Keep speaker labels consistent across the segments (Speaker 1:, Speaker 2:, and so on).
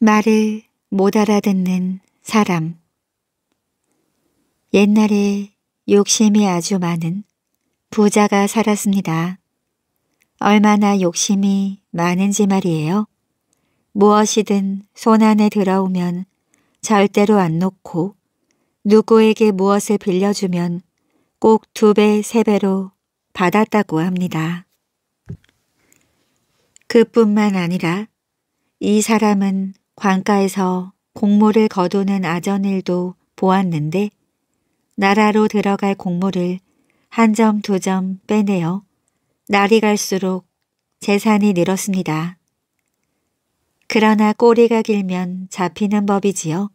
Speaker 1: 말을 못 알아듣는 사람 옛날에 욕심이 아주 많은 부자가 살았습니다. 얼마나 욕심이 많은지 말이에요. 무엇이든 손안에 들어오면 절대로 안 놓고 누구에게 무엇을 빌려주면 꼭 두 배, 세 배로 받았다고 합니다. 그뿐만 아니라 이 사람은 관가에서 공물을 거두는 아전일도 보았는데 나라로 들어갈 공물을한 점 두 점 빼내어 날이 갈수록 재산이 늘었습니다. 그러나 꼬리가 길면 잡히는 법이지요.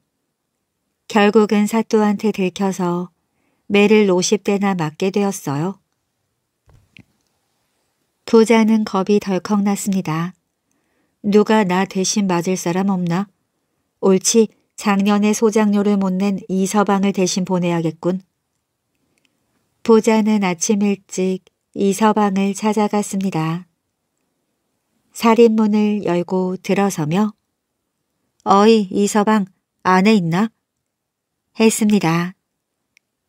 Speaker 1: 결국은 사또한테 들켜서 매를 50대나 맞게 되었어요. 부자는 겁이 덜컥 났습니다. 누가 나 대신 맞을 사람 없나? 옳지, 작년에 소장료를 못 낸이 서방을 대신 보내야겠군. 보자는 아침 일찍 이 서방을 찾아갔습니다. 살인문을 열고 들어서며 어이 이 서방 안에 있나? 했습니다.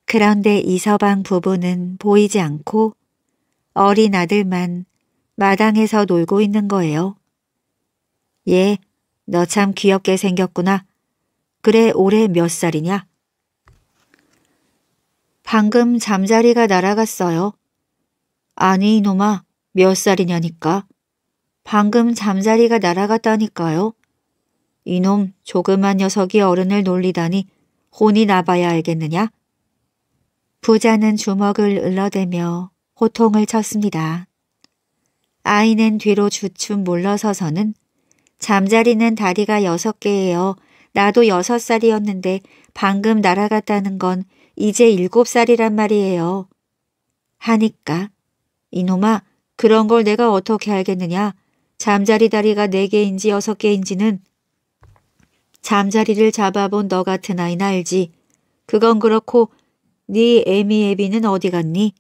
Speaker 1: 그런데 이 서방 부부는 보이지 않고 어린 아들만 마당에서 놀고 있는 거예요. 예, 너 참 귀엽게 생겼구나. 그래 올해 몇 살이냐? 방금 잠자리가 날아갔어요. 아니 이놈아 몇 살이냐니까. 방금 잠자리가 날아갔다니까요. 이놈 조그만 녀석이 어른을 놀리다니 혼이 나봐야 알겠느냐? 부자는 주먹을 을러대며 호통을 쳤습니다. 아이는 뒤로 주춤 물러서서는 잠자리는 다리가 여섯 개예요. 나도 여섯 살이었는데 방금 날아갔다는 건 이제 일곱 살이란 말이에요. 하니까. 이놈아, 그런 걸 내가 어떻게 알겠느냐. 잠자리 다리가 네 개인지 여섯 개인지는 잠자리를 잡아본 너 같은 아이나 알지. 그건 그렇고 네 애미 애비는 어디 갔니?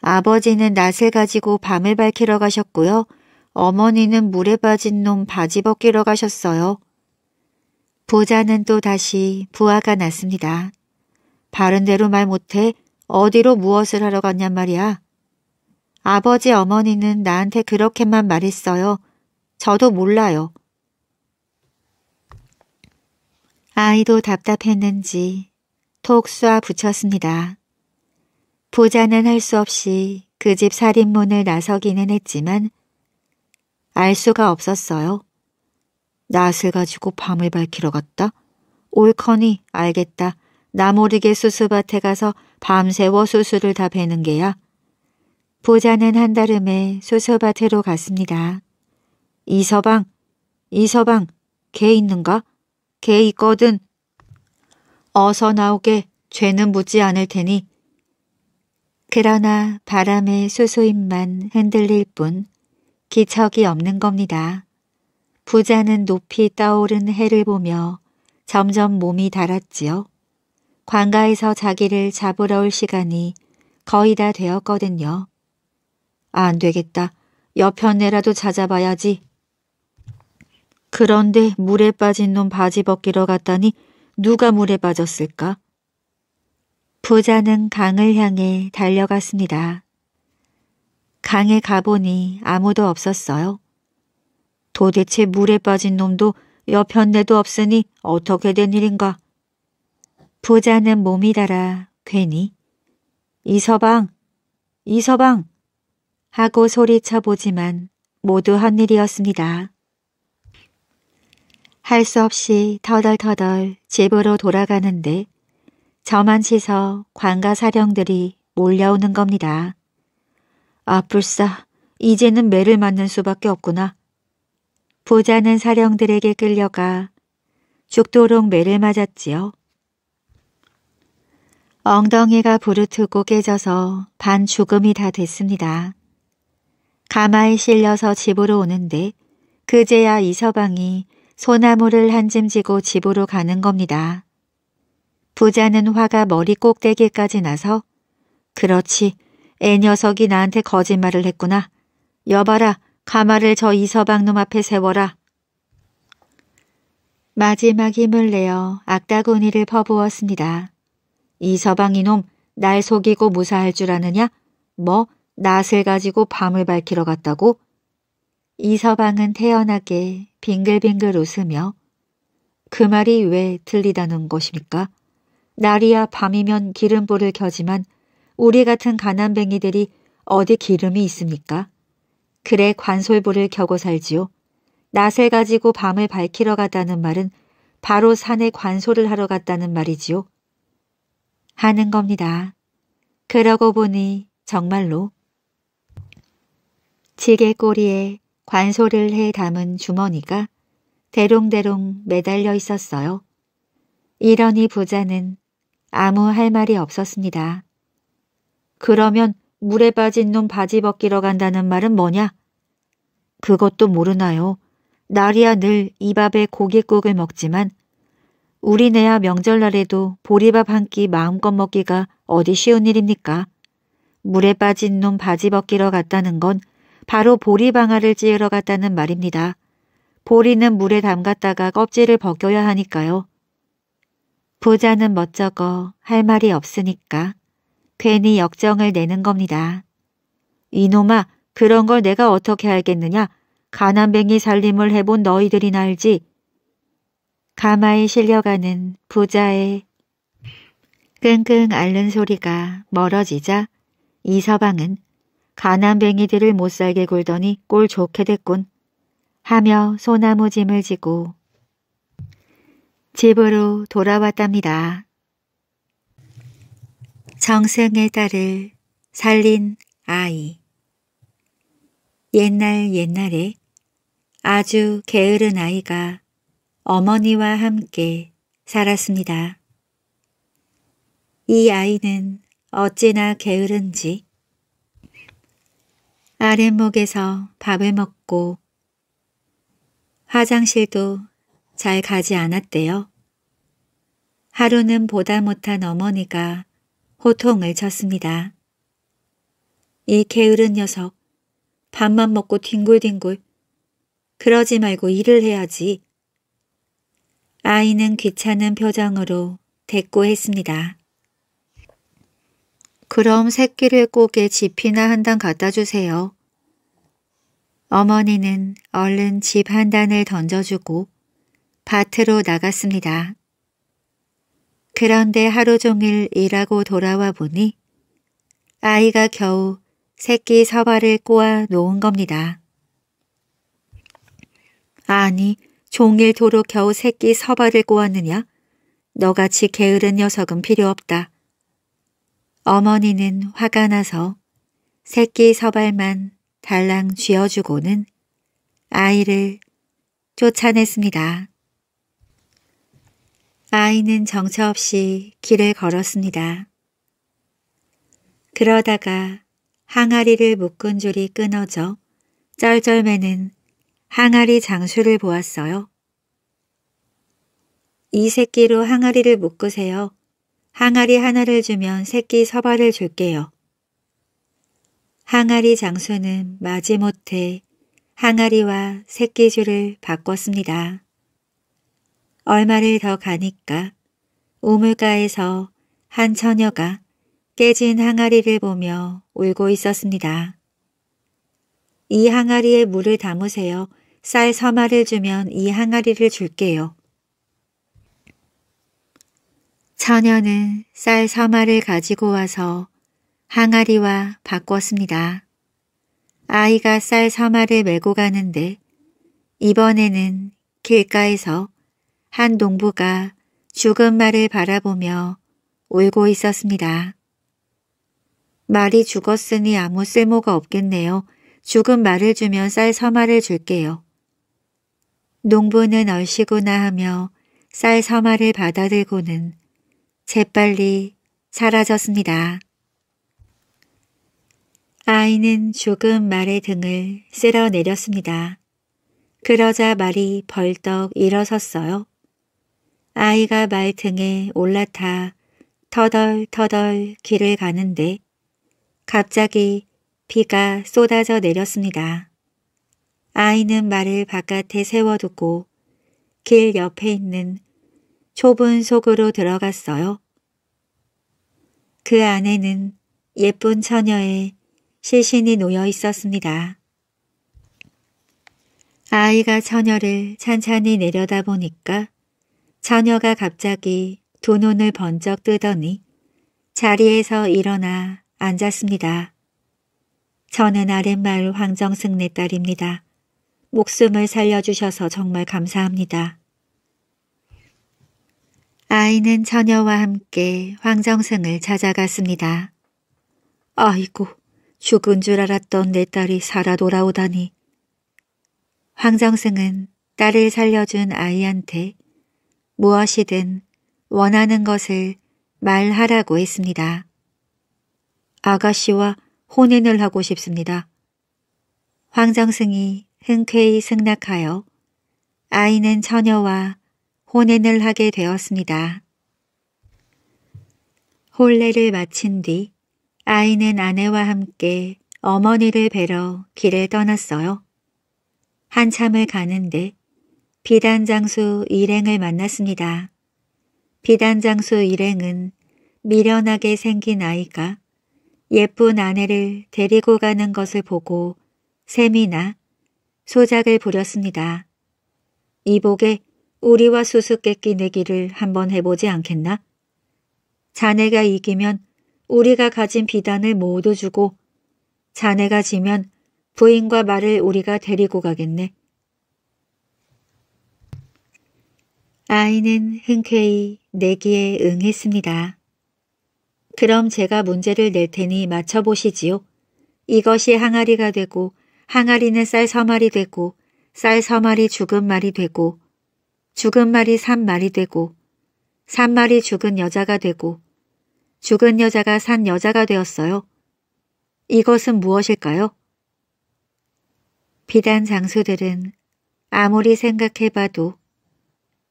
Speaker 1: 아버지는 낫을 가지고 밤을 밝히러 가셨고요. 어머니는 물에 빠진 놈 바지 벗기러 가셨어요. 부자는 또 다시 부하가 났습니다. 바른대로 말 못해 어디로 무엇을 하러 갔냔 말이야. 아버지 어머니는 나한테 그렇게만 말했어요. 저도 몰라요. 아이도 답답했는지 톡 쏴 붙였습니다. 부자는 할 수 없이 그 집 살인문을 나서기는 했지만 알 수가 없었어요. 낫을 가지고 밤을 밝히러 갔다. 옳거니 알겠다. 나 모르게 수수밭에 가서 밤새워 수수를 다 베는 게야. 부자는 한달음에 수수밭으로 갔습니다. 이서방, 이서방, 개 있는가? 개 있거든. 어서 나오게 죄는 묻지 않을 테니. 그러나 바람에 수수잎만 흔들릴 뿐 기척이 없는 겁니다. 부자는 높이 떠오른 해를 보며 점점 몸이 달았지요. 관가에서 자기를 잡으러 올 시간이 거의 다 되었거든요. 아, 안 되겠다. 여편네라도 찾아봐야지. 그런데 물에 빠진 놈 바지 벗기러 갔다니 누가 물에 빠졌을까? 부자는 강을 향해 달려갔습니다. 강에 가보니 아무도 없었어요. 도대체 물에 빠진 놈도 여편네도 없으니 어떻게 된 일인가. 부자는 몸이 달아 괜히 이서방, 이서방 하고 소리쳐보지만 모두 헛일이었습니다. 할 수 없이 터덜터덜 집으로 돌아가는데 저만 치서 관가 사령들이 몰려오는 겁니다. 아, 뿔싸 이제는 매를 맞는 수밖에 없구나. 보자는 사령들에게 끌려가 죽도록 매를 맞았지요. 엉덩이가 부르트고 깨져서 반 죽음이 다 됐습니다. 가마에 실려서 집으로 오는데 그제야 이서방이 소나무를 한 짐 지고 집으로 가는 겁니다. 부자는 화가 머리 꼭대기까지 나서 그렇지 애 녀석이 나한테 거짓말을 했구나. 여봐라, 가마를 저 이서방놈 앞에 세워라. 마지막 힘을 내어 악다구니를 퍼부었습니다. 이서방 이놈, 날 속이고 무사할 줄 아느냐? 뭐, 낫을 가지고 밤을 밝히러 갔다고? 이서방은 태연하게 빙글빙글 웃으며 그 말이 왜 틀리다는 것입니까? 날이야 밤이면 기름불을 켜지만 우리 같은 가난뱅이들이 어디 기름이 있습니까? 그래 관솔부를 겨고 살지요. 낫을 가지고 밤을 밝히러 갔다는 말은 바로 산에 관소를 하러 갔다는 말이지요. 하는 겁니다. 그러고 보니 정말로 지게 꼬리에 관소를 해 담은 주머니가 대롱대롱 매달려 있었어요. 이러니 부자는 아무 할 말이 없었습니다. 그러면 물에 빠진 놈 바지 벗기러 간다는 말은 뭐냐? 그것도 모르나요. 날이야 늘 이밥에 고깃국을 먹지만 우리네야 명절날에도 보리밥 한 끼 마음껏 먹기가 어디 쉬운 일입니까? 물에 빠진 놈 바지 벗기러 갔다는 건 바로 보리방아를 찌으러 갔다는 말입니다. 보리는 물에 담갔다가 껍질을 벗겨야 하니까요. 부자는 멋쩍어 할 말이 없으니까. 괜히 역정을 내는 겁니다. 이놈아, 그런 걸 내가 어떻게 알겠느냐? 가난뱅이 살림을 해본 너희들이날지 가마에 실려가는 부자의 끙끙 앓는 소리가 멀어지자 이서방은 가난뱅이들을 못살게 굴더니 꼴 좋게 됐군 하며 소나무 짐을 지고 집으로 돌아왔답니다. 정생의 딸을 살린 아이 옛날 옛날에 아주 게으른 아이가 어머니와 함께 살았습니다. 이 아이는 어찌나 게으른지 아랫목에서 밥을 먹고 화장실도 잘 가지 않았대요. 하루는 보다 못한 어머니가 호통을 쳤습니다. 이 게으른 녀석, 밥만 먹고 뒹굴뒹굴. 그러지 말고 일을 해야지. 아이는 귀찮은 표정으로 대꾸했습니다. 그럼 새끼를 꼭에 집이나 한 단 갖다 주세요. 어머니는 얼른 집 한 단을 던져주고 밭으로 나갔습니다. 그런데 하루 종일 일하고 돌아와 보니 아이가 겨우 새끼 서발을 꼬아 놓은 겁니다. 아니, 종일도로 겨우 새끼 서발을 꼬았느냐? 너같이 게으른 녀석은 필요 없다. 어머니는 화가 나서 새끼 서발만 달랑 쥐어주고는 아이를 쫓아냈습니다. 아이는 정처 없이 길을 걸었습니다. 그러다가 항아리를 묶은 줄이 끊어져 쩔쩔매는 항아리 장수를 보았어요. 이 새끼로 항아리를 묶으세요. 항아리 하나를 주면 새끼 서발을 줄게요. 항아리 장수는 마지못해 항아리와 새끼줄을 바꿨습니다. 얼마를 더 가니까 우물가에서 한 처녀가 깨진 항아리를 보며 울고 있었습니다. 이 항아리에 물을 담으세요. 쌀 서마를 주면 이 항아리를 줄게요. 처녀는 쌀 서마를 가지고 와서 항아리와 바꿨습니다. 아이가 쌀 서마를 메고 가는데 이번에는 길가에서 한 농부가 죽은 말을 바라보며 울고 있었습니다. 말이 죽었으니 아무 쓸모가 없겠네요. 죽은 말을 주면 쌀서말을 줄게요. 농부는 얼씨구나 하며 쌀서말을 받아들고는 재빨리 사라졌습니다. 아이는 죽은 말의 등을 쓸어 내렸습니다. 그러자 말이 벌떡 일어섰어요. 아이가 말등에 올라타 터덜터덜 길을 가는데 갑자기 비가 쏟아져 내렸습니다. 아이는 말을 바깥에 세워두고 길 옆에 있는 좁은 속으로 들어갔어요. 그 안에는 예쁜 처녀의 시신이 놓여 있었습니다. 아이가 처녀를 찬찬히 내려다보니까 처녀가 갑자기 두 눈을 번쩍 뜨더니 자리에서 일어나 앉았습니다. 저는 아랫마을 황정승네 딸입니다. 목숨을 살려주셔서 정말 감사합니다. 아이는 처녀와 함께 황정승을 찾아갔습니다. 아이고, 죽은 줄 알았던 내 딸이 살아 돌아오다니. 황정승은 딸을 살려준 아이한테 무엇이든 원하는 것을 말하라고 했습니다. 아가씨와 혼인을 하고 싶습니다. 황정승이 흔쾌히 승낙하여 아이는 처녀와 혼인을 하게 되었습니다. 혼례를 마친 뒤 아이는 아내와 함께 어머니를 뵈러 길을 떠났어요. 한참을 가는데 비단장수 일행을 만났습니다. 비단장수 일행은 미련하게 생긴 아이가 예쁜 아내를 데리고 가는 것을 보고 샘이나 소작을 부렸습니다. 이복에 우리와 수수께끼 내기를 한번 해보지 않겠나? 자네가 이기면 우리가 가진 비단을 모두 주고 자네가 지면 부인과 말을 우리가 데리고 가겠네. 아이는 흔쾌히 내기에 응했습니다. 그럼 제가 문제를 낼 테니 맞춰보시지요. 이것이 항아리가 되고 항아리는 쌀 서말이 되고 쌀 서말이 죽은 말이 되고 죽은 말이 산 말이 되고 산 말이 죽은 여자가 되고 죽은 여자가 산 여자가 되었어요. 이것은 무엇일까요? 비단 장수들은 아무리 생각해봐도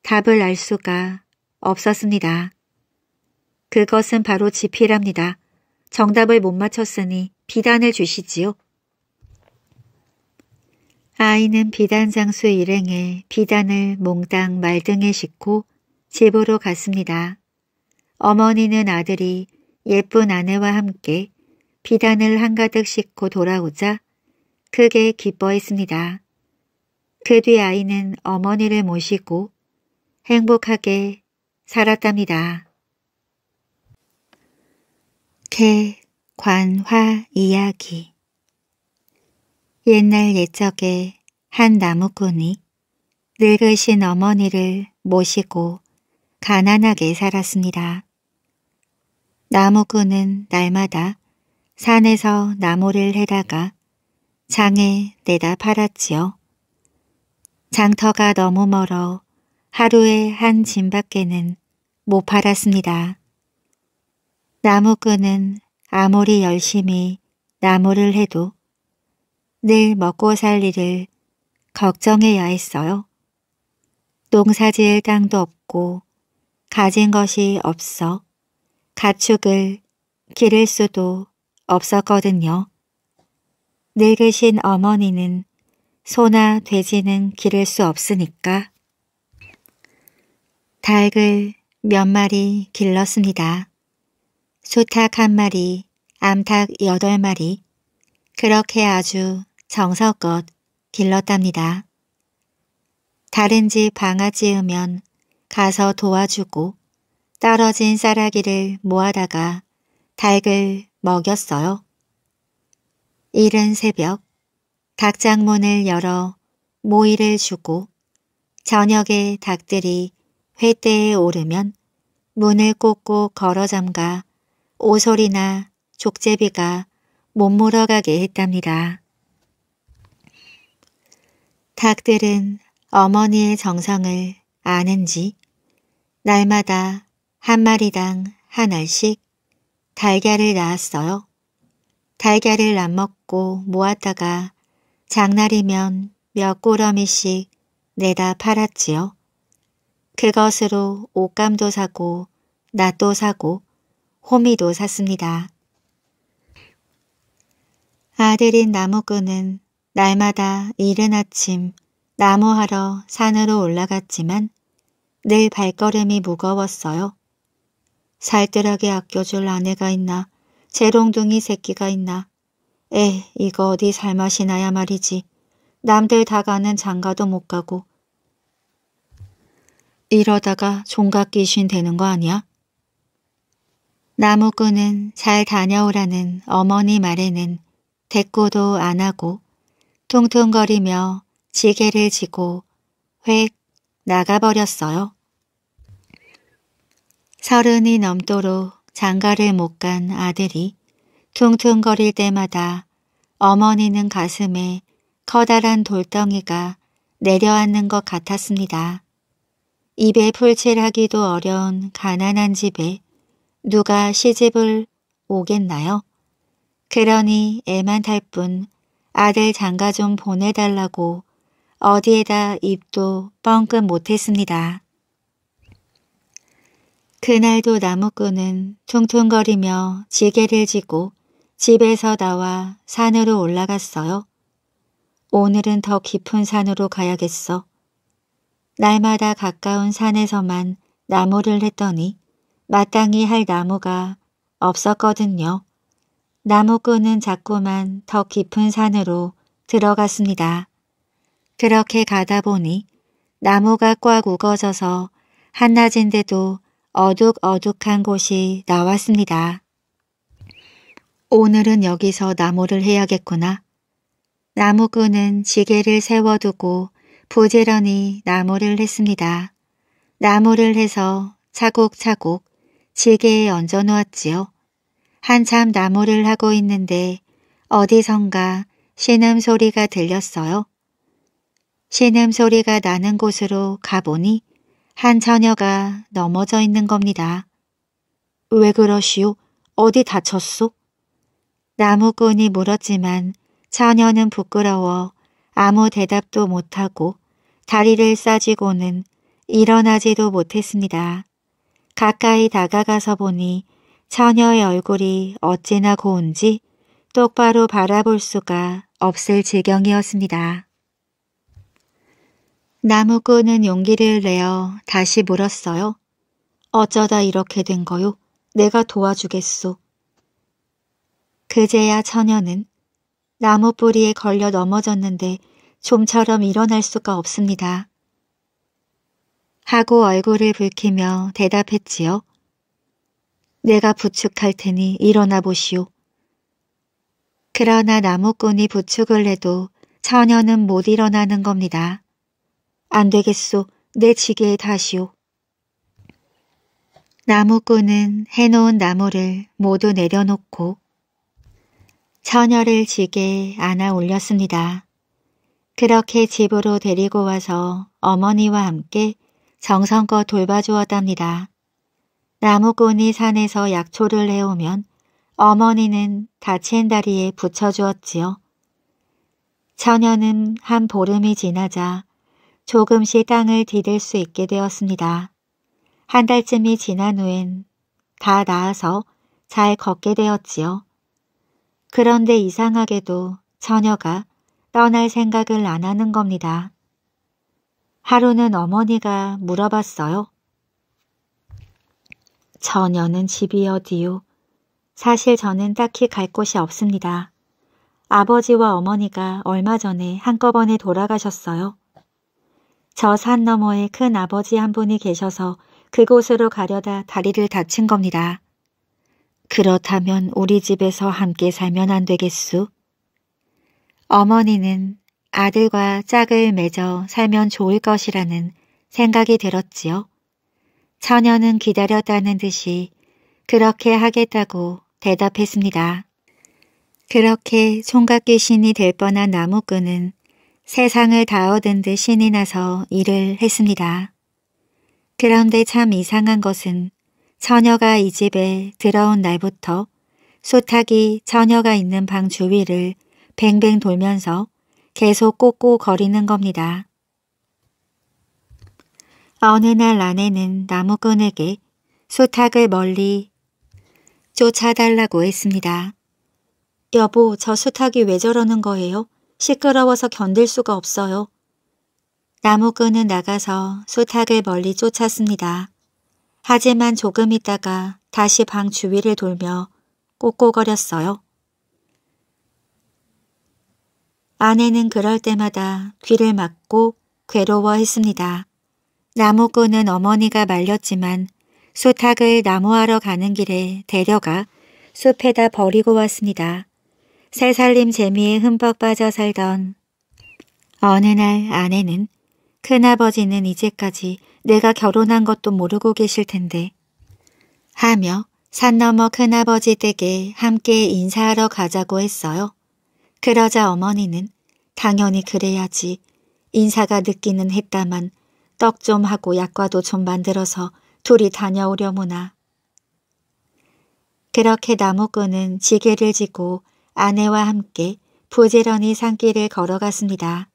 Speaker 1: 답을 알 수가 없었습니다. 그것은 바로 지필합니다. 정답을 못 맞췄으니 비단을 주시지요. 아이는 비단 장수 일행에 비단을 몽땅 말등에 싣고 집으로 갔습니다. 어머니는 아들이 예쁜 아내와 함께 비단을 한가득 싣고 돌아오자 크게 기뻐했습니다. 그 뒤 아이는 어머니를 모시고 행복하게 살았답니다. 개관화 이야기 옛날 옛적에 한 나무꾼이 늙으신 어머니를 모시고 가난하게 살았습니다. 나무꾼은 날마다 산에서 나무를 해다가 장에 내다 팔았지요. 장터가 너무 멀어 하루에 한 짐밖에는 못 팔았습니다. 나무꾼은 아무리 열심히 나무를 해도 늘 먹고 살 일을 걱정해야 했어요. 농사지을 땅도 없고 가진 것이 없어 가축을 기를 수도 없었거든요. 늙으신 어머니는 소나 돼지는 기를 수 없으니까 닭을 몇 마리 길렀습니다. 수탉 한 마리, 암탉 여덟 마리 그렇게 아주 정성껏 길렀답니다. 다른 집 방아 찌으면 가서 도와주고 떨어진 쌀아기를 모아다가 닭을 먹였어요. 이른 새벽 닭장문을 열어 모이를 주고 저녁에 닭들이 회대에 오르면 문을 꽂고 걸어 잠가 오소리나 족제비가 못 물어가게 했답니다. 닭들은 어머니의 정성을 아는지 날마다 한 마리당 한 알씩 달걀을 낳았어요. 달걀을 안먹고 모았다가 장날이면 몇 꼬러미씩 내다 팔았지요. 그것으로 옷감도 사고 낫도 사고 호미도 샀습니다. 아들인 나무꾼은 날마다 이른 아침 나무하러 산으로 올라갔지만 늘 발걸음이 무거웠어요. 살뜰하게 아껴줄 아내가 있나 재롱둥이 새끼가 있나 에 이거 어디 살맛이 나야 말이지 남들 다 가는 장가도 못 가고 이러다가 종각 귀신 되는 거 아니야? 나무꾼은 잘 다녀오라는 어머니 말에는 대꾸도 안 하고 퉁퉁거리며 지게를 지고 획 나가버렸어요. 서른이 넘도록 장가를 못 간 아들이 퉁퉁거릴 때마다 어머니는 가슴에 커다란 돌덩이가 내려앉는 것 같았습니다. 입에 풀칠하기도 어려운 가난한 집에 누가 시집을 오겠나요? 그러니 애만 탈 뿐 아들 장가 좀 보내달라고 어디에다 입도 뻥끗 못했습니다. 그날도 나무꾼은 퉁퉁거리며 지게를 지고 집에서 나와 산으로 올라갔어요. 오늘은 더 깊은 산으로 가야겠어. 날마다 가까운 산에서만 나무를 했더니 마땅히 할 나무가 없었거든요. 나무꾼은 자꾸만 더 깊은 산으로 들어갔습니다. 그렇게 가다 보니 나무가 꽉 우거져서 한낮인데도 어둑어둑한 곳이 나왔습니다. 오늘은 여기서 나무를 해야겠구나. 나무꾼은 지게를 세워두고 부지런히 나무를 했습니다. 나무를 해서 차곡차곡 지게에 얹어 놓았지요. 한참 나무를 하고 있는데 어디선가 신음 소리가 들렸어요. 신음 소리가 나는 곳으로 가보니 한 처녀가 넘어져 있는 겁니다. 왜 그러시오? 어디 다쳤소? 나무꾼이 물었지만 처녀는 부끄러워 아무 대답도 못하고 다리를 싸지고는 일어나지도 못했습니다. 가까이 다가가서 보니 처녀의 얼굴이 어찌나 고운지 똑바로 바라볼 수가 없을 지경이었습니다. 나무꾼은 용기를 내어 다시 물었어요. 어쩌다 이렇게 된 거요? 내가 도와주겠소. 그제야 처녀는 나무 뿌리에 걸려 넘어졌는데 좀처럼 일어날 수가 없습니다. 하고 얼굴을 붉히며 대답했지요. 내가 부축할 테니 일어나 보시오. 그러나 나무꾼이 부축을 해도 처녀는 못 일어나는 겁니다. 안 되겠소. 내 지게에 다시오. 나무꾼은 해놓은 나무를 모두 내려놓고 처녀를 지게에 안아 올렸습니다. 그렇게 집으로 데리고 와서 어머니와 함께 정성껏 돌봐주었답니다. 나무꾼이 산에서 약초를 해오면 어머니는 다친 다리에 붙여주었지요. 처녀는 한 보름이 지나자 조금씩 땅을 디딜 수 있게 되었습니다. 한 달쯤이 지난 후엔 다 나아서 잘 걷게 되었지요. 그런데 이상하게도 처녀가 떠날 생각을 안 하는 겁니다. 하루는 어머니가 물어봤어요. 저녀는 집이 어디요? 사실 저는 딱히 갈 곳이 없습니다. 아버지와 어머니가 얼마 전에 한꺼번에 돌아가셨어요. 저 산 너머에 큰 아버지 한 분이 계셔서 그곳으로 가려다 다리를 다친 겁니다. 그렇다면 우리 집에서 함께 살면 안 되겠수? 어머니는 아들과 짝을 맺어 살면 좋을 것이라는 생각이 들었지요. 처녀는 기다렸다는 듯이 그렇게 하겠다고 대답했습니다. 그렇게 총각귀 신이 될 뻔한 나무꾼은 세상을 다 얻은 듯 신이 나서 일을 했습니다. 그런데 참 이상한 것은 처녀가 이 집에 들어온 날부터 소탁이 처녀가 있는 방 주위를 뱅뱅 돌면서 계속 꼬꼬 거리는 겁니다. 어느 날아내는 나무꾼에게 수탉을 멀리 쫓아달라고 했습니다. 여보, 저 수탉이 왜 저러는 거예요? 시끄러워서 견딜 수가 없어요. 나무꾼은 나가서 수탉을 멀리 쫓았습니다. 하지만 조금 있다가 다시 방 주위를 돌며 꼬꼬거렸어요. 아내는 그럴 때마다 귀를 막고 괴로워했습니다. 나무꾼은 어머니가 말렸지만 수탉을 나무하러 가는 길에 데려가 숲에다 버리고 왔습니다. 새살림 재미에 흠뻑 빠져 살던 어느 날 아내는 큰아버지는 이제까지 내가 결혼한 것도 모르고 계실 텐데 하며 산 너머 큰아버지 댁에 함께 인사하러 가자고 했어요. 그러자 어머니는 당연히 그래야지 인사가 늦기는 했다만 떡 좀 하고 약과도 좀 만들어서 둘이 다녀오려무나. 그렇게 나무꾼은 지게를 지고 아내와 함께 부지런히 산길을 걸어갔습니다.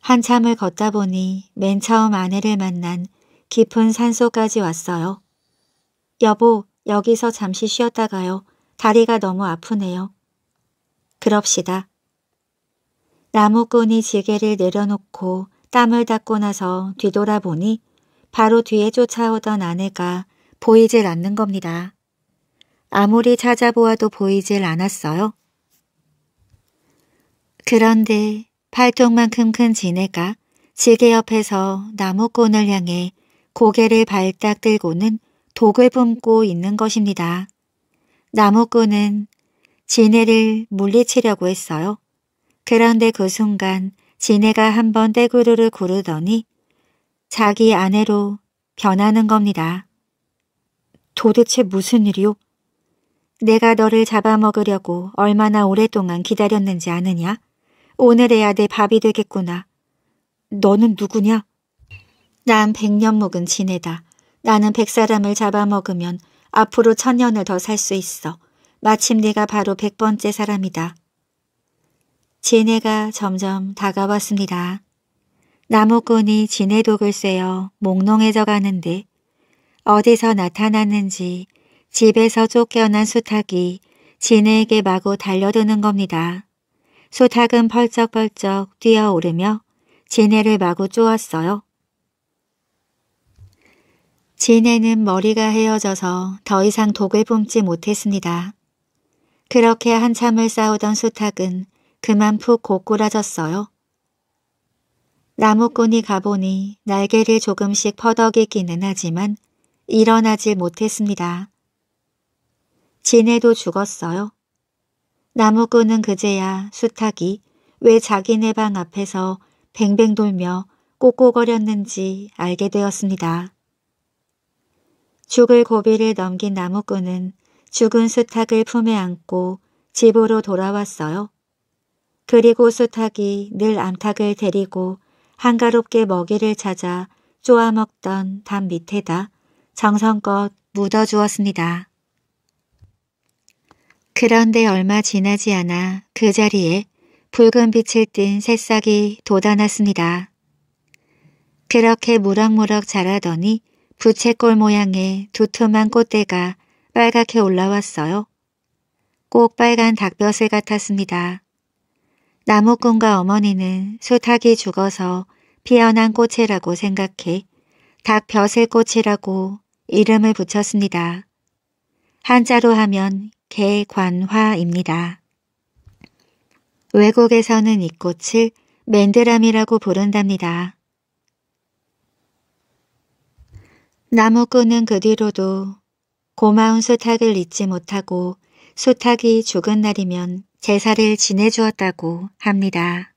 Speaker 1: 한참을 걷다 보니 맨 처음 아내를 만난 깊은 산소까지 왔어요. 여보, 여기서 잠시 쉬었다 가요. 다리가 너무 아프네요. 그럽시다. 나무꾼이 지게를 내려놓고 땀을 닦고 나서 뒤돌아보니 바로 뒤에 쫓아오던 아내가 보이질 않는 겁니다. 아무리 찾아보아도 보이질 않았어요. 그런데 팔뚝만큼 큰 지네가 지게 옆에서 나무꾼을 향해 고개를 발딱 들고는 독을 품고 있는 것입니다. 나무꾼은 지네를 물리치려고 했어요. 그런데 그 순간 지네가 한번 떼구르를 구르더니 자기 아내로 변하는 겁니다. 도대체 무슨 일이오 내가 너를 잡아먹으려고 얼마나 오랫동안 기다렸는지 아느냐? 오늘에야내 밥이 되겠구나. 너는 누구냐? 난 백년 묵은 지네다. 나는 백사람을 잡아먹으면 앞으로 천년을 더 살 수 있어. 마침 내가 바로 백번째 사람이다. 지네가 점점 다가왔습니다. 나무꾼이 지네 독을 쐬어 몽롱해져 가는데 어디서 나타났는지 집에서 쫓겨난 수탉이 지네에게 마구 달려드는 겁니다. 수탉은 펄쩍펄쩍 뛰어오르며 지네를 마구 쪼았어요. 지네는 머리가 헤어져서 더 이상 독을 뿜지 못했습니다. 그렇게 한참을 싸우던 수탉은 그만 푹 고꾸라졌어요. 나무꾼이 가보니 날개를 조금씩 퍼덕이기는 하지만 일어나질 못했습니다. 지네도 죽었어요. 나무꾼은 그제야 수탉이 왜 자기네 방 앞에서 뱅뱅 돌며 꼬꼬거렸는지 알게 되었습니다. 죽을 고비를 넘긴 나무꾼은 죽은 수탉을 품에 안고 집으로 돌아왔어요. 그리고 수탉이 늘 암탉을 데리고 한가롭게 먹이를 찾아 쪼아먹던 담 밑에다 정성껏 묻어주었습니다. 그런데 얼마 지나지 않아 그 자리에 붉은 빛을 띤 새싹이 돋아났습니다. 그렇게 무럭무럭 자라더니 부채꼴 모양의 두툼한 꽃대가 빨갛게 올라왔어요. 꼭 빨간 닭벼슬 같았습니다. 나무꾼과 어머니는 수탉이 죽어서 피어난 꽃이라고 생각해 닭벼슬꽃이라고 이름을 붙였습니다. 한자로 하면 개관화입니다. 외국에서는 이 꽃을 맨드람이라고 부른답니다. 나무꾼은 그 뒤로도 고마운 소탁을 잊지 못하고 소탁이 죽은 날이면 제사를 지내주었다고 합니다.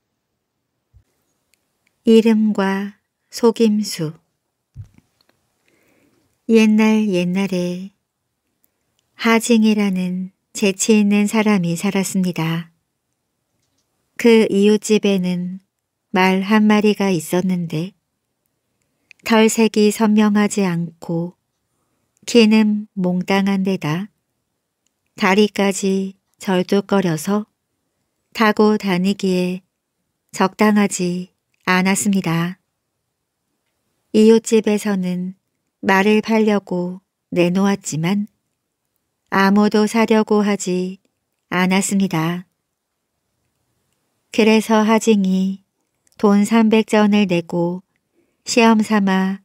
Speaker 1: 이름과 속임수 옛날 옛날에 하징이라는 재치 있는 사람이 살았습니다. 그 이웃집에는 말 한 마리가 있었는데 털색이 선명하지 않고 키는 몽땅한 데다 다리까지 절뚝거려서 타고 다니기에 적당하지 않았습니다. 이웃집에서는 말을 팔려고 내놓았지만 아무도 사려고 하지 않았습니다. 그래서 하징이 돈 300전을 내고 시험 삼아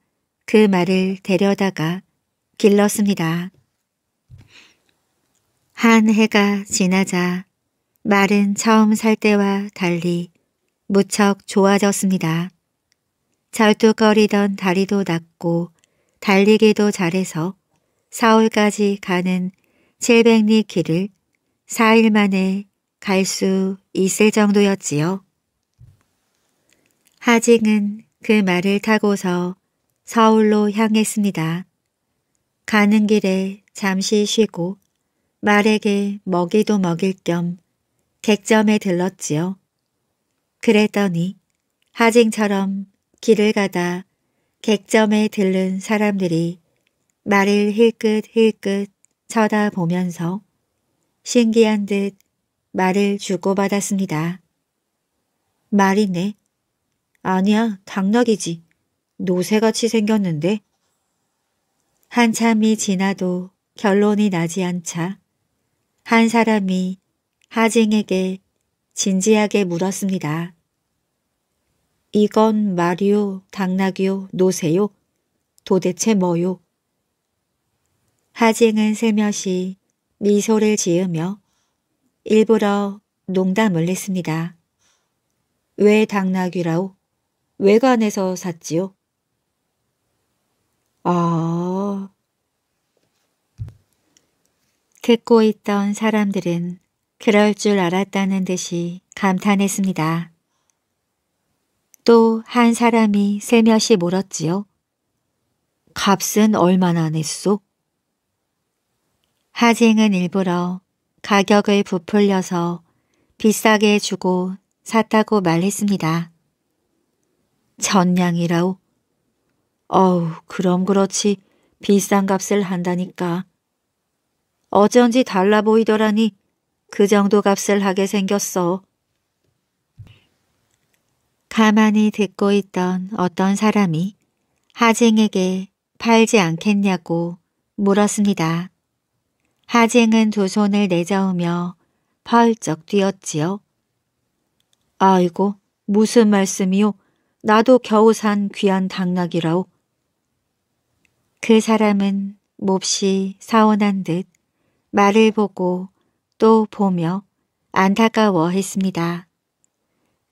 Speaker 1: 그 말을 데려다가 길렀습니다. 한 해가 지나자 말은 처음 살 때와 달리 무척 좋아졌습니다. 절뚝거리던 다리도 낮고 달리기도 잘해서 서울까지 가는 700리 길을 4일 만에 갈 수 있을 정도였지요. 하징은 그 말을 타고서 서울로 향했습니다. 가는 길에 잠시 쉬고 말에게 먹이도 먹일 겸 객점에 들렀지요. 그랬더니 하징처럼 길을 가다 객점에 들른 사람들이 말을 힐끗힐끗 쳐다보면서 신기한 듯 말을 주고받았습니다. 말이네. 아니야, 당나귀지. 노새같이 생겼는데 한참이 지나도 결론이 나지 않자 한 사람이 하징에게 진지하게 물었습니다. 이건 말이요, 당나귀요, 노세요, 도대체 뭐요? 하징은 세며시 미소를 지으며 일부러 농담을 했습니다. 왜 당나귀라오? 외관에서 샀지요? 아. 듣고 있던 사람들은 그럴 줄 알았다는 듯이 감탄했습니다. 또 한 사람이 세며시 물었지요. 값은 얼마나 냈소? 하징은 일부러 가격을 부풀려서 비싸게 주고 샀다고 말했습니다. 전량이라오. 어우, 그럼 그렇지. 비싼 값을 한다니까. 어쩐지 달라 보이더라니 그 정도 값을 하게 생겼어. 가만히 듣고 있던 어떤 사람이 하쟁에게 팔지 않겠냐고 물었습니다. 하쟁은 두 손을 내저으며 펄쩍 뛰었지요. 아이고 무슨 말씀이요. 나도 겨우 산 귀한 당나귀라오. 그 사람은 몹시 서운한듯 말을 보고 또 보며 안타까워했습니다.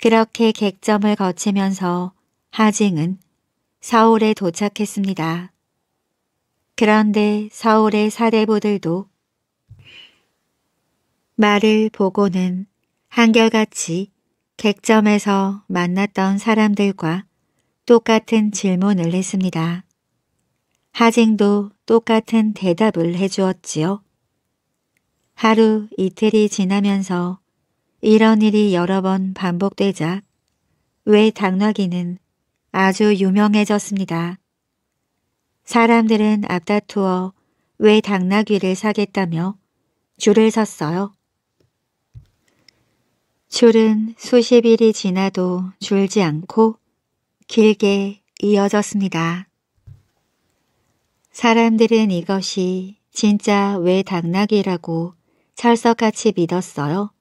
Speaker 1: 그렇게 객점을 거치면서 하징은 서울에 도착했습니다. 그런데 서울의 사대부들도 말을 보고는 한결같이 객점에서 만났던 사람들과 똑같은 질문을 했습니다. 하징도 똑같은 대답을 해주었지요. 하루 이틀이 지나면서 이런 일이 여러 번 반복되자 왜 당나귀는 아주 유명해졌습니다. 사람들은 앞다투어 왜 당나귀를 사겠다며 줄을 섰어요. 줄은 수십 일이 지나도 줄지 않고 길게 이어졌습니다. 사람들은 이것이 진짜 왜 당나귀라고 철석같이 믿었어요.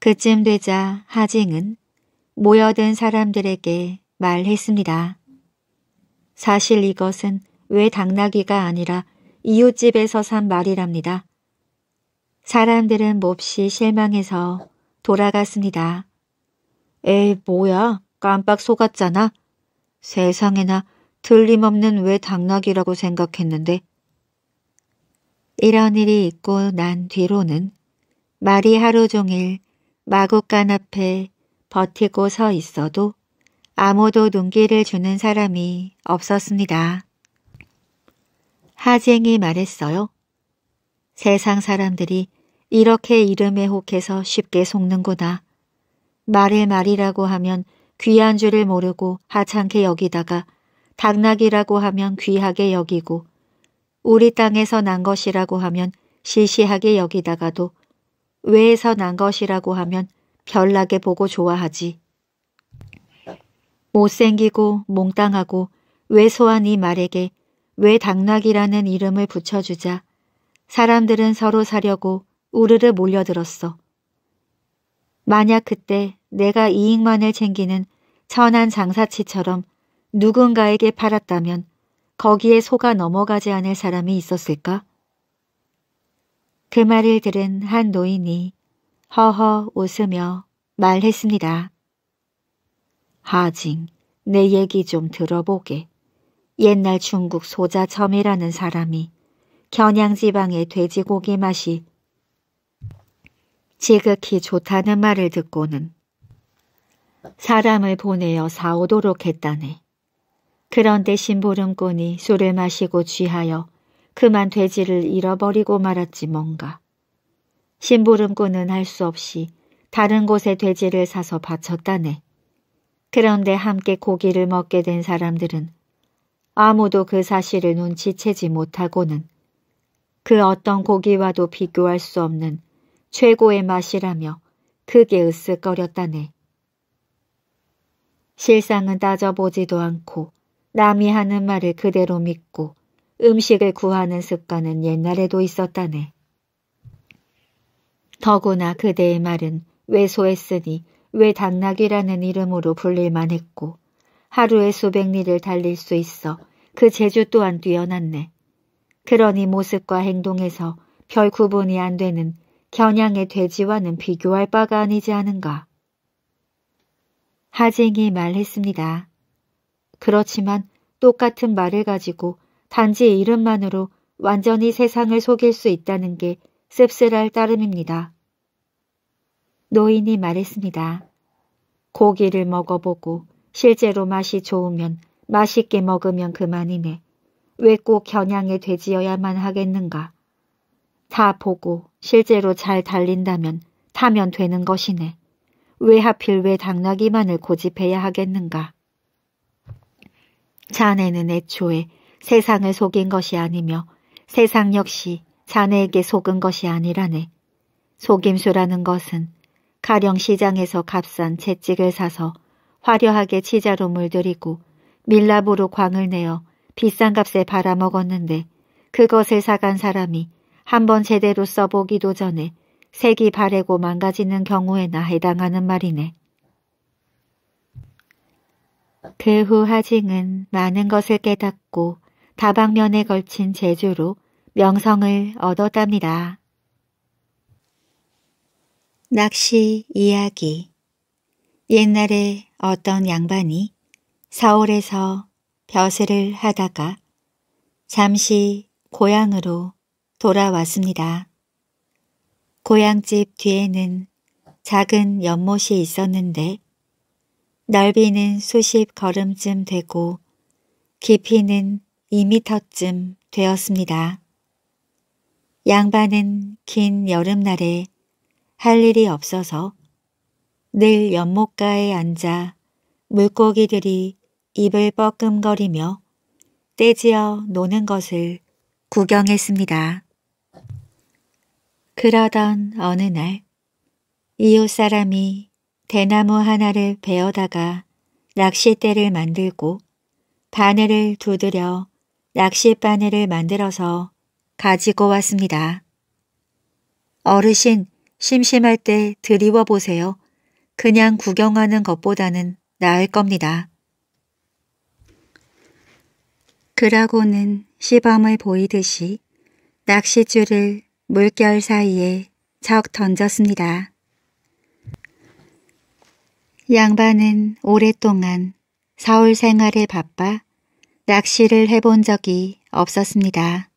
Speaker 1: 그쯤 되자 하징은 모여든 사람들에게 말했습니다. 사실 이것은 왜 당나귀가 아니라 이웃집에서 산 말이랍니다. 사람들은 몹시 실망해서 돌아갔습니다. 에이 뭐야 깜빡 속았잖아. 세상에나 틀림없는 외당락이라고 생각했는데 이런 일이 있고 난 뒤로는 말이 하루 종일 마구간 앞에 버티고 서 있어도 아무도 눈길을 주는 사람이 없었습니다. 하쟁이 말했어요. 세상 사람들이 이렇게 이름에 혹해서 쉽게 속는구나. 말을 말이라고 하면 귀한 줄을 모르고 하찮게 여기다가 당락이라고 하면 귀하게 여기고 우리 땅에서 난 것이라고 하면 시시하게 여기다가도 외에서 난 것이라고 하면 별나게 보고 좋아하지. 못생기고 몽땅하고 왜소한 이 말에게 왜 당락이라는 이름을 붙여주자 사람들은 서로 사려고 우르르 몰려들었어. 만약 그때 내가 이익만을 챙기는 천한 장사치처럼 누군가에게 팔았다면 거기에 속아 넘어가지 않을 사람이 있었을까? 그 말을 들은 한 노인이 허허 웃으며 말했습니다. 하징, 내 얘기 좀 들어보게. 옛날 중국 소자점이라는 사람이 겨냥지방의 돼지고기 맛이 지극히 좋다는 말을 듣고는 사람을 보내어 사오도록 했다네. 그런데 심보름꾼이 술을 마시고 취하여 그만 돼지를 잃어버리고 말았지 뭔가. 심보름꾼은 할 수 없이 다른 곳에 돼지를 사서 바쳤다네. 그런데 함께 고기를 먹게 된 사람들은 아무도 그 사실을 눈치채지 못하고는 그 어떤 고기와도 비교할 수 없는 최고의 맛이라며 크게 으쓱거렸다네. 실상은 따져보지도 않고 남이 하는 말을 그대로 믿고 음식을 구하는 습관은 옛날에도 있었다네. 더구나 그대의 말은 왜소했으니 왜 당나귀라는 이름으로 불릴만 했고 하루에 수백 리를 달릴 수 있어 그 재주 또한 뛰어났네. 그러니 모습과 행동에서 별 구분이 안 되는 겨냥의 돼지와는 비교할 바가 아니지 않은가. 하쟁이 말했습니다. 그렇지만 똑같은 말을 가지고 단지 이름만으로 완전히 세상을 속일 수 있다는 게 씁쓸할 따름입니다. 노인이 말했습니다. 고기를 먹어보고 실제로 맛이 좋으면 맛있게 먹으면 그만이네. 왜 꼭 겨냥에 돼지여야만 하겠는가. 다 보고 실제로 잘 달린다면 타면 되는 것이네. 왜 하필 왜 당나귀만을 고집해야 하겠는가. 자네는 애초에 세상을 속인 것이 아니며 세상 역시 자네에게 속은 것이 아니라네. 속임수라는 것은 가령 시장에서 값싼 채찍을 사서 화려하게 치자로 물들이고 밀랍으로 광을 내어 비싼 값에 팔아먹었는데 그것을 사간 사람이 한번 제대로 써보기도 전에 색이 바래고 망가지는 경우에나 해당하는 말이네. 그후 하징은 많은 것을 깨닫고 다방면에 걸친 제주로 명성을 얻었답니다. 낚시 이야기 옛날에 어떤 양반이 서울에서 벼슬을 하다가 잠시 고향으로 돌아왔습니다. 고향집 뒤에는 작은 연못이 있었는데 넓이는 수십 걸음쯤 되고 깊이는 2미터쯤 되었습니다. 양반은 긴 여름날에 할 일이 없어서 늘 연못가에 앉아 물고기들이 입을 뻐끔거리며 떼지어 노는 것을 구경했습니다. 그러던 어느 날 이웃 사람이 대나무 하나를 베어다가 낚싯대를 만들고 바늘을 두드려 낚싯바늘을 만들어서 가지고 왔습니다. 어르신, 심심할 때 드리워 보세요. 그냥 구경하는 것보다는 나을 겁니다. 그라고는 시범을 보이듯이 낚싯줄을 물결 사이에 척 던졌습니다. 양반은 오랫동안 사울 생활에 바빠 낚시를 해본 적이 없었습니다.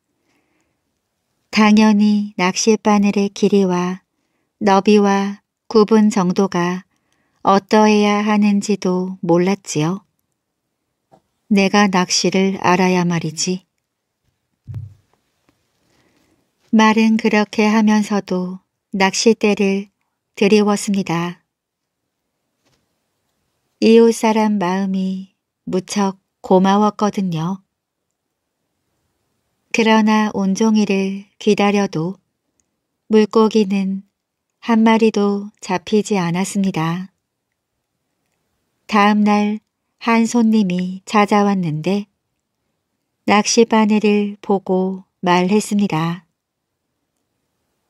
Speaker 1: 당연히 낚싯바늘의 길이와 너비와 구분 정도가 어떠해야 하는지도 몰랐지요. 내가 낚시를 알아야 말이지. 말은 그렇게 하면서도 낚싯대를 드리웠습니다. 이웃 사람 마음이 무척 고마웠거든요. 그러나 온종일을 기다려도 물고기는 한 마리도 잡히지 않았습니다. 다음 날 한 손님이 찾아왔는데 낚시바늘을 보고 말했습니다.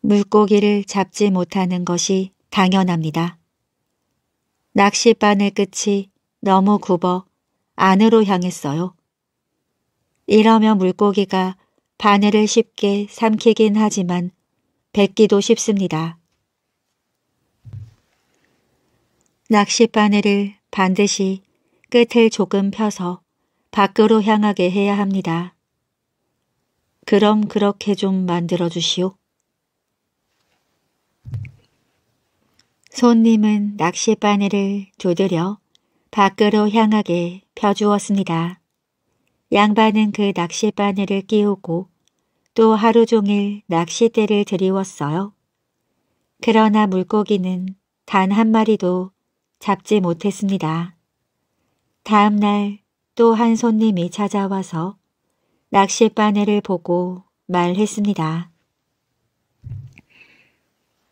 Speaker 1: 물고기를 잡지 못하는 것이 당연합니다. 낚싯바늘 끝이 너무 굽어 안으로 향했어요. 이러면 물고기가 바늘을 쉽게 삼키긴 하지만 뱉기도 쉽습니다. 낚싯바늘을 반드시 끝을 조금 펴서 밖으로 향하게 해야 합니다. 그럼 그렇게 좀 만들어 주시오. 손님은 낚싯바늘을 조드려 밖으로 향하게 펴주었습니다. 양반은 그 낚싯바늘을 끼우고 또 하루 종일 낚싯대를 들이웠어요. 그러나 물고기는 단 한 마리도 잡지 못했습니다. 다음 날 또 한 손님이 찾아와서 낚싯바늘을 보고 말했습니다.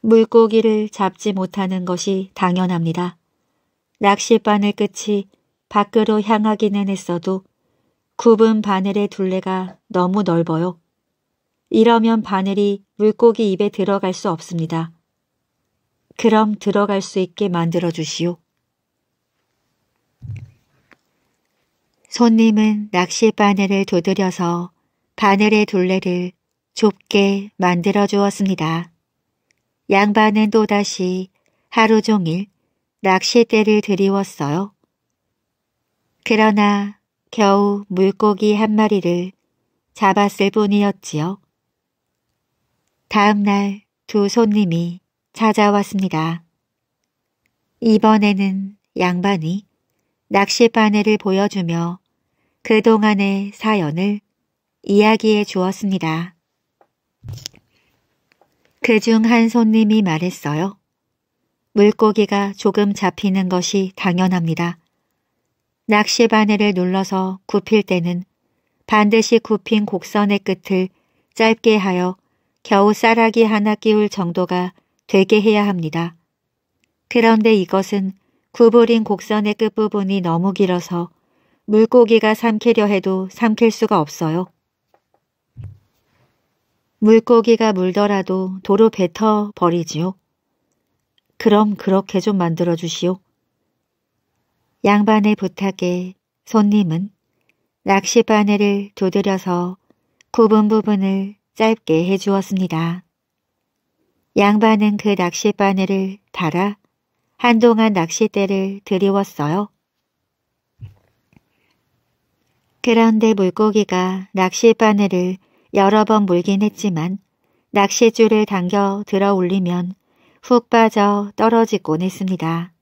Speaker 1: 물고기를 잡지 못하는 것이 당연합니다. 낚싯바늘 끝이 밖으로 향하기는 했어도 굽은 바늘의 둘레가 너무 넓어요. 이러면 바늘이 물고기 입에 들어갈 수 없습니다. 그럼 들어갈 수 있게 만들어 주시오. 손님은 낚싯바늘을 두드려서 바늘의 둘레를 좁게 만들어 주었습니다. 양반은 또다시 하루 종일 낚싯대를 드리웠어요 그러나 겨우 물고기 한 마리를 잡았을 뿐이었지요. 다음 날 두 손님이 찾아왔습니다. 이번에는 양반이 낚싯바늘을 보여주며 그동안의 사연을 이야기해 주었습니다. 그중한 손님이 말했어요. 물고기가 조금 잡히는 것이 당연합니다. 낚시 바늘을 눌러서 굽힐 때는 반드시 굽힌 곡선의 끝을 짧게 하여 겨우 쌀아기 하나 끼울 정도가 되게 해야 합니다. 그런데 이것은 구부린 곡선의 끝부분이 너무 길어서 물고기가 삼키려 해도 삼킬 수가 없어요. 물고기가 물더라도 도로 뱉어 버리지요. 그럼 그렇게 좀 만들어 주시오. 양반의 부탁에 손님은 낚시 바늘을 두드려서 굽은 부분을 짧게 해주었습니다. 양반은 그 낚시 바늘을 달아 한동안 낚싯대를 드리웠어요 그런데 물고기가 낚시 바늘을 여러 번 물긴 했지만 낚싯줄을 당겨 들어 올리면 훅 빠져 떨어지곤 했습니다.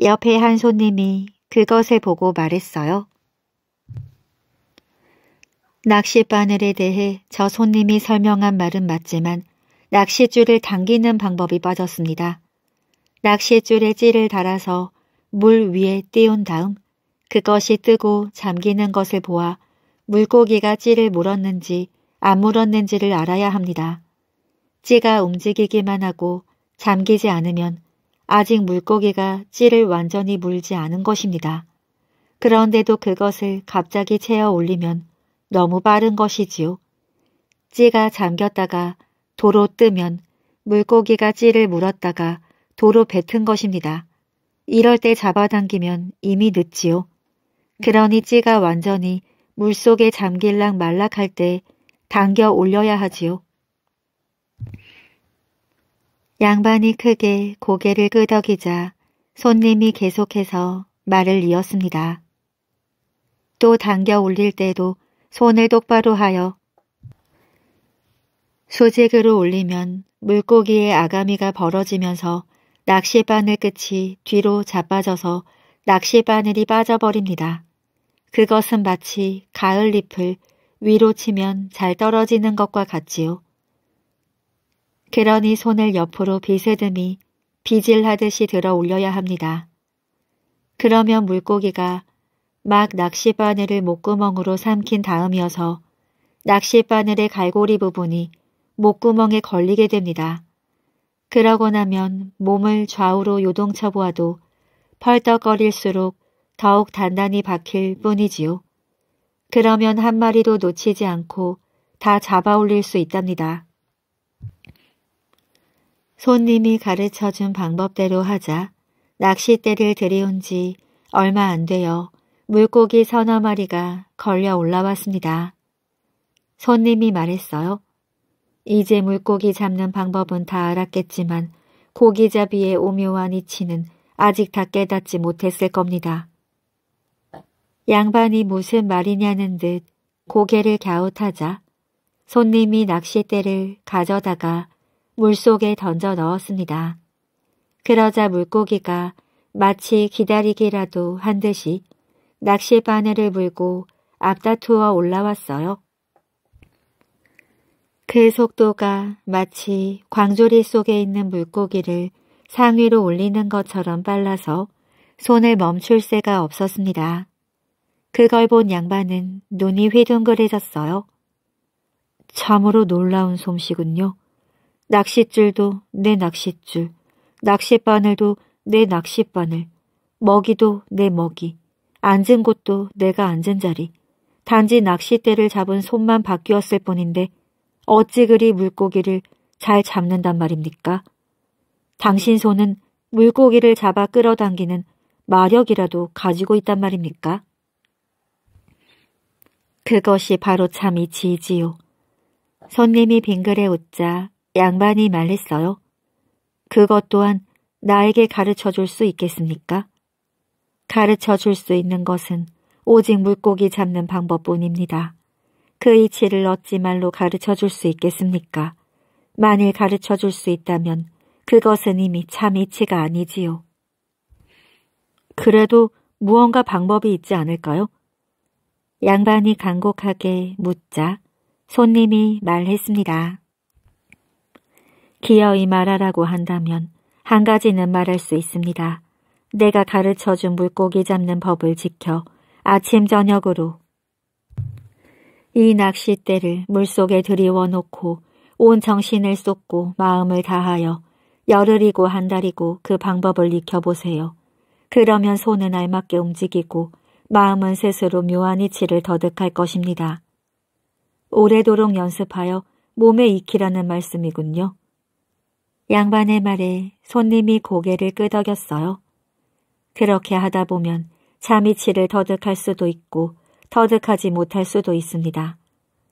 Speaker 1: 옆에 한 손님이 그것을 보고 말했어요. 낚싯바늘에 대해 저 손님이 설명한 말은 맞지만 낚싯줄을 당기는 방법이 빠졌습니다. 낚싯줄에 찌를 달아서 물 위에 띄운 다음 그것이 뜨고 잠기는 것을 보아 물고기가 찌를 물었는지 안 물었는지를 알아야 합니다. 찌가 움직이기만 하고 잠기지 않으면 아직 물고기가 찌를 완전히 물지 않은 것입니다. 그런데도 그것을 갑자기 채워 올리면 너무 빠른 것이지요. 찌가 잠겼다가 도로 뜨면 물고기가 찌를 물었다가 도로 뱉은 것입니다. 이럴 때 잡아당기면 이미 늦지요. 그러니 찌가 완전히 물속에 잠길랑 말락할 때 당겨 올려야 하지요. 양반이 크게 고개를 끄덕이자 손님이 계속해서 말을 이었습니다. 또 당겨 올릴 때도 손을 똑바로 하여 수직으로 올리면 물고기의 아가미가 벌어지면서 낚시바늘 끝이 뒤로 자빠져서 낚시바늘이 빠져버립니다. 그것은 마치 가을잎을 위로 치면 잘 떨어지는 것과 같지요. 그러니 손을 옆으로 비스듬히 비질하듯이 들어 올려야 합니다. 그러면 물고기가 막 낚시바늘을 목구멍으로 삼킨 다음이어서 낚시바늘의 갈고리 부분이 목구멍에 걸리게 됩니다. 그러고 나면 몸을 좌우로 요동쳐 보아도 펄떡거릴수록 더욱 단단히 박힐 뿐이지요. 그러면 한 마리도 놓치지 않고 다 잡아올릴 수 있답니다. 손님이 가르쳐준 방법대로 하자 낚싯대를 들이온 지 얼마 안 되어 물고기 서너 마리가 걸려 올라왔습니다. 손님이 말했어요. 이제 물고기 잡는 방법은 다 알았겠지만 고기잡이의 오묘한 이치는 아직 다 깨닫지 못했을 겁니다. 양반이 무슨 말이냐는 듯 고개를 갸웃하자 손님이 낚싯대를 가져다가 물속에 던져 넣었습니다. 그러자 물고기가 마치 기다리기라도 한 듯이 낚시바늘을 물고 앞다투어 올라왔어요. 그 속도가 마치 광조리 속에 있는 물고기를 상위로 올리는 것처럼 빨라서 손을 멈출 새가 없었습니다. 그걸 본 양반은 눈이 휘둥그레졌어요. 참으로 놀라운 솜씨군요. 낚싯줄도 내 낚싯줄, 낚싯바늘도 내 낚싯바늘, 먹이도 내 먹이, 앉은 곳도 내가 앉은 자리. 단지 낚싯대를 잡은 손만 바뀌었을 뿐인데 어찌 그리 물고기를 잘 잡는단 말입니까? 당신 손은 물고기를 잡아 끌어당기는 마력이라도 가지고 있단 말입니까? 그것이 바로 참이 지지요. 손님이 빙글에 웃자 양반이 말했어요. 그것 또한 나에게 가르쳐 줄 수 있겠습니까? 가르쳐 줄 수 있는 것은 오직 물고기 잡는 방법뿐입니다. 그 이치를 얻지 말로 가르쳐 줄 수 있겠습니까? 만일 가르쳐 줄 수 있다면 그것은 이미 참 이치가 아니지요. 그래도 무언가 방법이 있지 않을까요? 양반이 간곡하게 묻자 손님이 말했습니다. 기어이 말하라고 한다면 한 가지는 말할 수 있습니다. 내가 가르쳐준 물고기 잡는 법을 지켜 아침 저녁으로 이 낚싯대를 물속에 들이워 놓고 온 정신을 쏟고 마음을 다하여 열흘이고 한 달이고 그 방법을 익혀보세요. 그러면 손은 알맞게 움직이고 마음은 스스로 묘한 이치를 더득할 것입니다. 오래도록 연습하여 몸에 익히라는 말씀이군요. 양반의 말에 손님이 고개를 끄덕였어요. 그렇게 하다 보면 잠이치를 더득할 수도 있고 더득하지 못할 수도 있습니다.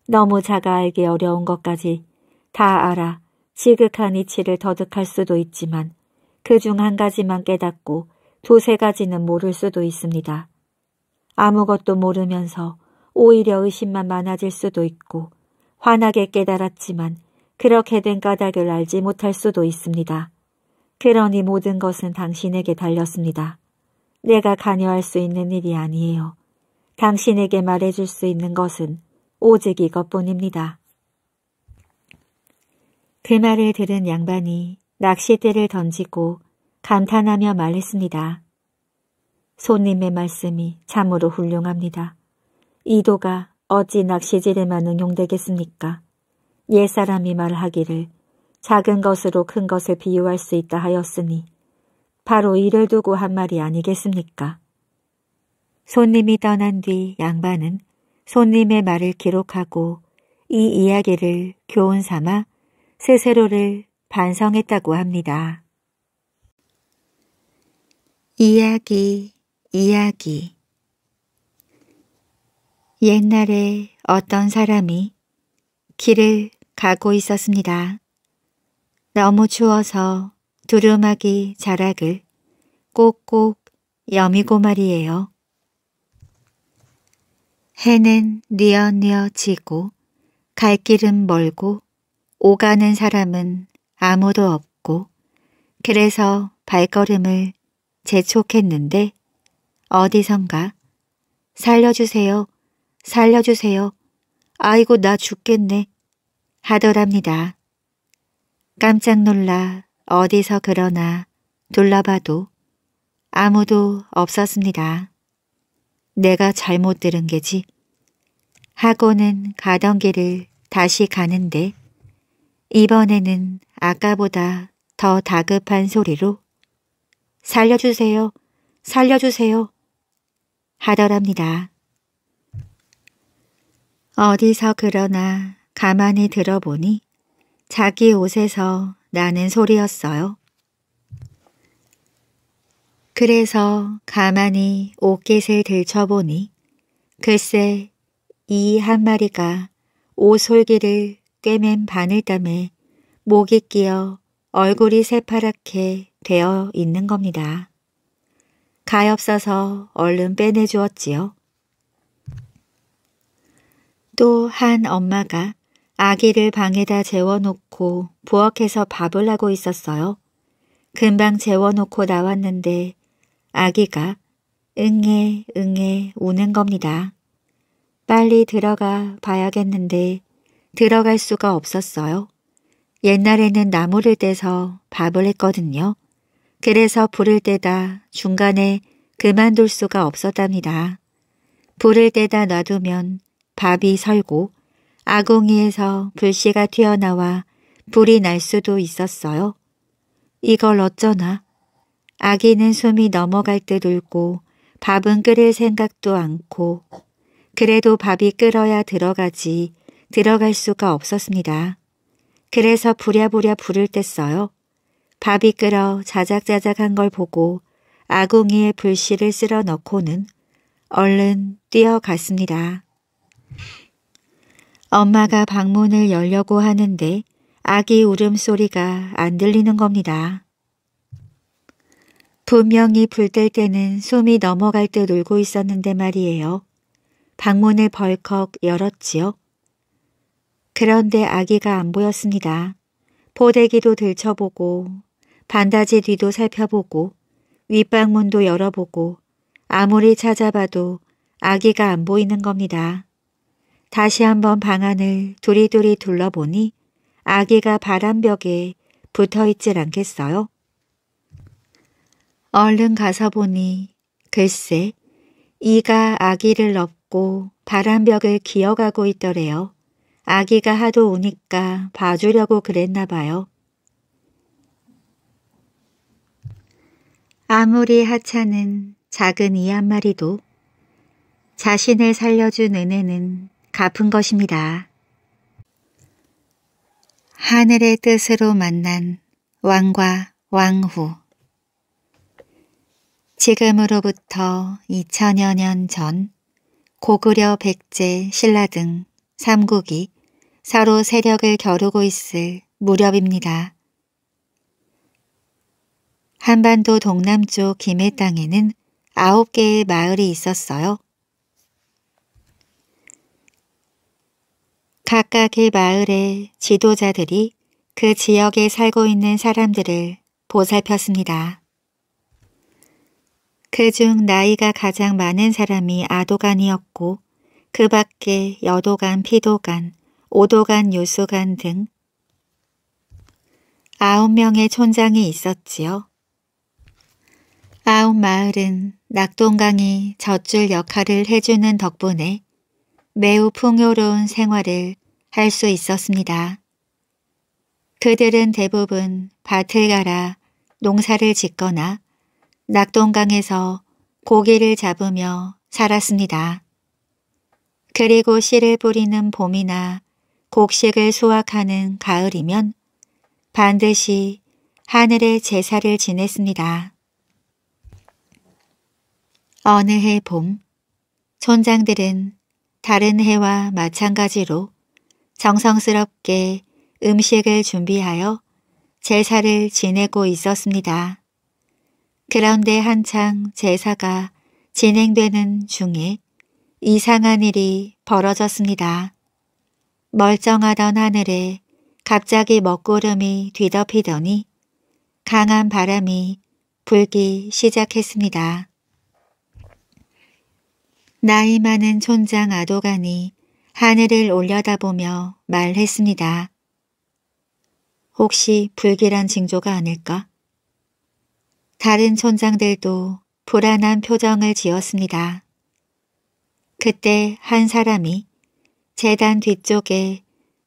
Speaker 1: 너무 자가 알기 어려운 것까지 다 알아 지극한 이치를 더득할 수도 있지만 그 중 한 가지만 깨닫고 두세 가지는 모를 수도 있습니다. 아무것도 모르면서 오히려 의심만 많아질 수도 있고 환하게 깨달았지만 그렇게 된 까닭을 알지 못할 수도 있습니다. 그러니 모든 것은 당신에게 달렸습니다. 내가 관여할 수 있는 일이 아니에요. 당신에게 말해줄 수 있는 것은 오직 이것뿐입니다. 그 말을 들은 양반이 낚싯대를 던지고 감탄하며 말했습니다. 손님의 말씀이 참으로 훌륭합니다. 이도가 어찌 낚시질에만 응용되겠습니까? 옛사람이 말하기를 작은 것으로 큰 것을 비유할 수 있다 하였으니 바로 이를 두고 한 말이 아니겠습니까? 손님이 떠난 뒤 양반은 손님의 말을 기록하고 이 이야기를 교훈 삼아 스세로를 반성했다고 합니다. 이야기 이야기 옛날에 어떤 사람이 길을 가고 있었습니다. 너무 추워서 두루마기 자락을 꼭꼭 여미고 말이에요. 해는 뉘어뉘어 지고 갈 길은 멀고 오가는 사람은 아무도 없고 그래서 발걸음을 재촉했는데 어디선가 살려주세요. 살려주세요. 아이고 나 죽겠네. 하더랍니다. 깜짝 놀라 어디서 그러나 둘러봐도 아무도 없었습니다. 내가 잘못 들은 게지. 하고는 가던 길을 다시 가는데 이번에는 아까보다 더 다급한 소리로 살려주세요. 살려주세요. 하더랍니다. 어디서 그러나 가만히 들어보니 자기 옷에서 나는 소리였어요. 그래서 가만히 옷깃을 들춰보니 글쎄 이 한 마리가 옷솔기를 꿰맨 바늘땀에 목이 끼어 얼굴이 새파랗게 되어 있는 겁니다. 가엾어서 얼른 빼내주었지요. 또 한 엄마가 아기를 방에다 재워놓고 부엌에서 밥을 하고 있었어요. 금방 재워놓고 나왔는데 아기가 응애 응애 우는 겁니다. 빨리 들어가 봐야겠는데 들어갈 수가 없었어요. 옛날에는 나무를 떼서 밥을 했거든요. 그래서 불을 떼다 중간에 그만둘 수가 없었답니다. 불을 떼다 놔두면 밥이 설고 아궁이에서 불씨가 튀어나와 불이 날 수도 있었어요. 이걸 어쩌나. 아기는 숨이 넘어갈 듯 울고 밥은 끓일 생각도 않고 그래도 밥이 끓어야 들어가지 들어갈 수가 없었습니다. 그래서 부랴부랴 불을 뗐어요. 밥이 끓어 자작자작한 걸 보고 아궁이에 불씨를 쓸어 넣고는 얼른 뛰어갔습니다. 엄마가 방문을 열려고 하는데 아기 울음소리가 안 들리는 겁니다. 분명히 불뗄 때는 숨이 넘어갈 듯 울고 있었는데 말이에요. 방문을 벌컥 열었지요. 그런데 아기가 안 보였습니다. 보대기도 들춰보고 반다지 뒤도 살펴보고 윗방문도 열어보고 아무리 찾아봐도 아기가 안 보이는 겁니다. 다시 한번 방 안을 두리두리 둘러보니 아기가 바람벽에 붙어있질 않겠어요? 얼른 가서 보니 글쎄 이가 아기를 업고 바람벽을 기어가고 있더래요. 아기가 하도 우니까 봐주려고 그랬나 봐요. 아무리 하찮은 작은 이 한 마리도 자신을 살려준 은혜는 갚은 것입니다. 하늘의 뜻으로 만난 왕과 왕후 지금으로부터 2000여 년 전 고구려 백제 신라 등 삼국이 서로 세력을 겨루고 있을 무렵입니다. 한반도 동남쪽 김해 땅에는 아홉 개의 마을이 있었어요. 각각의 마을의 지도자들이 그 지역에 살고 있는 사람들을 보살폈습니다. 그 중 나이가 가장 많은 사람이 아도간이었고 그 밖에 여도간, 피도간, 오도간, 요수간 등 아홉 명의 촌장이 있었지요. 아홉마을은 낙동강이 젖줄 역할을 해주는 덕분에 매우 풍요로운 생활을 할 수 있었습니다. 그들은 대부분 밭을 갈아 농사를 짓거나 낙동강에서 고기를 잡으며 살았습니다. 그리고 씨를 뿌리는 봄이나 곡식을 수확하는 가을이면 반드시 하늘의 제사를 지냈습니다. 어느 해 봄, 촌장들은 다른 해와 마찬가지로 정성스럽게 음식을 준비하여 제사를 지내고 있었습니다. 그런데 한창 제사가 진행되는 중에 이상한 일이 벌어졌습니다. 멀쩡하던 하늘에 갑자기 먹구름이 뒤덮이더니 강한 바람이 불기 시작했습니다. 나이 많은 촌장 아도가니 하늘을 올려다보며 말했습니다. 혹시 불길한 징조가 아닐까? 다른 촌장들도 불안한 표정을 지었습니다. 그때 한 사람이 재단 뒤쪽에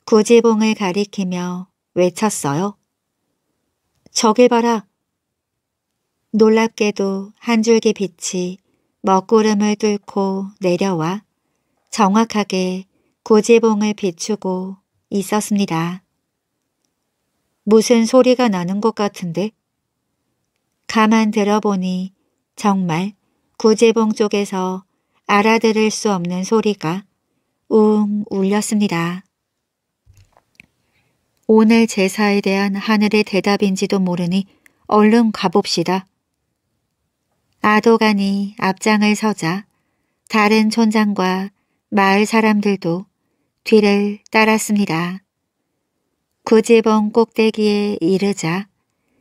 Speaker 1: 구지봉을 가리키며 외쳤어요. 저길 봐라! 놀랍게도 한 줄기 빛이 먹구름을 뚫고 내려와 정확하게 구지봉을 비추고 있었습니다. 무슨 소리가 나는 것 같은데? 가만 들어보니 정말 구지봉 쪽에서 알아들을 수 없는 소리가 웅 울렸습니다. 오늘 제사에 대한 하늘의 대답인지도 모르니 얼른 가봅시다. 아도간이 앞장을 서자 다른 촌장과 마을 사람들도 뒤를 따랐습니다. 구지봉 꼭대기에 이르자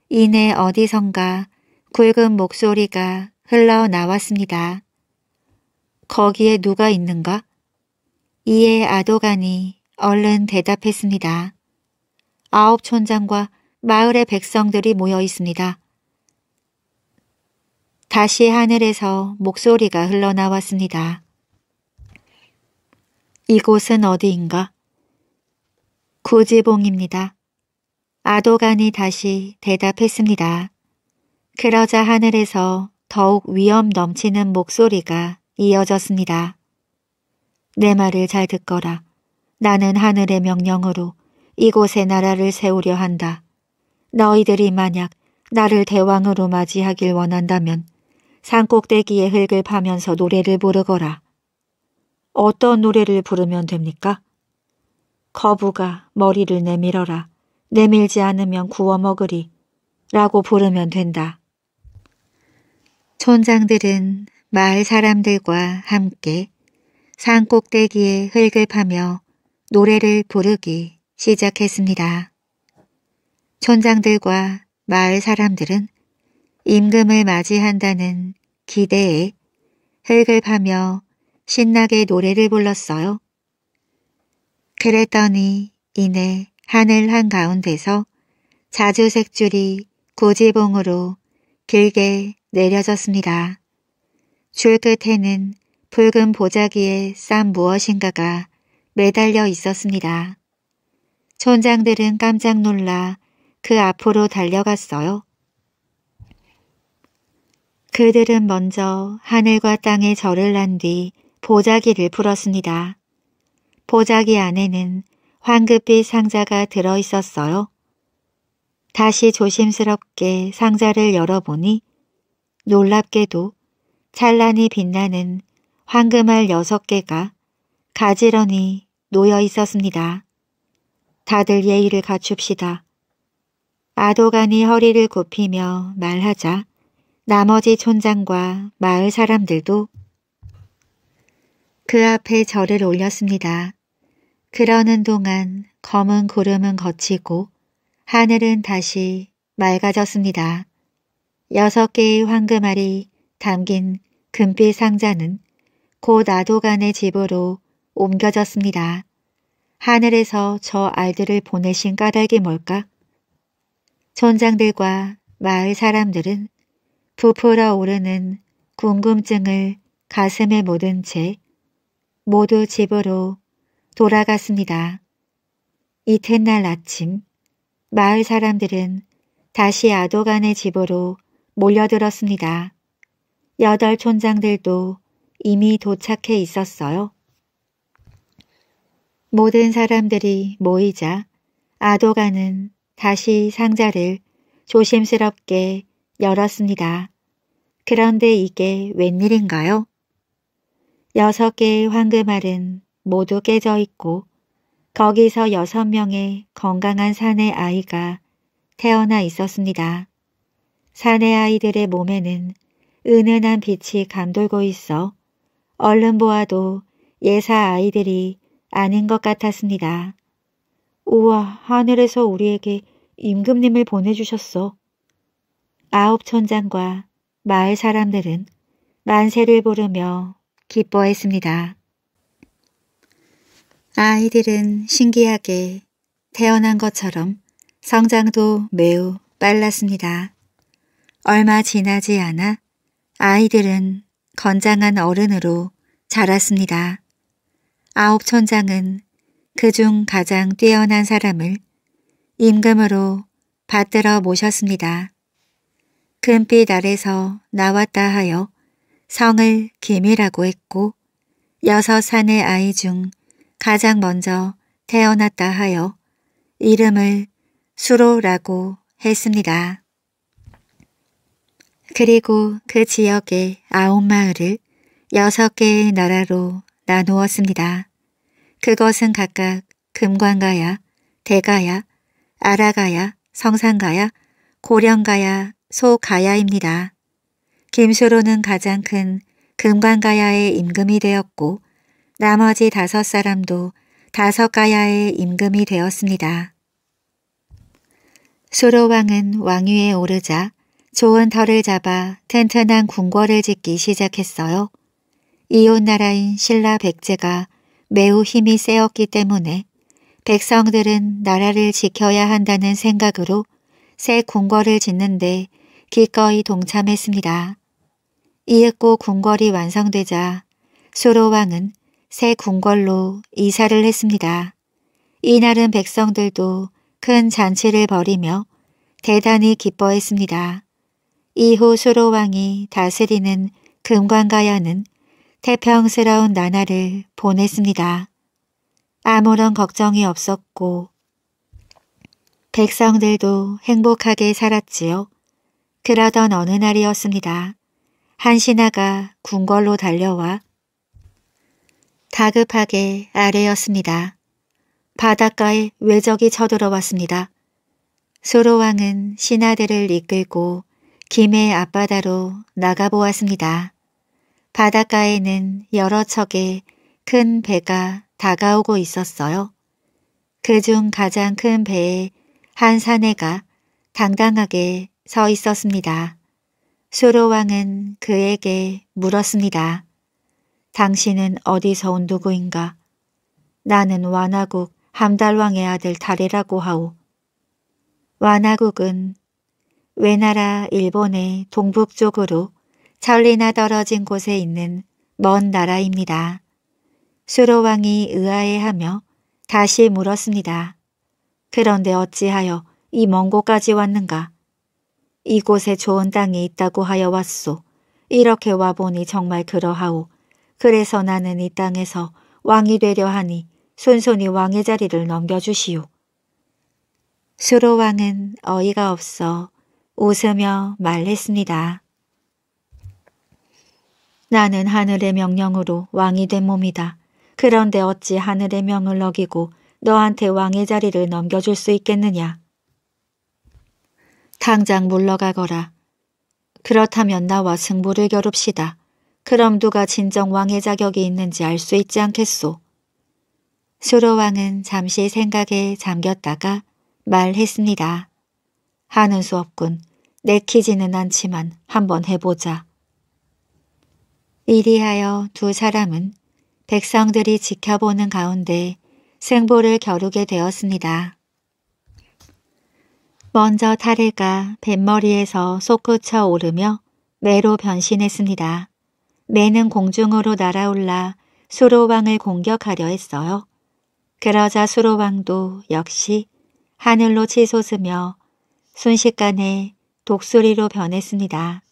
Speaker 1: 이내 어디선가 굵은 목소리가 흘러나왔습니다. 거기에 누가 있는가? 이에 아도간이 얼른 대답했습니다. 아홉 촌장과 마을의 백성들이 모여 있습니다. 다시 하늘에서 목소리가 흘러나왔습니다. 이곳은 어디인가? 구지봉입니다. 아도간이 다시 대답했습니다. 그러자 하늘에서 더욱 위험 넘치는 목소리가 이어졌습니다. 내 말을 잘 듣거라. 나는 하늘의 명령으로 이곳에 나라를 세우려 한다. 너희들이 만약 나를 대왕으로 맞이하길 원한다면 산 꼭대기에 흙을 파면서 노래를 부르거라. 어떤 노래를 부르면 됩니까? 거부가 머리를 내밀어라. 내밀지 않으면 구워 먹으리. 라고 부르면 된다. 촌장들은 마을 사람들과 함께 산 꼭대기에 흙을 파며 노래를 부르기 시작했습니다. 촌장들과 마을 사람들은 임금을 맞이한다는 기대에 흙을 파며 신나게 노래를 불렀어요. 그랬더니 이내 하늘 한가운데서 자주색 줄이 고지봉으로 길게 내려졌습니다. 줄 끝에는 붉은 보자기에 싼 무엇인가가 매달려 있었습니다. 촌장들은 깜짝 놀라 그 앞으로 달려갔어요. 그들은 먼저 하늘과 땅에 절을 난 뒤 보자기를 풀었습니다. 보자기 안에는 황급빛 상자가 들어 있었어요. 다시 조심스럽게 상자를 열어보니 놀랍게도 찬란히 빛나는 황금알 여섯 개가 가지런히 놓여 있었습니다. 다들 예의를 갖춥시다. 아도간이 허리를 굽히며 말하자 나머지 촌장과 마을 사람들도 그 앞에 절을 올렸습니다. 그러는 동안 검은 구름은 거치고 하늘은 다시 맑아졌습니다. 여섯 개의 황금알이 담긴 금빛 상자는 곧 아도간의 집으로 옮겨졌습니다. 하늘에서 저 알들을 보내신 까닭이 뭘까? 촌장들과 마을 사람들은 부풀어 오르는 궁금증을 가슴에 묻은 채 모두 집으로 돌아갔습니다. 이튿날 아침 마을 사람들은 다시 아도간의 집으로 몰려들었습니다. 여덟 촌장들도 이미 도착해 있었어요. 모든 사람들이 모이자 아도가는 다시 상자를 조심스럽게 열었습니다. 그런데 이게 웬일인가요? 여섯 개의 황금알은 모두 깨져 있고 거기서 여섯 명의 건강한 사내 아이가 태어나 있었습니다. 사내 아이들의 몸에는 은은한 빛이 감돌고 있어 얼른 보아도 예사 아이들이 아닌 것 같았습니다. 우와 하늘에서 우리에게 임금님을 보내주셨어. 아홉 촌장과 마을 사람들은 만세를 부르며 기뻐했습니다. 아이들은 신기하게 태어난 것처럼 성장도 매우 빨랐습니다. 얼마 지나지 않아 아이들은 건장한 어른으로 자랐습니다. 아홉 촌장은 그 중 가장 뛰어난 사람을 임금으로 받들어 모셨습니다. 금빛 아래서 나왔다 하여 성을 김이라고 했고 여섯 산의 아이 중 가장 먼저 태어났다 하여 이름을 수로라고 했습니다. 그리고 그 지역의 아홉 마을을 여섯 개의 나라로 나누었습니다. 그것은 각각 금관가야, 대가야, 아라가야, 성산가야, 고령가야 소가야입니다. 김수로는 가장 큰 금관가야의 임금이 되었고 나머지 다섯 사람도 다섯 가야의 임금이 되었습니다. 수로왕은 왕위에 오르자 좋은 터를 잡아 튼튼한 궁궐을 짓기 시작했어요. 이웃 나라인 신라 백제가 매우 힘이 세었기 때문에 백성들은 나라를 지켜야 한다는 생각으로 새 궁궐을 짓는데 기꺼이 동참했습니다. 이윽고 궁궐이 완성되자 수로왕은 새 궁궐로 이사를 했습니다. 이날은 백성들도 큰 잔치를 벌이며 대단히 기뻐했습니다. 이후 수로왕이 다스리는 금관가야는 태평스러운 나날을 보냈습니다. 아무런 걱정이 없었고 백성들도 행복하게 살았지요. 그러던 어느 날이었습니다. 한 신하가 궁궐로 달려와 다급하게 아래였습니다. 바닷가에 외적이 쳐들어왔습니다. 소로왕은 신하들을 이끌고 김해 앞바다로 나가보았습니다. 바닷가에는 여러 척의 큰 배가 다가오고 있었어요. 그 중 가장 큰 배에 한 사내가 당당하게 서 있었습니다. 수로왕은 그에게 물었습니다. 당신은 어디서 온 누구인가? 나는 완화국 함달왕의 아들 다레라고 하오. 완화국은 외나라 일본의 동북쪽으로 천리나 떨어진 곳에 있는 먼 나라입니다. 수로왕이 의아해하며 다시 물었습니다. 그런데 어찌하여 이 먼 곳까지 왔는가? 이곳에 좋은 땅이 있다고 하여 왔소. 이렇게 와보니 정말 그러하오. 그래서 나는 이 땅에서 왕이 되려 하니 손손이 왕의 자리를 넘겨주시오. 수로왕은 어이가 없어 웃으며 말했습니다. 나는 하늘의 명령으로 왕이 된 몸이다. 그런데 어찌 하늘의 명을 어기고 너한테 왕의 자리를 넘겨줄 수 있겠느냐. 당장 물러가거라. 그렇다면 나와 승부를 겨룹시다. 그럼 누가 진정 왕의 자격이 있는지 알 수 있지 않겠소. 수로왕은 잠시 생각에 잠겼다가 말했습니다. 하는 수 없군. 내키지는 않지만 한번 해보자. 이리하여 두 사람은 백성들이 지켜보는 가운데 생보를 겨루게 되었습니다. 먼저 타레가 뱃머리에서 솟구쳐 오르며 매로 변신했습니다. 매는 공중으로 날아올라 수로왕을 공격하려 했어요. 그러자 수로왕도 역시 하늘로 치솟으며 순식간에 독수리로 변했습니다.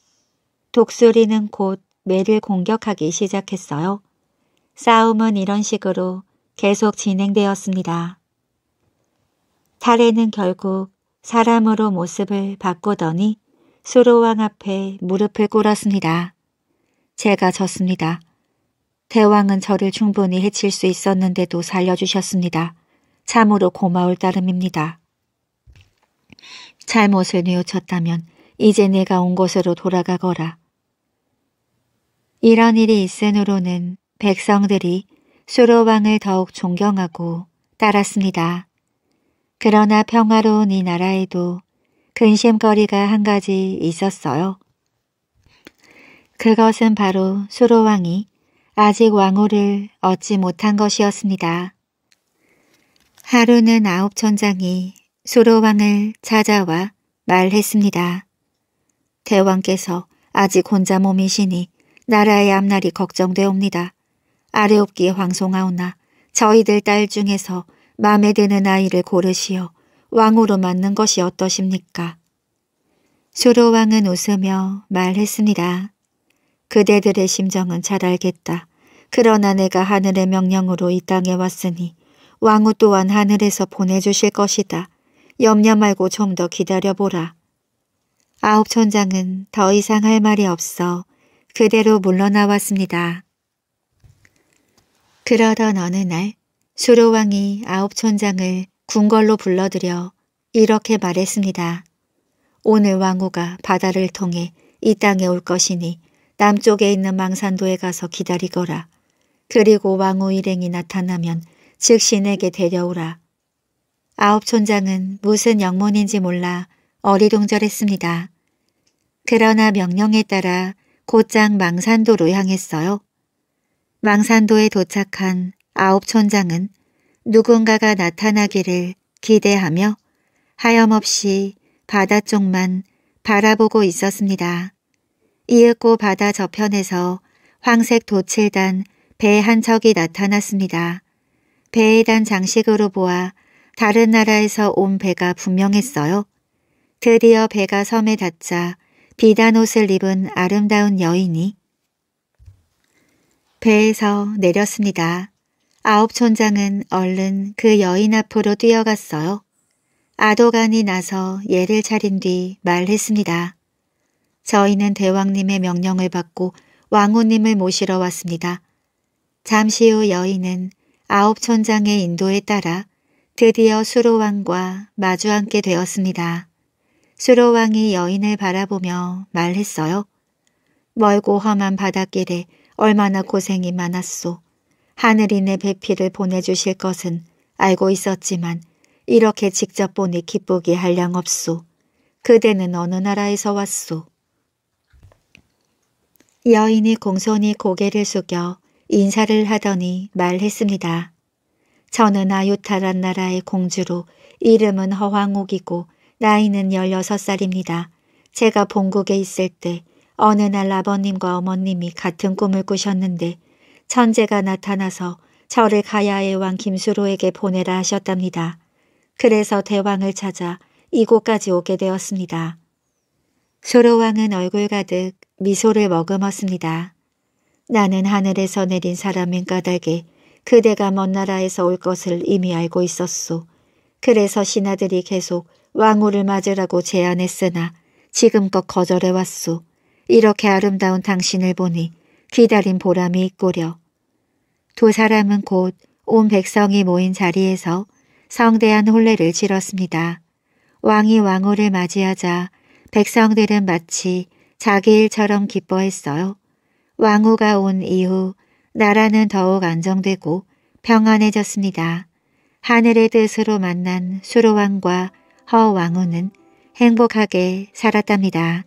Speaker 1: 독수리는 곧 매를 공격하기 시작했어요. 싸움은 이런 식으로 계속 진행되었습니다. 탈에는 결국 사람으로 모습을 바꾸더니 수로왕 앞에 무릎을 꿇었습니다. 제가 졌습니다. 대왕은 저를 충분히 해칠 수 있었는데도 살려주셨습니다. 참으로 고마울 따름입니다. 잘못을 뉘우쳤다면 이제 내가 온 곳으로 돌아가거라. 이런 일이 있은 후로는 백성들이 수로왕을 더욱 존경하고 따랐습니다. 그러나 평화로운 이 나라에도 근심거리가 한 가지 있었어요. 그것은 바로 수로왕이 아직 왕호를 얻지 못한 것이었습니다. 하루는 아홉 천장이 수로왕을 찾아와 말했습니다. 대왕께서 아직 혼자 몸이시니 나라의 앞날이 걱정되옵니다. 아래옵기에 황송하오나 저희들 딸 중에서 마음에 드는 아이를 고르시어 왕으로 맞는 것이 어떠십니까? 수로왕은 웃으며 말했습니다. 그대들의 심정은 잘 알겠다. 그러나 내가 하늘의 명령으로 이 땅에 왔으니 왕후 또한 하늘에서 보내주실 것이다. 염려 말고 좀 더 기다려보라. 아홉 천장은 더 이상 할 말이 없어 그대로 물러나왔습니다. 그러던 어느 날 수로왕이 아홉 촌장을 궁궐로 불러들여 이렇게 말했습니다. 오늘 왕후가 바다를 통해 이 땅에 올 것이니 남쪽에 있는 망산도에 가서 기다리거라. 그리고 왕후 일행이 나타나면 즉시 내게 데려오라. 아홉 촌장은 무슨 영문인지 몰라 어리둥절했습니다. 그러나 명령에 따라 곧장 망산도로 향했어요. 망산도에 도착한 아홉 촌장은 누군가가 나타나기를 기대하며 하염없이 바다 쪽만 바라보고 있었습니다. 이윽고 바다 저편에서 황색 도칠단 배 한 척이 나타났습니다. 배에 단 장식으로 보아 다른 나라에서 온 배가 분명했어요. 드디어 배가 섬에 닿자 비단 옷을 입은 아름다운 여인이 배에서 내렸습니다. 아홉 촌장은 얼른 그 여인 앞으로 뛰어갔어요. 아도간이 나서 예를 차린 뒤 말했습니다. 저희는 대왕님의 명령을 받고 왕후님을 모시러 왔습니다. 잠시 후 여인은 아홉 천장의 인도에 따라 드디어 수로왕과 마주앉게 되었습니다. 수로왕이 여인을 바라보며 말했어요. 멀고 험한 바닷길에 얼마나 고생이 많았소. 하늘이 내 배필을 보내주실 것은 알고 있었지만 이렇게 직접 보니 기쁘기 할량 없소. 그대는 어느 나라에서 왔소. 여인이 공손히 고개를 숙여 인사를 하더니 말했습니다. 저는 아유타란 나라의 공주로 이름은 허황옥이고 나이는 16살입니다. 제가 본국에 있을 때 어느 날 아버님과 어머님이 같은 꿈을 꾸셨는데 천재가 나타나서 저를 가야의 왕 김수로에게 보내라 하셨답니다. 그래서 대왕을 찾아 이곳까지 오게 되었습니다. 수로왕은 얼굴 가득 미소를 머금었습니다. 나는 하늘에서 내린 사람인 까닭에 그대가 먼 나라에서 올 것을 이미 알고 있었소. 그래서 신하들이 계속 왕후를 맞으라고 제안했으나 지금껏 거절해왔소. 이렇게 아름다운 당신을 보니 기다린 보람이 있고려. 두 사람은 곧 온 백성이 모인 자리에서 성대한 혼례를 치렀습니다. 왕이 왕후를 맞이하자 백성들은 마치 자기 일처럼 기뻐했어요. 왕후가 온 이후 나라는 더욱 안정되고 평안해졌습니다. 하늘의 뜻으로 만난 수로왕과 허왕후는 행복하게 살았답니다.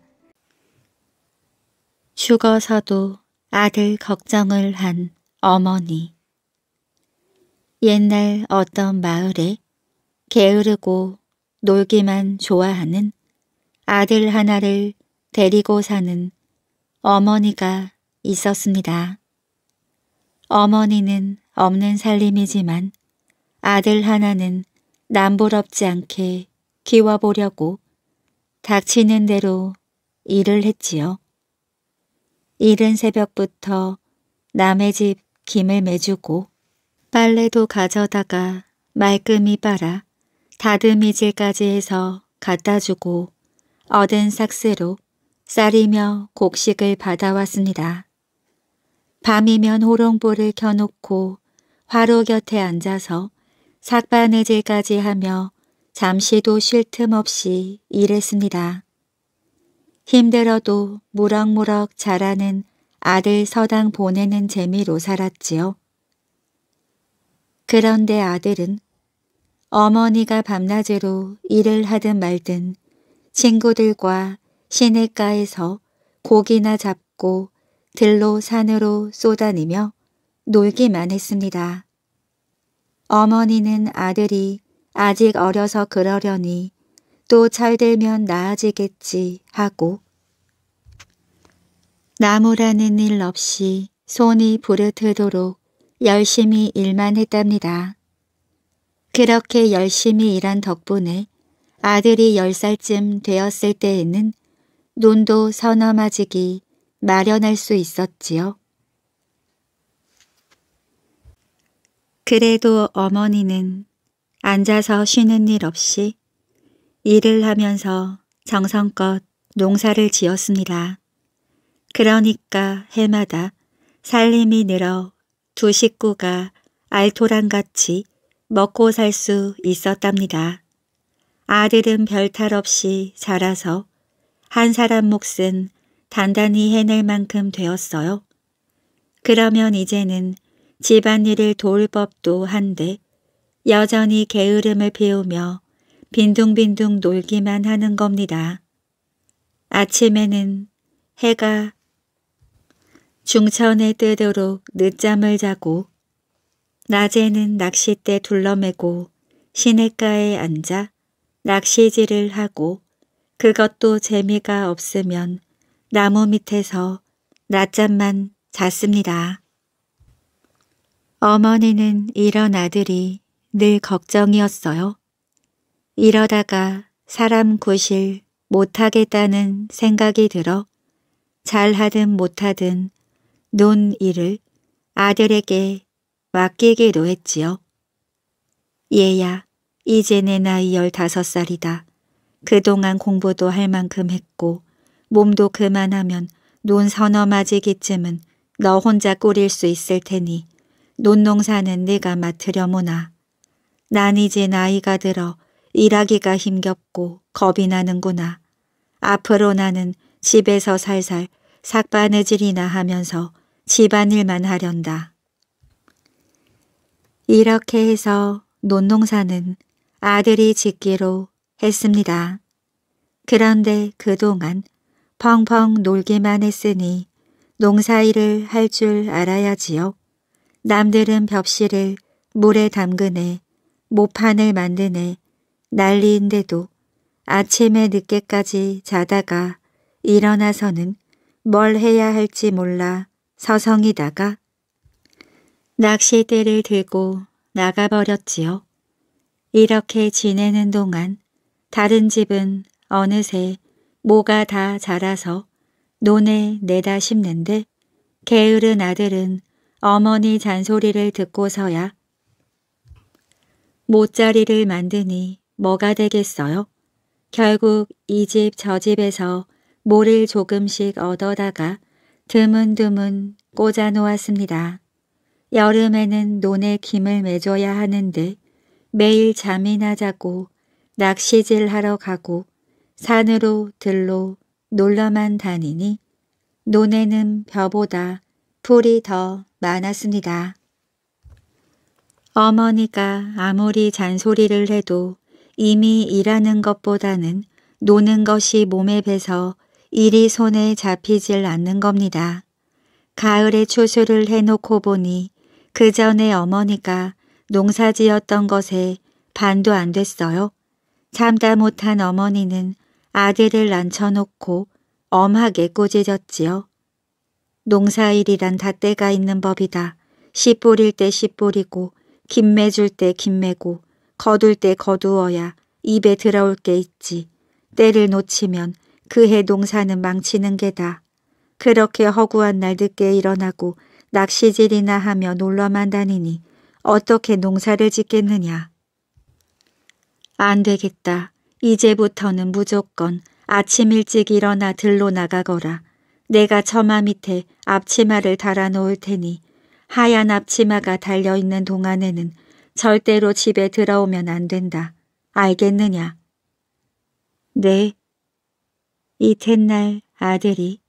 Speaker 1: 죽어서도 아들 걱정을 한 어머니 옛날 어떤 마을에 게으르고 놀기만 좋아하는 아들 하나를 데리고 사는 어머니가 있었습니다. 어머니는 없는 살림이지만 아들 하나는 남부럽지 않게 키워보려고 닥치는 대로 일을 했지요. 이른 새벽부터 남의 집 김을 매주고 빨래도 가져다가 말끔히 빨아 다듬이질까지 해서 갖다 주고 얻은 삭스로 쌀이며 곡식을 받아왔습니다. 밤이면 호롱불을 켜놓고 화로 곁에 앉아서 삭바느질까지 하며 잠시도 쉴 틈 없이 일했습니다. 힘들어도 무럭무럭 자라는 아들 서당 보내는 재미로 살았지요. 그런데 아들은 어머니가 밤낮으로 일을 하든 말든 친구들과 시냇가에서 고기나 잡고 들로 산으로 쏘다니며 놀기만 했습니다. 어머니는 아들이 아직 어려서 그러려니 또잘 되면 나아지겠지 하고 나무라는 일 없이 손이 부르트도록 열심히 일만 했답니다. 그렇게 열심히 일한 덕분에 아들이 10살쯤 되었을 때에는 논도 선너마지기 마련할 수 있었지요. 그래도 어머니는 앉아서 쉬는 일 없이 일을 하면서 정성껏 농사를 지었습니다. 그러니까 해마다 살림이 늘어 두 식구가 알토란같이 먹고 살 수 있었답니다. 아들은 별탈 없이 자라서 한 사람 몫은 단단히 해낼 만큼 되었어요. 그러면 이제는 집안일을 도울 법도 한데 여전히 게으름을 피우며 빈둥빈둥 놀기만 하는 겁니다. 아침에는 해가 중천에 뜨도록 늦잠을 자고 낮에는 낚싯대 둘러매고 시냇가에 앉아 낚시질을 하고 그것도 재미가 없으면 나무 밑에서 낮잠만 잤습니다. 어머니는 이런 아들이 늘 걱정이었어요. 이러다가 사람 구실 못하겠다는 생각이 들어 잘하든 못하든 논 일을 아들에게 맡기기도 했지요. 얘야 이제 내 나이 열다섯 살이다. 그동안 공부도 할 만큼 했고 몸도 그만하면 논 서너 마지기쯤은 너 혼자 꾸릴 수 있을 테니 논농사는 네가 맡으려무나. 난 이제 나이가 들어 일하기가 힘겹고 겁이 나는구나. 앞으로 나는 집에서 살살 삭바느질이나 하면서 집안일만 하련다. 이렇게 해서 논농사는 아들이 짓기로 했습니다. 그런데 그동안 펑펑 놀기만 했으니 농사일을 할 줄 알아야지요. 남들은 벽실을 물에 담그네, 모판을 만드네, 난리인데도 아침에 늦게까지 자다가 일어나서는 뭘 해야 할지 몰라 서성이다가 낚싯대를 들고 나가버렸지요. 이렇게 지내는 동안 다른 집은 어느새 모가 다 자라서 논에 내다 심는데 게으른 아들은 어머니 잔소리를 듣고서야 모짜리를 만드니 뭐가 되겠어요? 결국 이 집 저 집에서 모를 조금씩 얻어다가 드문드문 꽂아 놓았습니다. 여름에는 논에 김을 맺어야 하는데 매일 잠이나 자고 낚시질 하러 가고 산으로 들로 놀러만 다니니 논에는 벼보다 풀이 더 많았습니다. 어머니가 아무리 잔소리를 해도 이미 일하는 것보다는 노는 것이 몸에 배서 일이 손에 잡히질 않는 겁니다. 가을에 추수를 해놓고 보니 그 전에 어머니가 농사지었던 것에 반도 안 됐어요. 참다 못한 어머니는 아들을 앉혀놓고 엄하게 꾸짖었지요. 농사일이란 다 때가 있는 법이다. 씨 뿌릴 때 씨 뿌리고 김매 줄때 김매고 거둘 때 거두어야 입에 들어올 게 있지. 때를 놓치면 그 해 농사는 망치는 게다. 그렇게 허구한 날 늦게 일어나고 낚시질이나 하며 놀러만 다니니 어떻게 농사를 짓겠느냐. 안 되겠다. 이제부터는 무조건 아침 일찍 일어나 들로 나가거라. 내가 처마 밑에 앞치마를 달아놓을 테니 하얀 앞치마가 달려있는 동안에는 절대로 집에 들어오면 안 된다. 알겠느냐? 네. 이튿날 아들이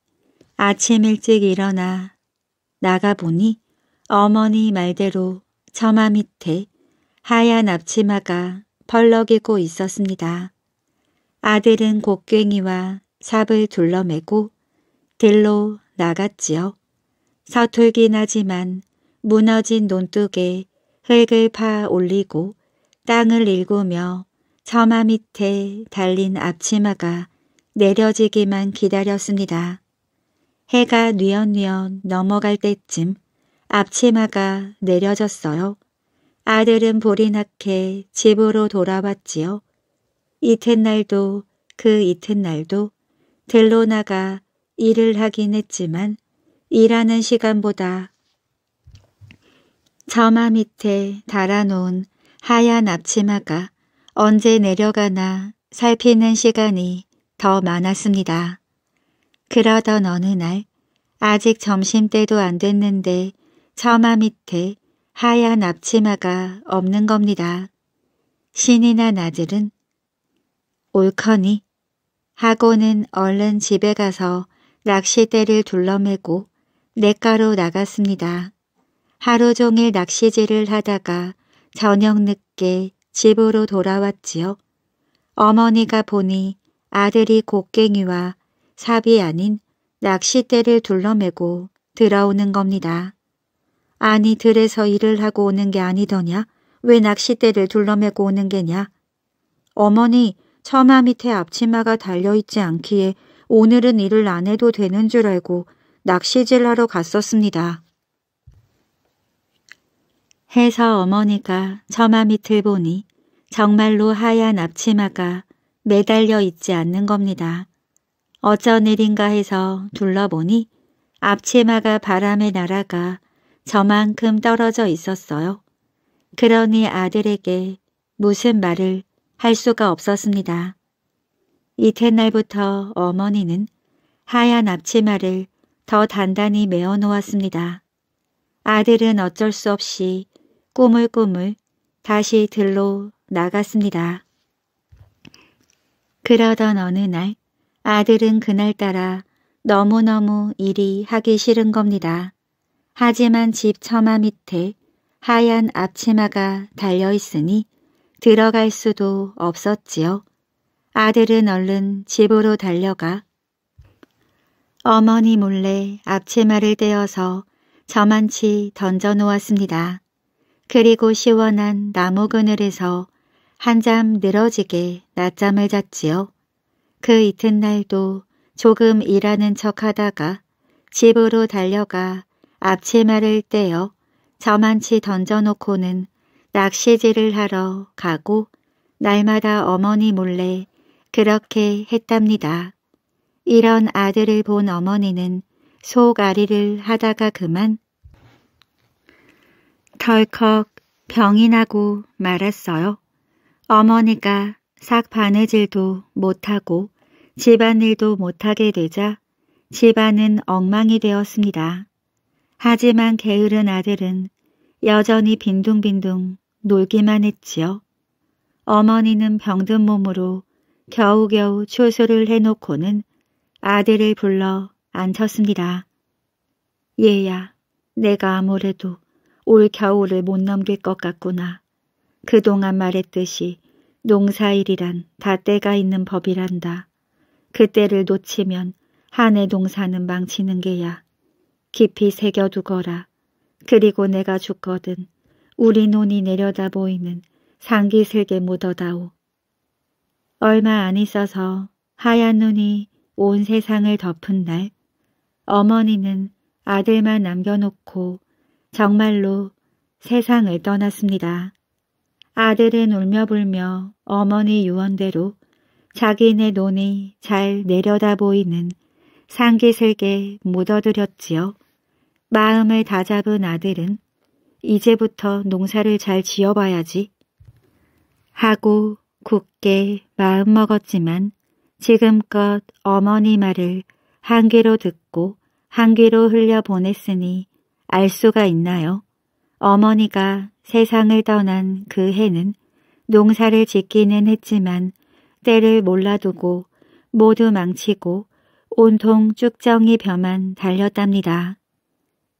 Speaker 1: 아침 일찍 일어나 나가보니 어머니 말대로 처마 밑에 하얀 앞치마가 펄럭이고 있었습니다. 아들은 곡괭이와 삽을 둘러매고 들로 나갔지요. 서툴긴 하지만 무너진 논둑에 흙을 파 올리고 땅을 일구며 처마 밑에 달린 앞치마가 내려지기만 기다렸습니다. 해가 뉘엿뉘엿 넘어갈 때쯤 앞치마가 내려졌어요. 아들은 볼이 나게 집으로 돌아왔지요. 이튿날도 그 이튿날도 들로 나가 일을 하긴 했지만 일하는 시간보다 처마 밑에 달아놓은 하얀 앞치마가 언제 내려가나 살피는 시간이 더 많았습니다. 그러던 어느 날 아직 점심때도 안 됐는데 처마 밑에 하얀 앞치마가 없는 겁니다. 신이 나나들은옳커니 하고는 얼른 집에 가서 낚싯대를 둘러매고 냇가로 나갔습니다. 하루 종일 낚시질을 하다가 저녁 늦게 집으로 돌아왔지요. 어머니가 보니 아들이 곡괭이와 삽이 아닌 낚싯대를 둘러매고 들어오는 겁니다. 아니 들에서 일을 하고 오는 게 아니더냐? 왜 낚싯대를 둘러매고 오는 게냐? 어머니 처마 밑에 앞치마가 달려있지 않기에 오늘은 일을 안 해도 되는 줄 알고 낚시질하러 갔었습니다. 해서 어머니가 처마 밑을 보니 정말로 하얀 앞치마가 매달려 있지 않는 겁니다. 어쩐 일인가 해서 둘러보니 앞치마가 바람에 날아가 저만큼 떨어져 있었어요. 그러니 아들에게 무슨 말을 할 수가 없었습니다. 이튿날부터 어머니는 하얀 앞치마를 더 단단히 메어 놓았습니다. 아들은 어쩔 수 없이 꼬물꼬물 다시 들로 나갔습니다. 그러던 어느 날 아들은 그날따라 너무너무 일이 하기 싫은 겁니다. 하지만 집 처마 밑에 하얀 앞치마가 달려있으니 들어갈 수도 없었지요. 아들은 얼른 집으로 달려가 어머니 몰래 앞치마를 떼어서 저만치 던져놓았습니다. 그리고 시원한 나무 그늘에서 한잠 늘어지게 낮잠을 잤지요. 그 이튿날도 조금 일하는 척하다가 집으로 달려가 앞치마를 떼어 저만치 던져놓고는 낚시질을 하러 가고 날마다 어머니 몰래 그렇게 했답니다. 이런 아들을 본 어머니는 속앓이를 하다가 그만 덜컥 병이 나고 말았어요. 어머니가 싹 바느질도 못하고 집안일도 못하게 되자 집안은 엉망이 되었습니다. 하지만 게으른 아들은 여전히 빈둥빈둥 놀기만 했지요. 어머니는 병든 몸으로 겨우겨우 추수를 해놓고는 아들을 불러 앉혔습니다. 얘야, 내가 아무래도 올 겨울을 못 넘길 것 같구나. 그동안 말했듯이 농사일이란 다 때가 있는 법이란다. 그때를 놓치면 한 해 농사는 망치는 게야. 깊이 새겨두거라. 그리고 내가 죽거든 우리 논이 내려다 보이는 상기슬게 묻어다오. 얼마 안 있어서 하얀 눈이 온 세상을 덮은 날 어머니는 아들만 남겨놓고 정말로 세상을 떠났습니다. 아들은 울며 불며 어머니 유언대로 자기네 논이 잘 내려다 보이는 상기슬게 묻어들였지요. 마음을 다잡은 아들은 이제부터 농사를 잘 지어봐야지 하고 굳게 마음먹었지만 지금껏 어머니 말을 한 귀로 듣고 한 귀로 흘려보냈으니 알 수가 있나요? 어머니가 세상을 떠난 그 해는 농사를 짓기는 했지만 때를 몰라두고 모두 망치고 온통 쭉정이 벼만 달렸답니다.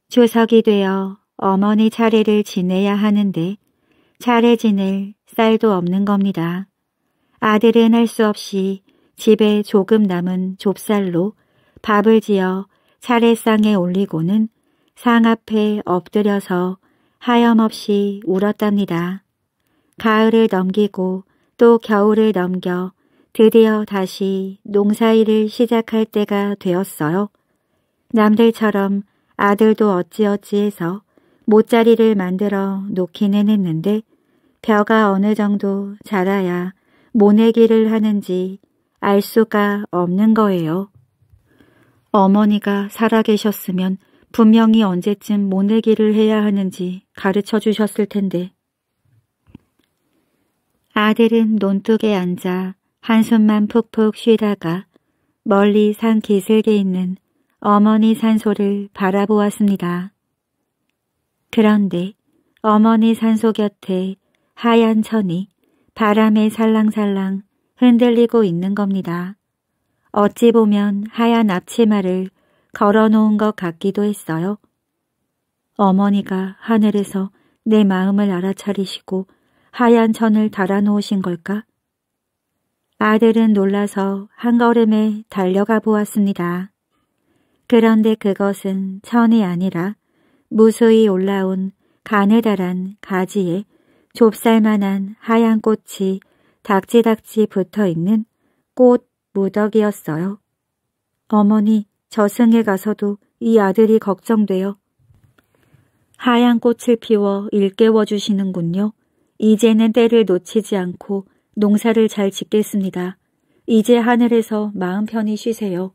Speaker 1: 조석이 되어 어머니 차례를 지내야 하는데 차례 지낼 쌀도 없는 겁니다. 아들은 할 수 없이 집에 조금 남은 좁쌀로 밥을 지어 차례상에 올리고는 상 앞에 엎드려서 하염없이 울었답니다. 가을을 넘기고 또 겨울을 넘겨 드디어 다시 농사일을 시작할 때가 되었어요. 남들처럼 아들도 어찌어찌해서 못자리를 만들어 놓기는 했는데 벼가 어느 정도 자라야 모내기를 하는지 알 수가 없는 거예요. 어머니가 살아계셨으면 분명히 언제쯤 모내기를 해야 하는지 가르쳐 주셨을 텐데. 아들은 논둑에 앉아 한숨만 푹푹 쉬다가 멀리 산 기슭에 있는 어머니 산소를 바라보았습니다. 그런데 어머니 산소 곁에 하얀 천이 바람에 살랑살랑 흔들리고 있는 겁니다. 어찌 보면 하얀 앞치마를 걸어놓은 것 같기도 했어요. 어머니가 하늘에서 내 마음을 알아차리시고 하얀 천을 달아놓으신 걸까? 아들은 놀라서 한 걸음에 달려가 보았습니다. 그런데 그것은 천이 아니라 무수히 올라온 가느다란 가지에 좁쌀만한 하얀 꽃이 닥지닥지 붙어있는 꽃 무더기였어요. 어머니, 저승에 가서도 이 아들이 걱정되어 하얀 꽃을 피워 일깨워 주시는군요. 이제는 때를 놓치지 않고 농사를 잘 짓겠습니다. 이제 하늘에서 마음 편히 쉬세요.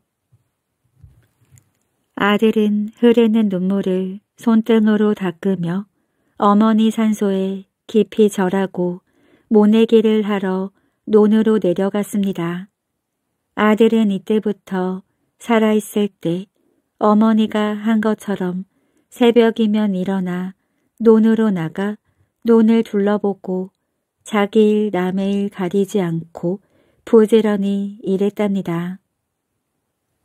Speaker 1: 아들은 흐르는 눈물을 손등으로 닦으며 어머니 산소에 깊이 절하고 모내기를 하러 논으로 내려갔습니다. 아들은 이때부터 살아있을 때 어머니가 한 것처럼 새벽이면 일어나 논으로 나가 논을 둘러보고 자기 일 남의 일 가리지 않고 부지런히 일했답니다.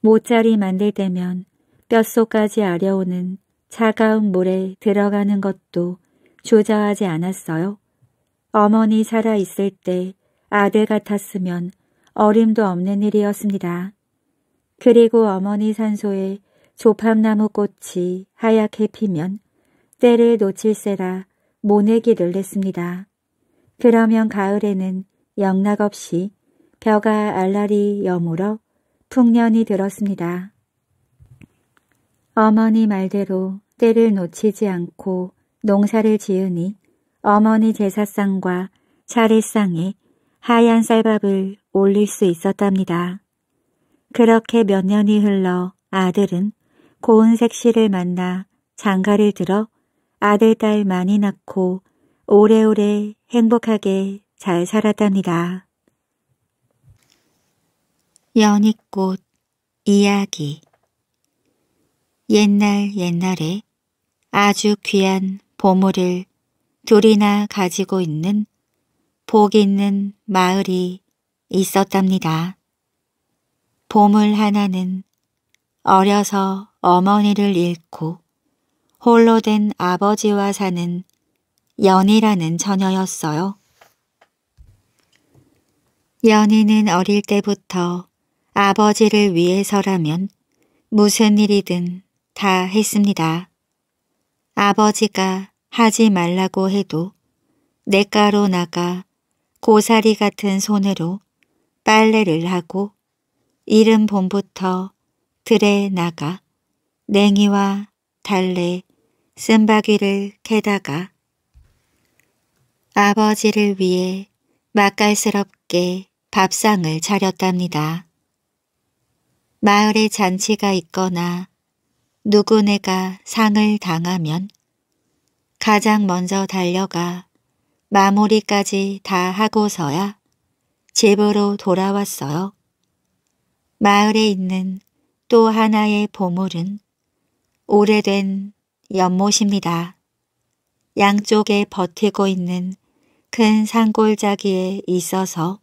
Speaker 1: 모짜리 만들 때면 뼛속까지 아려오는 차가운 물에 들어가는 것도 조자하지 않았어요. 어머니 살아있을 때 아들 같았으면 어림도 없는 일이었습니다. 그리고 어머니 산소에 조팝나무 꽃이 하얗게 피면 때를 놓칠세라 모내기를 냈습니다. 그러면 가을에는 영락없이 벼가 알랄이 여물어 풍년이 들었습니다. 어머니 말대로 때를 놓치지 않고 농사를 지으니 어머니 제사상과 차례상에 하얀 쌀밥을 올릴 수 있었답니다. 그렇게 몇 년이 흘러 아들은 고은색 씨를 만나 장가를 들어 아들, 딸 많이 낳고 오래오래 행복하게 잘 살았답니다. 연잎꽃 이야기 옛날 옛날에 아주 귀한 보물을 둘이나 가지고 있는 복 있는 마을이 있었답니다. 보물 하나는 어려서 어머니를 잃고 홀로 된 아버지와 사는 연희라는 처녀였어요. 연희는 어릴 때부터 아버지를 위해서라면 무슨 일이든 다 했습니다. 아버지가 하지 말라고 해도 내가로 나가 고사리 같은 손으로 빨래를 하고 이른 봄부터 들에 나가 냉이와 달래 쓴바귀를 캐다가 아버지를 위해 맛깔스럽게 밥상을 차렸답니다. 마을에 잔치가 있거나 누구네가 상을 당하면 가장 먼저 달려가 마무리까지 다 하고서야 집으로 돌아왔어요. 마을에 있는 또 하나의 보물은 오래된 연못입니다. 양쪽에 버티고 있는 큰 산골짜기에 있어서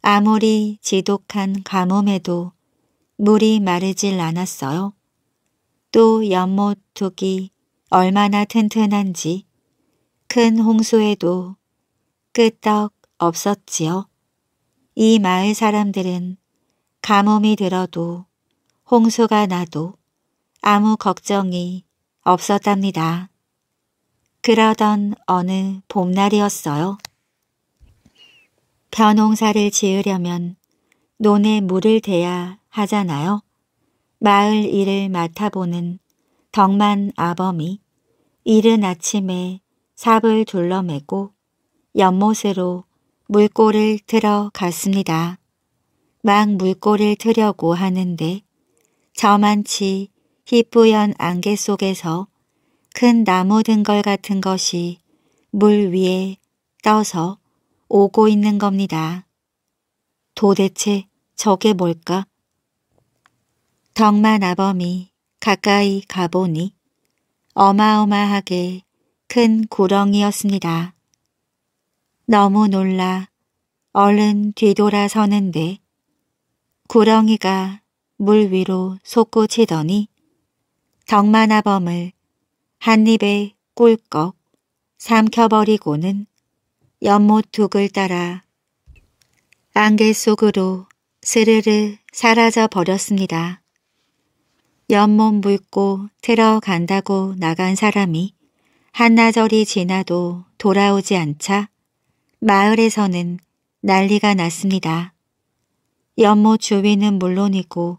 Speaker 1: 아무리 지독한 가뭄에도 물이 마르질 않았어요. 또 연못 둑기 얼마나 튼튼한지 큰 홍수에도 끄떡 없었지요. 이 마을 사람들은 가뭄이 들어도 홍수가 나도 아무 걱정이 없었답니다. 그러던 어느 봄날이었어요. 변홍사를 지으려면 논에 물을 대야 하잖아요. 마을 일을 맡아보는 덕만 아범이 이른 아침에 삽을 둘러매고 연못으로 물꼬를 들어갔습니다. 막 물꼬를 트려고 하는데 저만치 희뿌연 안개 속에서 큰 나무 등걸 같은 것이 물 위에 떠서 오고 있는 겁니다. 도대체 저게 뭘까? 덕만 아범이 가까이 가보니 어마어마하게 큰 구렁이였습니다. 너무 놀라 얼른 뒤돌아서는데 구렁이가 물 위로 솟구치더니 덕만아범을 한 입에 꿀꺽 삼켜버리고는 연못둑을 따라 안개 속으로 스르르 사라져 버렸습니다. 연못 물고 들어간다고 나간 사람이 한나절이 지나도 돌아오지 않자 마을에서는 난리가 났습니다. 연못 주위는 물론이고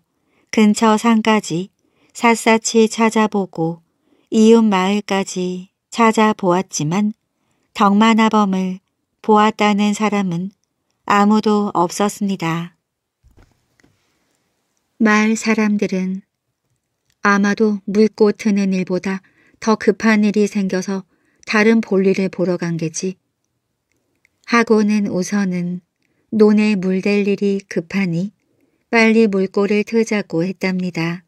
Speaker 1: 근처 산까지 샅샅이 찾아보고 이웃 마을까지 찾아보았지만 덕만아범을 보았다는 사람은 아무도 없었습니다. 마을 사람들은 아마도 물꽃 트는 일보다 더 급한 일이 생겨서 다른 볼일을 보러 간 게지. 하고는 우선은 논에 물댈 일이 급하니 빨리 물꼬를 트자고 했답니다.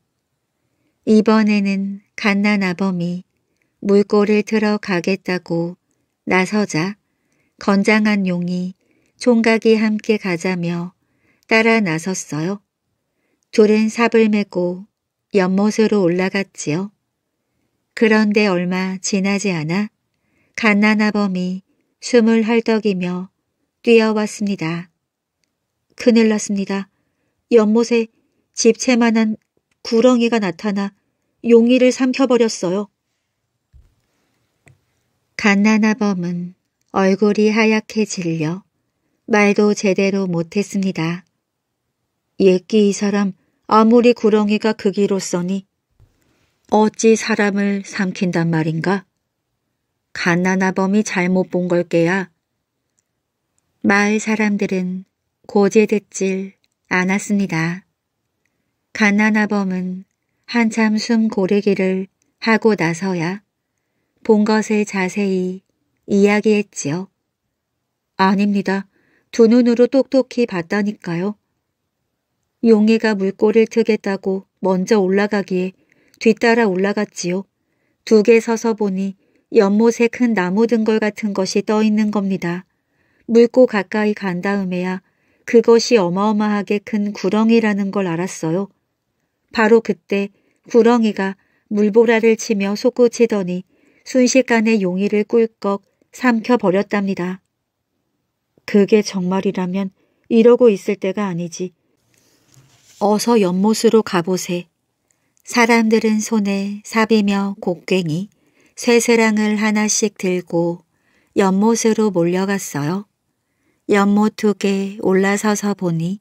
Speaker 1: 이번에는 갓난아범이 물꼬를 틀어 가겠다고 나서자 건장한 용이 총각이 함께 가자며 따라 나섰어요. 둘은 삽을 메고 연못으로 올라갔지요. 그런데 얼마 지나지 않아 갓난아범이 숨을 헐떡이며 뛰어왔습니다. 큰일 났습니다. 연못에 집채만한 구렁이가 나타나 용이를 삼켜버렸어요. 갓난아범은 얼굴이 하얗게 질려 말도 제대로 못했습니다. 옛기 이 사람 아무리 구렁이가 극기로 써니 어찌 사람을 삼킨단 말인가? 갓난아범이 잘못 본걸 게야. 마을 사람들은 고제듣질 않았습니다. 갓난아범은 한참 숨 고르기를 하고 나서야 본 것을 자세히 이야기했지요. 아닙니다. 두 눈으로 똑똑히 봤다니까요. 용이가 물꼬를 트겠다고 먼저 올라가기에 뒤따라 올라갔지요. 두 개 서서 보니 연못에 큰 나무 등걸 같은 것이 떠 있는 겁니다. 물꼬 가까이 간 다음에야 그것이 어마어마하게 큰 구렁이라는 걸 알았어요. 바로 그때 구렁이가 물보라를 치며 솟구치더니 순식간에 용의를 꿀꺽 삼켜버렸답니다. 그게 정말이라면 이러고 있을 때가 아니지. 어서 연못으로 가보세. 사람들은 손에 삽이며 곡괭이, 쇠세랑을 하나씩 들고 연못으로 몰려갔어요. 연못 둑에 올라서서 보니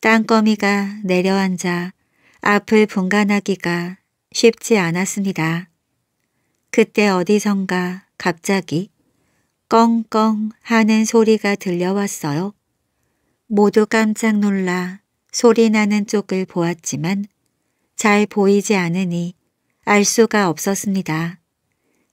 Speaker 1: 땅거미가 내려앉아 앞을 분간하기가 쉽지 않았습니다. 그때 어디선가 갑자기 껑껑 하는 소리가 들려왔어요. 모두 깜짝 놀라 소리 나는 쪽을 보았지만 잘 보이지 않으니 알 수가 없었습니다.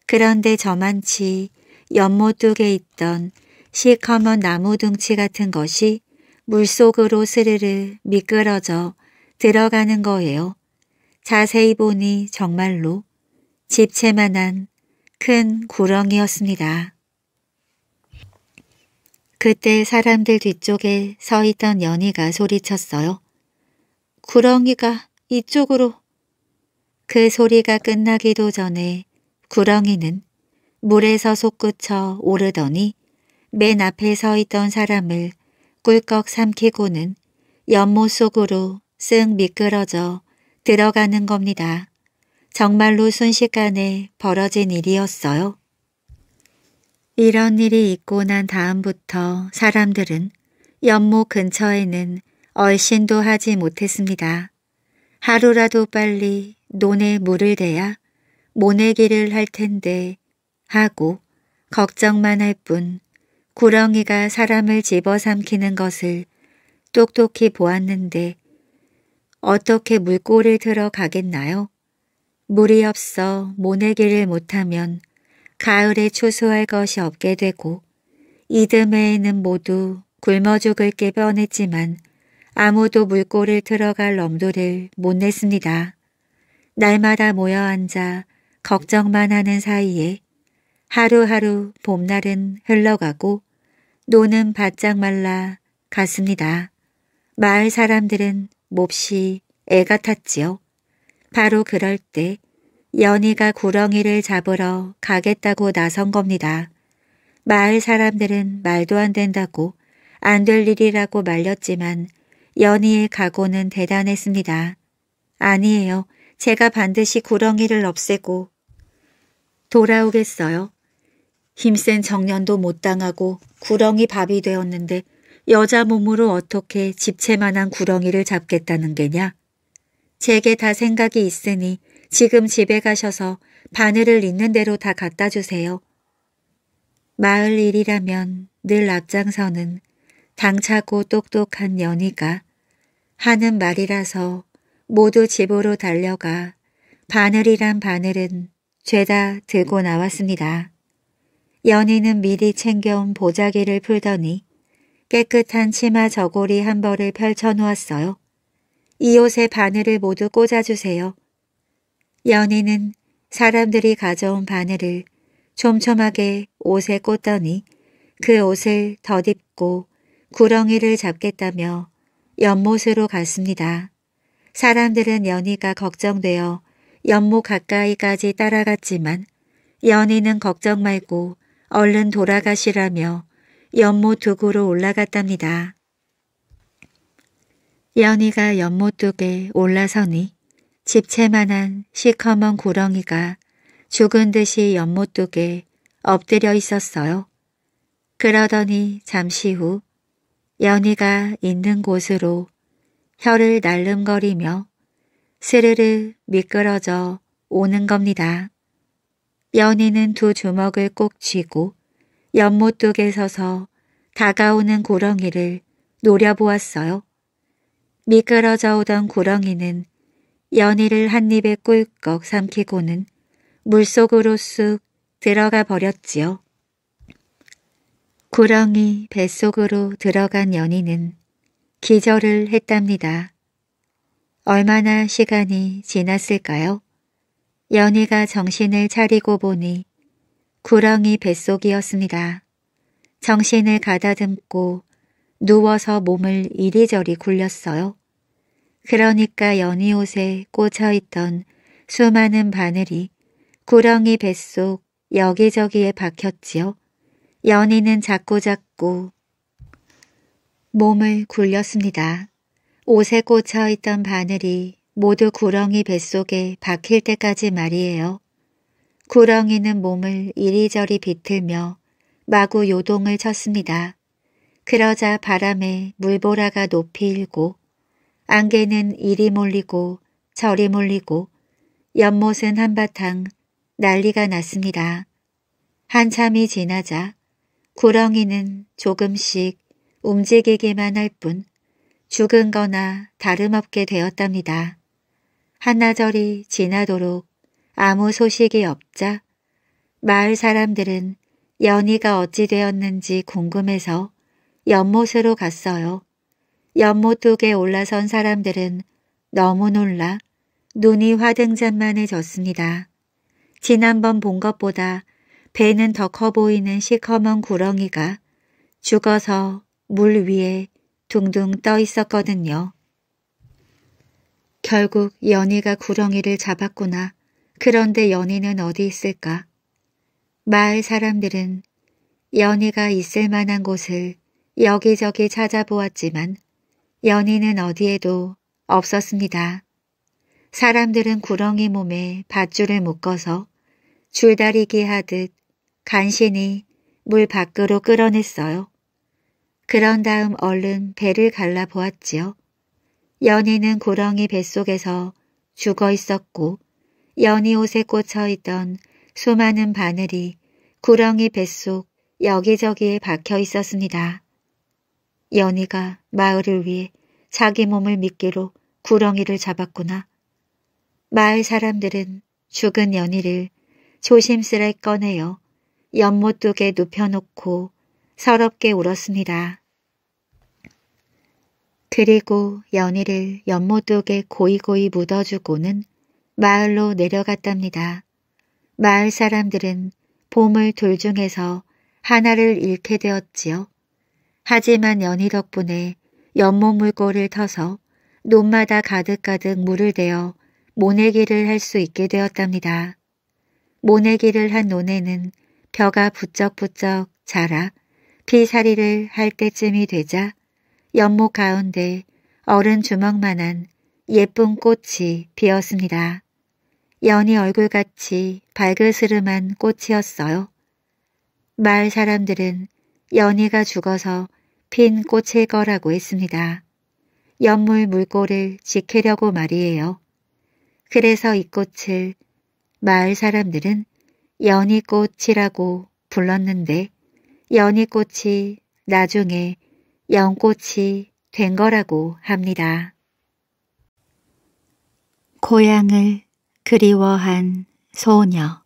Speaker 1: 그런데 저만치 연못 둑에 있던 시커먼 나무 둥치 같은 것이 물속으로 스르르 미끄러져 들어가는 거예요. 자세히 보니 정말로 집채만한 큰구렁이였습니다 그때 사람들 뒤쪽에 서 있던 연희가 소리쳤어요. 구렁이가 이쪽으로. 그 소리가 끝나기도 전에 구렁이는 물에서 솟구쳐 오르더니 맨 앞에 서 있던 사람을 꿀꺽 삼키고는 연못 속으로 쓱 미끄러져 들어가는 겁니다. 정말로 순식간에 벌어진 일이었어요. 이런 일이 있고 난 다음부터 사람들은 연못 근처에는 얼씬도 하지 못했습니다. 하루라도 빨리 논에 물을 대야 모내기를 할 텐데 하고 걱정만 할뿐 구렁이가 사람을 집어삼키는 것을 똑똑히 보았는데 어떻게 물꼬를 들어가겠나요? 물이 없어 모내기를 못하면 가을에 추수할 것이 없게 되고 이듬해에는 모두 굶어 죽을 게 뻔했지만 아무도 물꼬를 들어갈 엄두를 못 냈습니다. 날마다 모여 앉아 걱정만 하는 사이에 하루하루 봄날은 흘러가고 노는 바짝 말라 갔습니다. 마을 사람들은 몹시 애가 탔지요. 바로 그럴 때 연희가 구렁이를 잡으러 가겠다고 나선 겁니다. 마을 사람들은 말도 안 된다고 안 될 일이라고 말렸지만 연희의 각오는 대단했습니다. 아니에요. 제가 반드시 구렁이를 없애고 돌아오겠어요. 힘센 정년도 못 당하고 구렁이 밥이 되었는데 여자 몸으로 어떻게 집채만한 구렁이를 잡겠다는 게냐. 제게 다 생각이 있으니 지금 집에 가셔서 바늘을 있는 대로 다 갖다 주세요. 마을 일이라면 늘 앞장서는 당차고 똑똑한 연희가 하는 말이라서 모두 집으로 달려가 바늘이란 바늘은 죄다 들고 나왔습니다. 연희는 미리 챙겨온 보자기를 풀더니 깨끗한 치마 저고리 한 벌을 펼쳐놓았어요. 이 옷에 바늘을 모두 꽂아주세요. 연희는 사람들이 가져온 바늘을 촘촘하게 옷에 꽂더니 그 옷을 덧입고 구렁이를 잡겠다며 연못으로 갔습니다. 사람들은 연희가 걱정되어 연못 가까이까지 따라갔지만 연희는 걱정 말고 얼른 돌아가시라며 연못 둑으로 올라갔답니다. 연희가 연못둑에 올라서니 집채만한 시커먼 구렁이가 죽은 듯이 연못둑에 엎드려 있었어요. 그러더니 잠시 후 연희가 있는 곳으로 혀를 날름거리며 스르르 미끄러져 오는 겁니다. 연희는 두 주먹을 꼭 쥐고 연못둑에 서서 다가오는 구렁이를 노려보았어요. 미끄러져 오던 구렁이는 연희를 한 입에 꿀꺽 삼키고는 물속으로 쑥 들어가 버렸지요. 구렁이 뱃속으로 들어간 연희는 기절을 했답니다. 얼마나 시간이 지났을까요? 연희가 정신을 차리고 보니 구렁이 뱃속이었습니다. 정신을 가다듬고 누워서 몸을 이리저리 굴렸어요. 그러니까 연희 옷에 꽂혀있던 수많은 바늘이 구렁이 뱃속 여기저기에 박혔지요. 연희는 자꾸자꾸 몸을 굴렸습니다. 옷에 꽂혀있던 바늘이 모두 구렁이 뱃속에 박힐 때까지 말이에요. 구렁이는 몸을 이리저리 비틀며 마구 요동을 쳤습니다. 그러자 바람에 물보라가 높이 일고 안개는 이리 몰리고 저리 몰리고 연못은 한바탕 난리가 났습니다. 한참이 지나자 구렁이는 조금씩 움직이기만 할 뿐 죽은 거나 다름없게 되었답니다. 한나절이 지나도록 아무 소식이 없자 마을 사람들은 연희가 어찌 되었는지 궁금해서 연못으로 갔어요. 연못 뚝에 올라선 사람들은 너무 놀라 눈이 화등잔만해졌습니다. 지난번 본 것보다 배는 더 커 보이는 시커먼 구렁이가 죽어서 물 위에 둥둥 떠 있었거든요. 결국 연희가 구렁이를 잡았구나. 그런데 연희는 어디 있을까? 마을 사람들은 연희가 있을 만한 곳을 여기저기 찾아보았지만 연희는 어디에도 없었습니다. 사람들은 구렁이 몸에 밧줄을 묶어서 줄다리기 하듯 간신히 물 밖으로 끌어냈어요. 그런 다음 얼른 배를 갈라보았지요. 연희는 구렁이 뱃속에서 죽어 있었고 연희 옷에 꽂혀 있던 수많은 바늘이 구렁이 뱃속 여기저기에 박혀 있었습니다. 연희가 마을을 위해 자기 몸을 미끼로 구렁이를 잡았구나. 마을 사람들은 죽은 연희를 조심스레 꺼내어 연못둑에 눕혀놓고 서럽게 울었습니다. 그리고 연희를 연못독에 고이고이 묻어주고는 마을로 내려갔답니다. 마을 사람들은 봄을 돌 중에서 하나를 잃게 되었지요. 하지만 연희 덕분에 연못 물고를 터서 논마다 가득가득 물을 대어 모내기를 할 수 있게 되었답니다. 모내기를 한 논에는 벼가 부쩍부쩍 자라 피사리를 할 때쯤이 되자 연못 가운데 어른 주먹만한 예쁜 꽃이 피었습니다. 연이 얼굴같이 밝으스름한 꽃이었어요. 마을 사람들은 연이가 죽어서 핀 꽃일 거라고 했습니다. 연물 물꼬를 지키려고 말이에요. 그래서 이 꽃을 마을 사람들은 연이꽃이라고 불렀는데 연이꽃이 나중에 연꽃이 된 거라고 합니다. 고향을 그리워한 소녀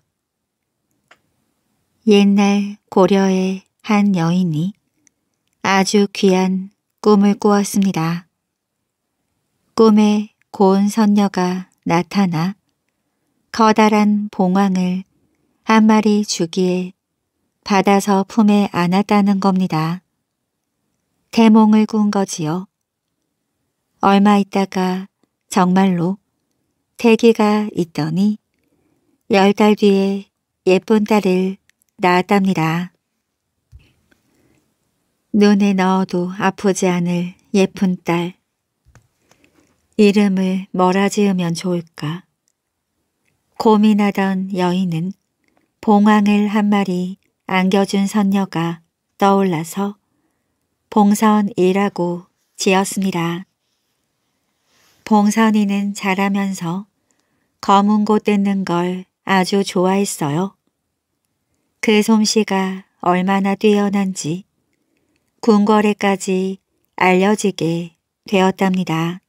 Speaker 1: 옛날 고려의 한 여인이 아주 귀한 꿈을 꾸었습니다. 꿈에 고운 선녀가 나타나 커다란 봉황을 한 마리 주기에 받아서 품에 안았다는 겁니다. 대몽을 꾼 거지요. 얼마 있다가 정말로 대기가 있더니 열 달 뒤에 예쁜 딸을 낳았답니다. 눈에 넣어도 아프지 않을 예쁜 딸. 이름을 뭐라 지으면 좋을까? 고민하던 여인은 봉황을 한 마리 안겨준 선녀가 떠올라서 봉선 이라고 지었습니다. 봉선이는 자라면서 검은 고 뜯는 걸 아주 좋아했어요. 그 솜씨가 얼마나 뛰어난지 궁궐에까지 알려지게 되었답니다.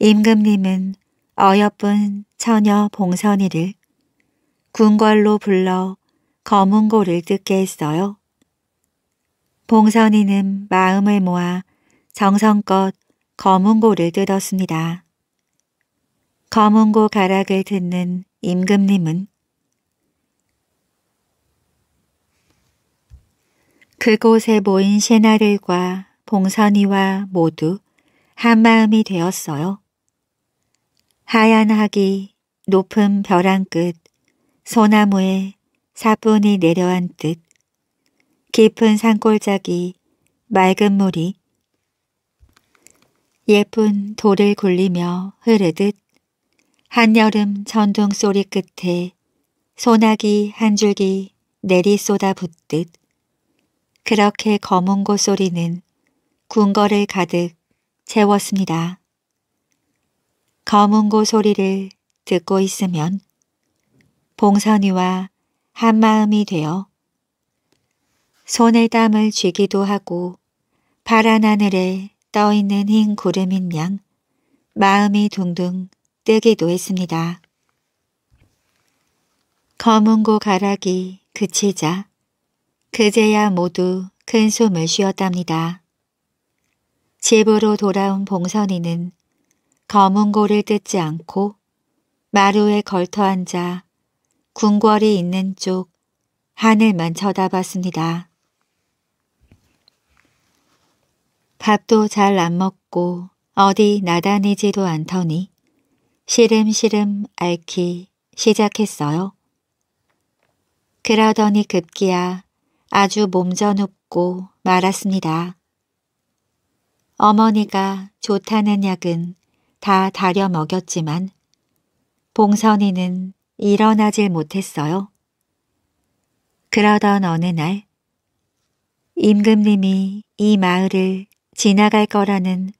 Speaker 1: 임금님은 어여쁜 처녀 봉선이를 궁궐로 불러 검은고를 뜯게 했어요. 봉선이는 마음을 모아 정성껏 검은고를 뜯었습니다. 검은고 가락을 듣는 임금님은 그곳에 모인 신하들과 봉선이와 모두 한마음이 되었어요. 하얀 하기 높은 벼랑 끝 소나무에 사뿐히 내려앉듯 깊은 산골짜기, 맑은 물이 예쁜 돌을 굴리며 흐르듯 한여름 전동 소리 끝에 소나기 한 줄기 내리 쏟아 붓듯 그렇게 검은 고 소리는 궁궐을 가득 채웠습니다. 검은 고 소리를 듣고 있으면 봉선이와 한마음이 되어 손에 땀을 쥐기도 하고 파란 하늘에 떠있는 흰 구름인 양 마음이 둥둥 뜨기도 했습니다. 검은 고 가락이 그치자 그제야 모두 큰 숨을 쉬었답니다. 집으로 돌아온 봉선이는 검은 고를 뜯지 않고 마루에 걸터앉아 궁궐이 있는 쪽 하늘만 쳐다봤습니다. 밥도 잘 안 먹고 어디 나다니지도 않더니 시름시름 앓기 시작했어요. 그러더니 급기야 아주 몸져눕고 말았습니다. 어머니가 좋다는 약은 다 다려 먹였지만 봉선이는 일어나질 못했어요. 그러던 어느 날 임금님이 이 마을을 지나갈 거라는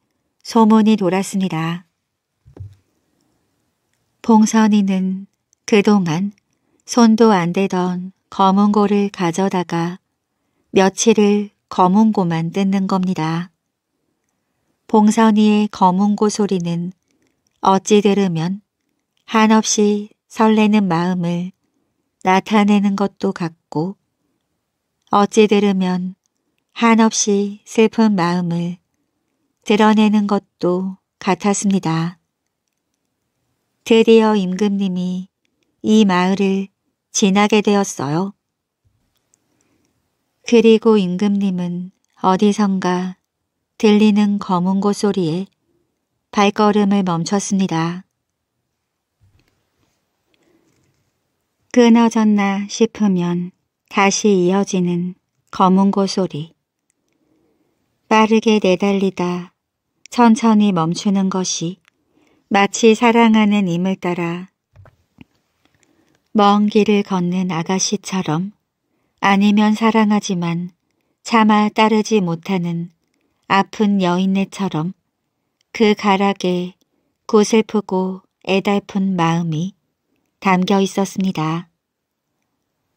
Speaker 1: 소문이 돌았습니다. 봉선이는 그동안 손도 안 대던 검은고를 가져다가 며칠을 검은고만 뜯는 겁니다. 봉선이의 검은고 소리는 어찌 들으면 한없이 설레는 마음을 나타내는 것도 같고 어찌 들으면 한없이 슬픈 마음을 드러내는 것도 같았습니다. 드디어 임금님이 이 마을을 지나게 되었어요. 그리고 임금님은 어디선가 들리는 검은 고 소리에 발걸음을 멈췄습니다. 끊어졌나 싶으면 다시 이어지는 검은 고 소리. 빠르게 내달리다 천천히 멈추는 것이 마치 사랑하는 임을 따라 먼 길을 걷는 아가씨처럼 아니면 사랑하지만 차마 따르지 못하는 아픈 여인네처럼 그 가락에 고슬프고 애달픈 마음이 담겨 있었습니다.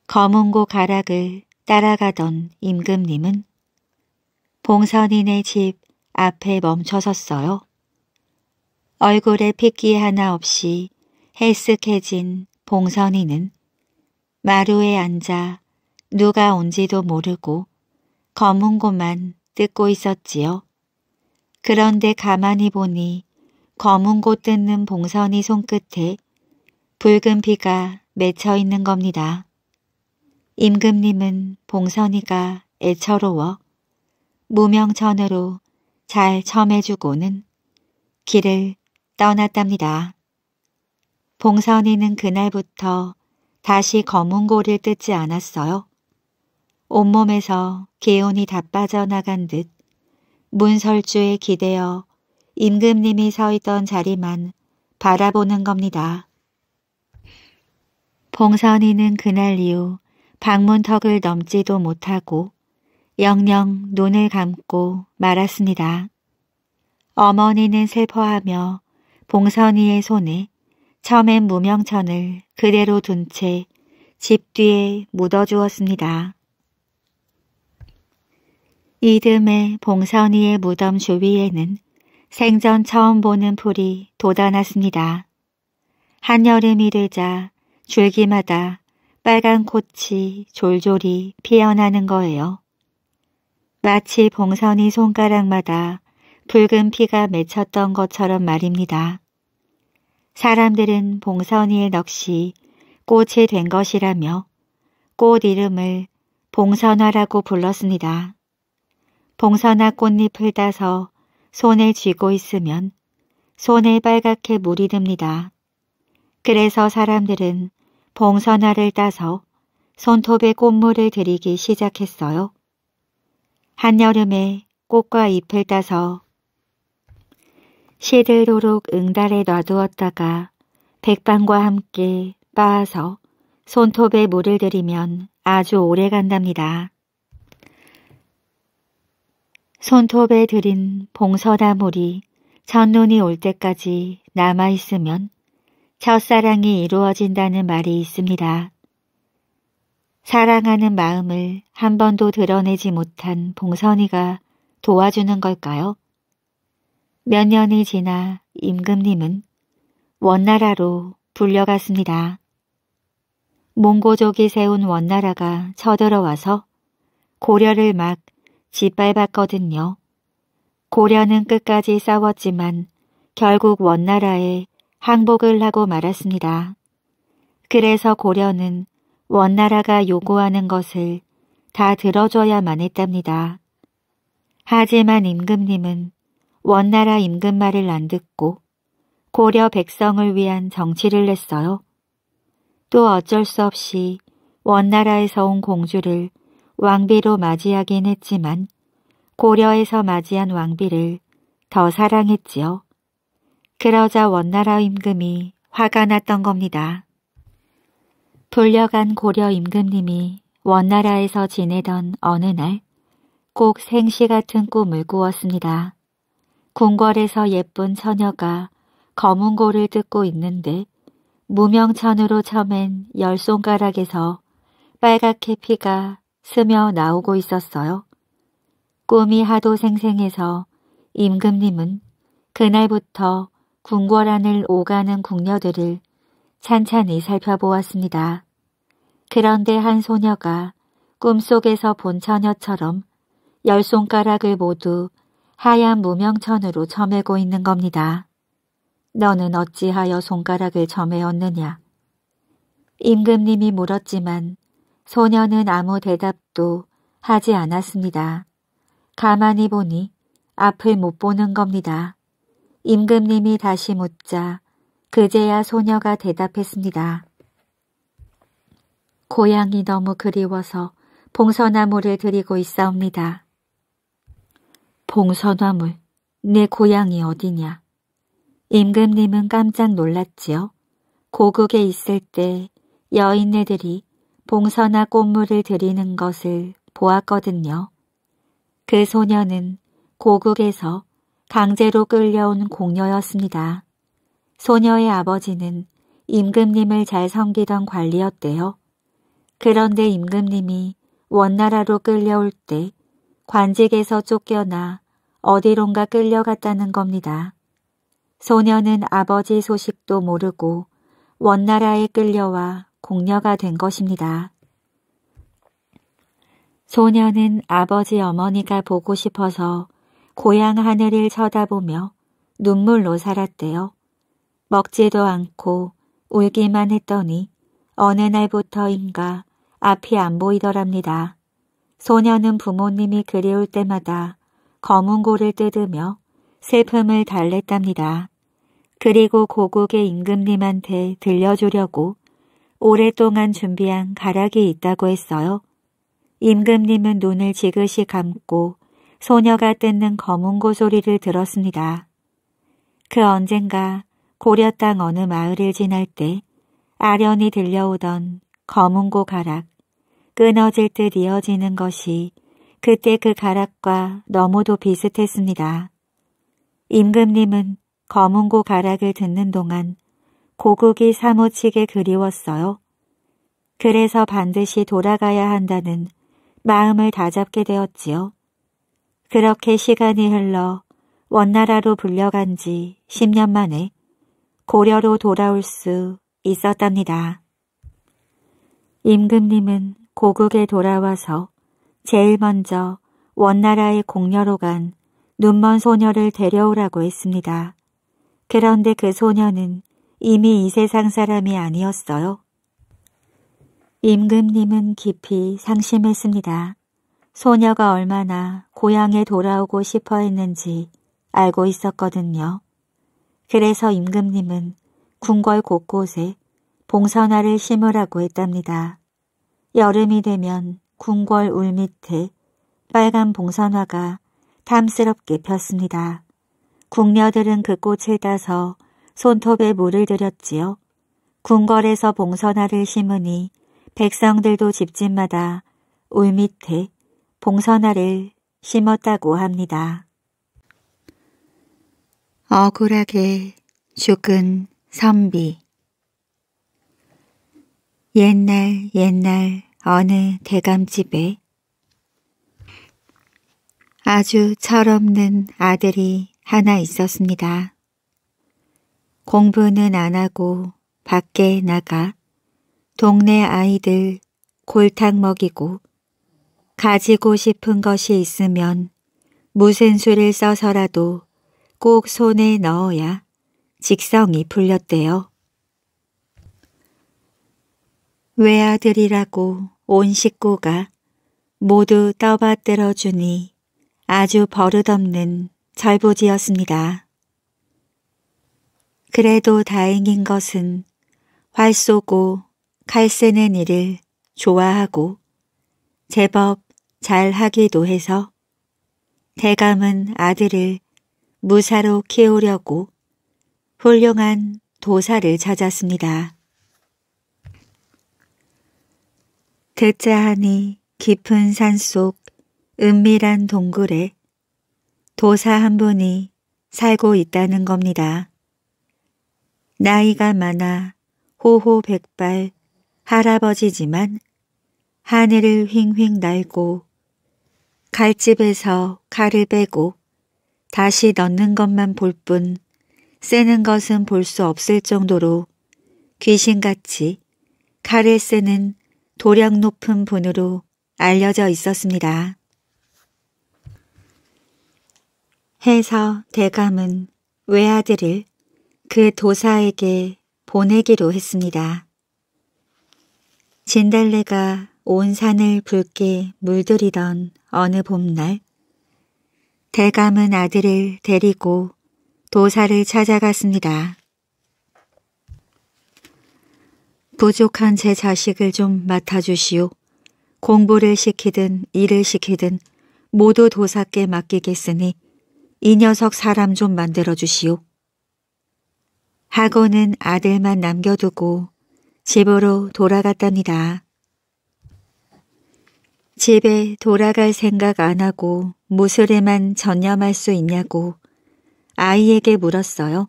Speaker 1: 검은고 가락을 따라가던 임금님은 봉선인의 집 앞에 멈춰섰어요. 얼굴에 핏기 하나 없이 헬쓱해진 봉선이는 마루에 앉아 누가 온지도 모르고 검은 곳만 뜯고 있었지요. 그런데 가만히 보니 검은 곳 뜯는 봉선이 손끝에 붉은 피가 맺혀 있는 겁니다. 임금님은 봉선이가 애처로워 무명 전으로 잘 점해주고는 길을 떠났답니다. 봉선이는 그날부터 다시 검은 고를 뜯지 않았어요. 온몸에서 기운이 다 빠져나간 듯 문설주에 기대어 임금님이 서 있던 자리만 바라보는 겁니다. 봉선이는 그날 이후 방문턱을 넘지도 못하고 영영 눈을 감고 말았습니다. 어머니는 슬퍼하며 봉선이의 손에 처음엔 무명천을 그대로 둔 채 집 뒤에 묻어주었습니다. 이듬해 봉선이의 무덤 주위에는 생전 처음 보는 풀이 돋아났습니다. 한여름이 되자 줄기마다 빨간 꽃이 졸졸이 피어나는 거예요. 마치 봉선이 손가락마다 붉은 피가 맺혔던 것처럼 말입니다. 사람들은 봉선이의 넋이 꽃이 된 것이라며 꽃 이름을 봉선화라고 불렀습니다. 봉선화 꽃잎을 따서 손에 쥐고 있으면 손에 빨갛게 물이 듭니다. 그래서 사람들은 봉선화를 따서 손톱에 꽃물을 들이기 시작했어요. 한여름에 꽃과 잎을 따서 시들도록 응달에 놔두었다가 백반과 함께 빻아서 손톱에 물을 들이면 아주 오래 간답니다. 손톱에 들인 봉서나물이 첫눈이 올 때까지 남아있으면 첫사랑이 이루어진다는 말이 있습니다. 사랑하는 마음을 한 번도 드러내지 못한 봉선이가 도와주는 걸까요? 몇 년이 지나 임금님은 원나라로 불려갔습니다. 몽고족이 세운 원나라가 쳐들어와서 고려를 막 짓밟았거든요. 고려는 끝까지 싸웠지만 결국 원나라에 항복을 하고 말았습니다. 그래서 고려는 원나라가 요구하는 것을 다 들어줘야만 했답니다. 하지만 임금님은 원나라 임금말을 안 듣고 고려 백성을 위한 정치를 냈어요. 또 어쩔 수 없이 원나라에서 온 공주를 왕비로 맞이하긴 했지만 고려에서 맞이한 왕비를 더 사랑했지요. 그러자 원나라 임금이 화가 났던 겁니다. 돌려간 고려 임금님이 원나라에서 지내던 어느 날 꼭 생시 같은 꿈을 꾸었습니다. 궁궐에서 예쁜 처녀가 검은 고를 듣고 있는데 무명천으로 처맨 열 손가락에서 빨갛게 피가 스며 나오고 있었어요. 꿈이 하도 생생해서 임금님은 그날부터 궁궐 안을 오가는 궁녀들을 찬찬히 살펴보았습니다. 그런데 한 소녀가 꿈속에서 본 처녀처럼 열 손가락을 모두 하얀 무명천으로 점매고 있는 겁니다. 너는 어찌하여 손가락을 점매었느냐? 임금님이 물었지만 소녀는 아무 대답도 하지 않았습니다. 가만히 보니 앞을 못 보는 겁니다. 임금님이 다시 묻자 그제야 소녀가 대답했습니다. 고향이 너무 그리워서 봉선화물을 드리고 있사옵니다. 봉선화물, 내 고향이 어디냐? 임금님은 깜짝 놀랐지요. 고국에 있을 때 여인네들이 봉선화 꽃물을 드리는 것을 보았거든요. 그 소녀는 고국에서 강제로 끌려온 공녀였습니다. 소녀의 아버지는 임금님을 잘 섬기던 관리였대요. 그런데 임금님이 원나라로 끌려올 때 관직에서 쫓겨나 어디론가 끌려갔다는 겁니다. 소녀는 아버지 소식도 모르고 원나라에 끌려와 공녀가 된 것입니다. 소녀는 아버지 어머니가 보고 싶어서 고향 하늘을 쳐다보며 눈물로 살았대요. 먹지도 않고 울기만 했더니 어느 날부터인가 앞이 안 보이더랍니다. 소녀는 부모님이 그리울 때마다 검은 고를 뜯으며 슬픔을 달랬답니다. 그리고 고국의 임금님한테 들려주려고 오랫동안 준비한 가락이 있다고 했어요. 임금님은 눈을 지그시 감고 소녀가 뜯는 검은 고 소리를 들었습니다. 그 언젠가 고려 땅 어느 마을을 지날 때 아련히 들려오던 검은고 가락, 끊어질 듯 이어지는 것이 그때 그 가락과 너무도 비슷했습니다. 임금님은 검은고 가락을 듣는 동안 고국이 사무치게 그리웠어요. 그래서 반드시 돌아가야 한다는 마음을 다잡게 되었지요. 그렇게 시간이 흘러 원나라로 불려간 지 10년 만에 고려로 돌아올 수 있었답니다. 임금님은 고국에 돌아와서 제일 먼저 원나라의 공녀로 간 눈먼 소녀를 데려오라고 했습니다. 그런데 그 소녀는 이미 이 세상 사람이 아니었어요. 임금님은 깊이 상심했습니다. 소녀가 얼마나 고향에 돌아오고 싶어 했는지 알고 있었거든요. 그래서 임금님은 궁궐 곳곳에 봉선화를 심으라고 했답니다. 여름이 되면 궁궐 울 밑에 빨간 봉선화가 탐스럽게 폈습니다. 궁녀들은 그 꽃을 따서 손톱에 물을 들였지요. 궁궐에서 봉선화를 심으니 백성들도 집집마다 울 밑에 봉선화를 심었다고 합니다. 억울하게 죽은 선비 옛날 옛날 어느 대감집에 아주 철없는 아들이 하나 있었습니다. 공부는 안 하고 밖에 나가 동네 아이들 골탕 먹이고 가지고 싶은 것이 있으면 무슨 수를 써서라도 꼭 손에 넣어야 직성이 풀렸대요. 외아들이라고 온 식구가 모두 떠받들어 주니 아주 버릇없는 절부지였습니다. 그래도 다행인 것은 활 쏘고 칼 쓰는 일을 좋아하고 제법 잘 하기도 해서 대감은 아들을 무사로 키우려고 훌륭한 도사를 찾았습니다. 대자하니 깊은 산속 은밀한 동굴에 도사 한 분이 살고 있다는 겁니다. 나이가 많아 호호백발 할아버지지만 하늘을 휙휙 날고 갈집에서 칼을 빼고 다시 넣는 것만 볼뿐 세는 것은 볼 수 없을 정도로 귀신같이 칼을 쓰는 도량 높은 분으로 알려져 있었습니다. 해서 대감은 외아들을 그 도사에게 보내기로 했습니다. 진달래가 온 산을 붉게 물들이던 어느 봄날 대감은 아들을 데리고 도사를 찾아갔습니다. 부족한 제 자식을 좀 맡아주시오. 공부를 시키든 일을 시키든 모두 도사께 맡기겠으니 이 녀석 사람 좀 만들어주시오. 하고는 아들만 남겨두고 집으로 돌아갔답니다. 집에 돌아갈 생각 안 하고 무술에만 전념할 수 있냐고 아이에게 물었어요.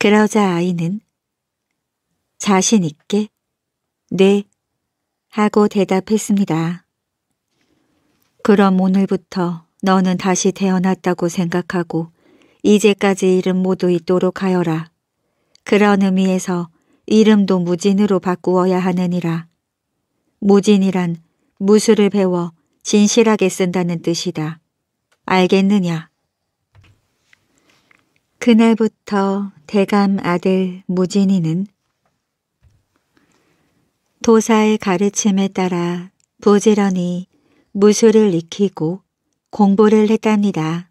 Speaker 1: 그러자 아이는 자신 있게 네 하고 대답했습니다. 그럼 오늘부터 너는 다시 태어났다고 생각하고 이제까지 이름 모두 있도록 하여라. 그런 의미에서 이름도 무진으로 바꾸어야 하느니라. 무진이란 무술을 배워 진실하게 쓴다는 뜻이다. 알겠느냐? 그날부터 대감 아들 무진이는 도사의 가르침에 따라 부지런히 무술을 익히고 공부를 했답니다.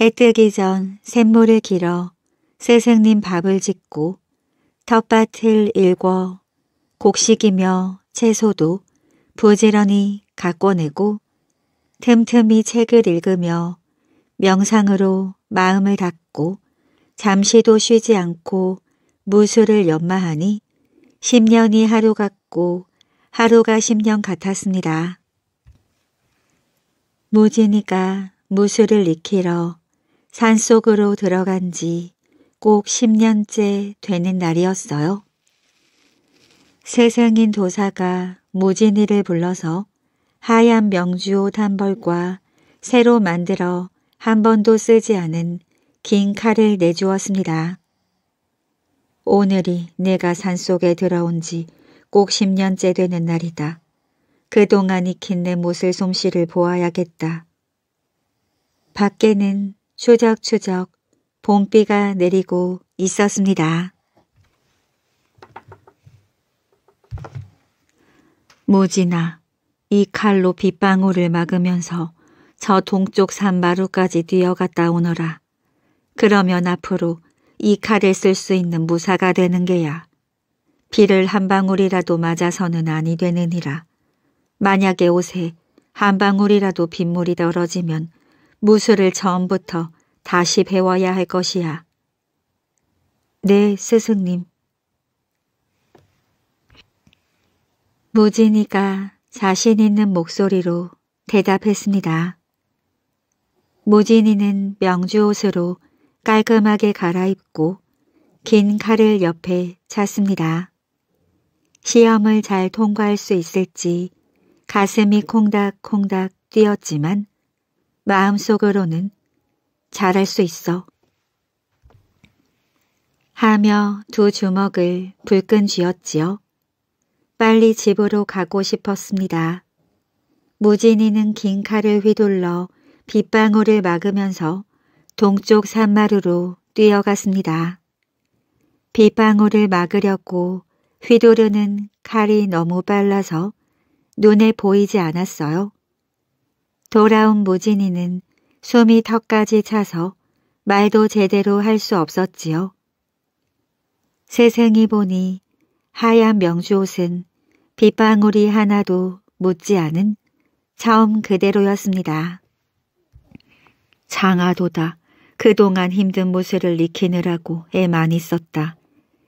Speaker 1: 해 뜨기 전 샘물을 길어 스승님 밥을 짓고 텃밭을 일궈 곡식이며 채소도 부지런히 가꿔내고 틈틈이 책을 읽으며 명상으로 마음을 닫고 잠시도 쉬지 않고 무술을 연마하니 10년이 하루 같고 하루가 10년 같았습니다. 무진이가 무술을 익히러 산속으로 들어간 지 꼭 10년째 되는 날이었어요. 세상인 도사가 무진이를 불러서 하얀 명주옷 단 벌과 새로 만들어 한 번도 쓰지 않은 긴 칼을 내주었습니다. 오늘이 내가 산속에 들어온 지 꼭 10년째 되는 날이다. 그동안 익힌 내 못을 솜씨를 보아야겠다. 밖에는 추적추적 봄비가 내리고 있었습니다. 무진아, 이 칼로 빗방울을 막으면서 저 동쪽 산마루까지 뛰어갔다 오너라. 그러면 앞으로 이 칼을 쓸 수 있는 무사가 되는 게야. 비를 한 방울이라도 맞아서는 아니 되느니라. 만약에 옷에 한 방울이라도 빗물이 떨어지면 무술을 처음부터 다시 배워야 할 것이야. 네, 스승님. 무진이가 자신 있는 목소리로 대답했습니다. 무진이는 명주옷으로 깔끔하게 갈아입고 긴 칼을 옆에 찼습니다. 시험을 잘 통과할 수 있을지 가슴이 콩닥콩닥 뛰었지만 마음속으로는 잘할 수 있어. 하며 두 주먹을 불끈 쥐었지요. 빨리 집으로 가고 싶었습니다. 무진이는 긴 칼을 휘둘러 빗방울을 막으면서 동쪽 산마루로 뛰어갔습니다. 빗방울을 막으려고 휘두르는 칼이 너무 빨라서 눈에 보이지 않았어요. 돌아온 무진이는 숨이 턱까지 차서 말도 제대로 할 수 없었지요. 세상이 보니 하얀 명주옷은 빗방울이 하나도 묻지 않은 처음 그대로였습니다. 장아도다. 그동안 힘든 모습을 익히느라고 애 많이 썼다.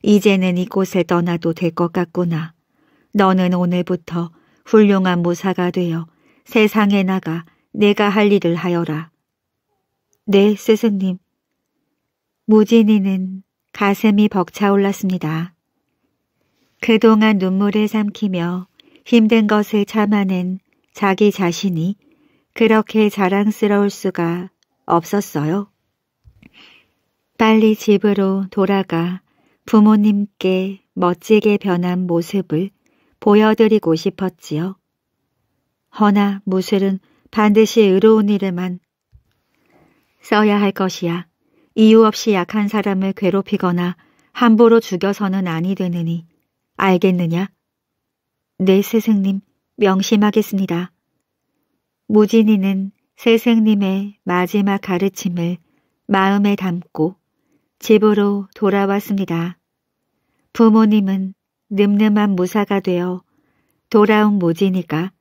Speaker 1: 이제는 이곳을 떠나도 될 것 같구나. 너는 오늘부터 훌륭한 무사가 되어 세상에 나가 내가 할 일을 하여라. 네, 스승님. 무진이는 가슴이 벅차올랐습니다. 그동안 눈물을 삼키며 힘든 것을 참아낸 자기 자신이 그렇게 자랑스러울 수가 없었어요. 빨리 집으로 돌아가 부모님께 멋지게 변한 모습을 보여드리고 싶었지요. 허나 무술은 반드시 의로운 일에만 써야 할 것이야. 이유 없이 약한 사람을 괴롭히거나 함부로 죽여서는 아니 되느니 알겠느냐? 네, 스승님, 명심하겠습니다. 무진이는 스승님의 마지막 가르침을 마음에 담고 집으로 돌아왔습니다. 부모님은 늠름한 무사가 되어 돌아온 모진이가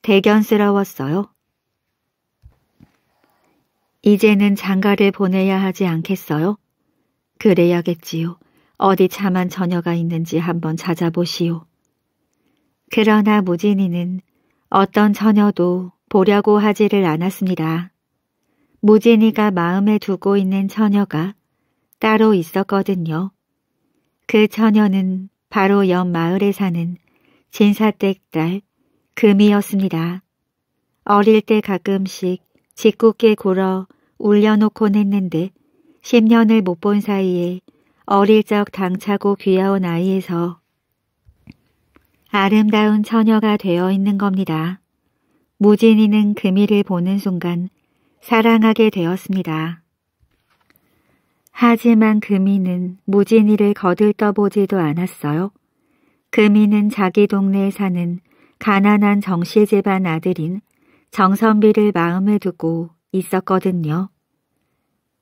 Speaker 1: 대견스러웠어요. 이제는 장가를 보내야 하지 않겠어요? 그래야겠지요. 어디 참한 처녀가 있는지 한번 찾아보시오. 그러나 무진이는 어떤 처녀도 보려고 하지를 않았습니다. 무진이가 마음에 두고 있는 처녀가 따로 있었거든요. 그 처녀는 바로 옆 마을에 사는 진사댁 딸 금이었습니다. 어릴 때 가끔씩 짓궂게 굴어 울려놓곤 했는데 10년을 못 본 사이에 어릴 적 당차고 귀여운 아이에서 아름다운 처녀가 되어 있는 겁니다. 무진이는 금이를 그 보는 순간 사랑하게 되었습니다. 하지만 금이는 그 무진이를 거들떠보지도 않았어요. 금이는 그 자기 동네에 사는 가난한 정씨 집안 아들인 정선비를 마음에 두고 있었거든요.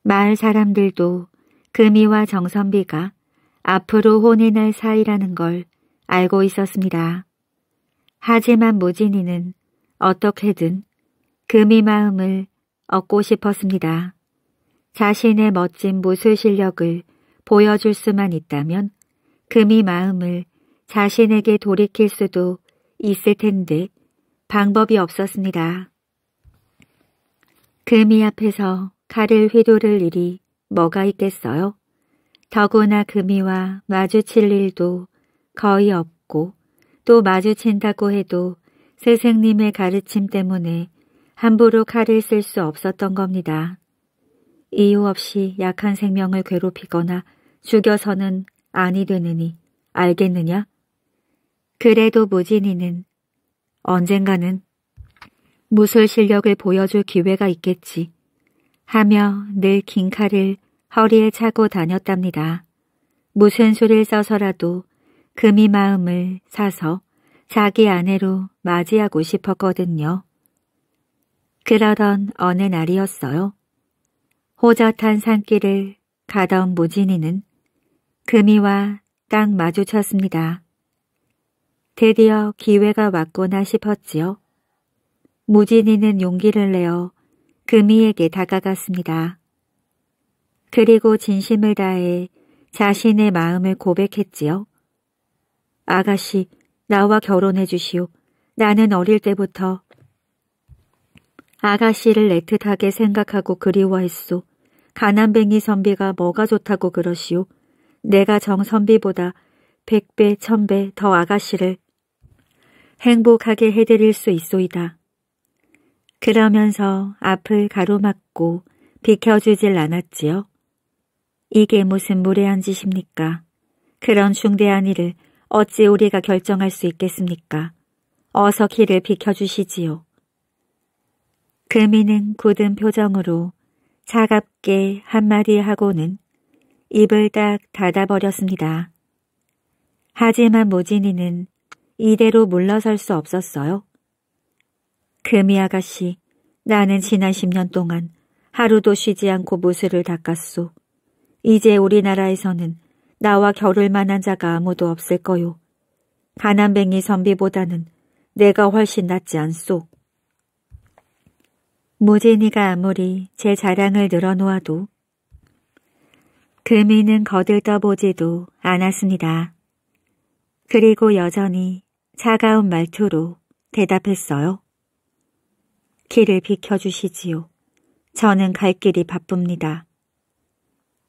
Speaker 1: 마을 사람들도 금이와 정선비가 앞으로 혼인할 사이라는 걸 알고 있었습니다. 하지만 무진이는 어떻게든 금이 마음을 얻고 싶었습니다. 자신의 멋진 무술 실력을 보여줄 수만 있다면 금이 마음을 자신에게 돌이킬 수도 있을 텐데 방법이 없었습니다. 금이 앞에서 칼을 휘두를 일이 뭐가 있겠어요? 더구나 금이와 마주칠 일도 거의 없고 또 마주친다고 해도 세생님의 가르침 때문에 함부로 칼을 쓸 수 없었던 겁니다. 이유 없이 약한 생명을 괴롭히거나 죽여서는 아니 되느니 알겠느냐? 그래도 무진이는 언젠가는 무술 실력을 보여줄 기회가 있겠지. 하며 늘 긴 칼을 허리에 차고 다녔답니다. 무슨 수를 써서라도 금이 마음을 사서 자기 아내로 맞이하고 싶었거든요. 그러던 어느 날이었어요. 호젓한 산길을 가던 무진이는 금이와 딱 마주쳤습니다. 드디어 기회가 왔구나 싶었지요. 무진이는 용기를 내어 금이에게 다가갔습니다. 그리고 진심을 다해 자신의 마음을 고백했지요. 아가씨, 나와 결혼해 주시오. 나는 어릴 때부터 아가씨를 애틋하게 생각하고 그리워했소. 가난뱅이 선비가 뭐가 좋다고 그러시오. 내가 정 선비보다 백배, 천 배 더 아가씨를 행복하게 해드릴 수 있소이다. 그러면서 앞을 가로막고 비켜주질 않았지요. 이게 무슨 무례한 짓입니까? 그런 중대한 일을 어찌 우리가 결정할 수 있겠습니까? 어서 길을 비켜주시지요. 금이는 굳은 표정으로 차갑게 한마디 하고는 입을 딱 닫아버렸습니다. 하지만 모진이는 이대로 물러설 수 없었어요. 금이 아가씨, 나는 지난 10년 동안 하루도 쉬지 않고 무술을 닦았소. 이제 우리나라에서는 나와 겨룰 만한 자가 아무도 없을 거요. 가난뱅이 선비보다는 내가 훨씬 낫지 않소. 무진이가 아무리 제 자랑을 늘어놓아도 금이는 거들떠보지도 않았습니다. 그리고 여전히 차가운 말투로 대답했어요. 길을 비켜주시지요. 저는 갈 길이 바쁩니다.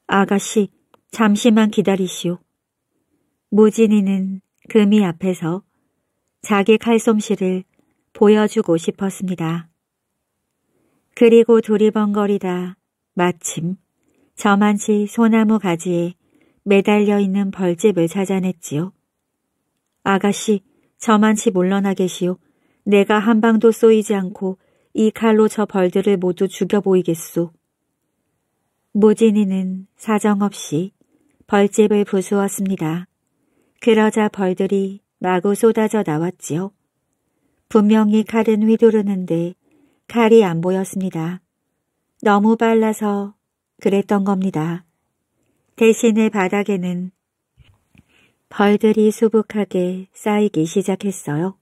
Speaker 1: 아가씨, 잠시만 기다리시오. 무진이는 금이 앞에서 자기 칼솜씨를 보여주고 싶었습니다. 그리고 두리번거리다 마침 저만치 소나무 가지에 매달려 있는 벌집을 찾아냈지요. 아가씨, 저만치 물러나 계시오. 내가 한 방도 쏘이지 않고 이 칼로 저 벌들을 모두 죽여 보이겠소. 모진이는 사정없이 벌집을 부수었습니다. 그러자 벌들이 마구 쏟아져 나왔지요. 분명히 칼은 휘두르는데 칼이 안 보였습니다. 너무 빨라서 그랬던 겁니다. 대신에 바닥에는 벌들이 수북하게 쌓이기 시작했어요.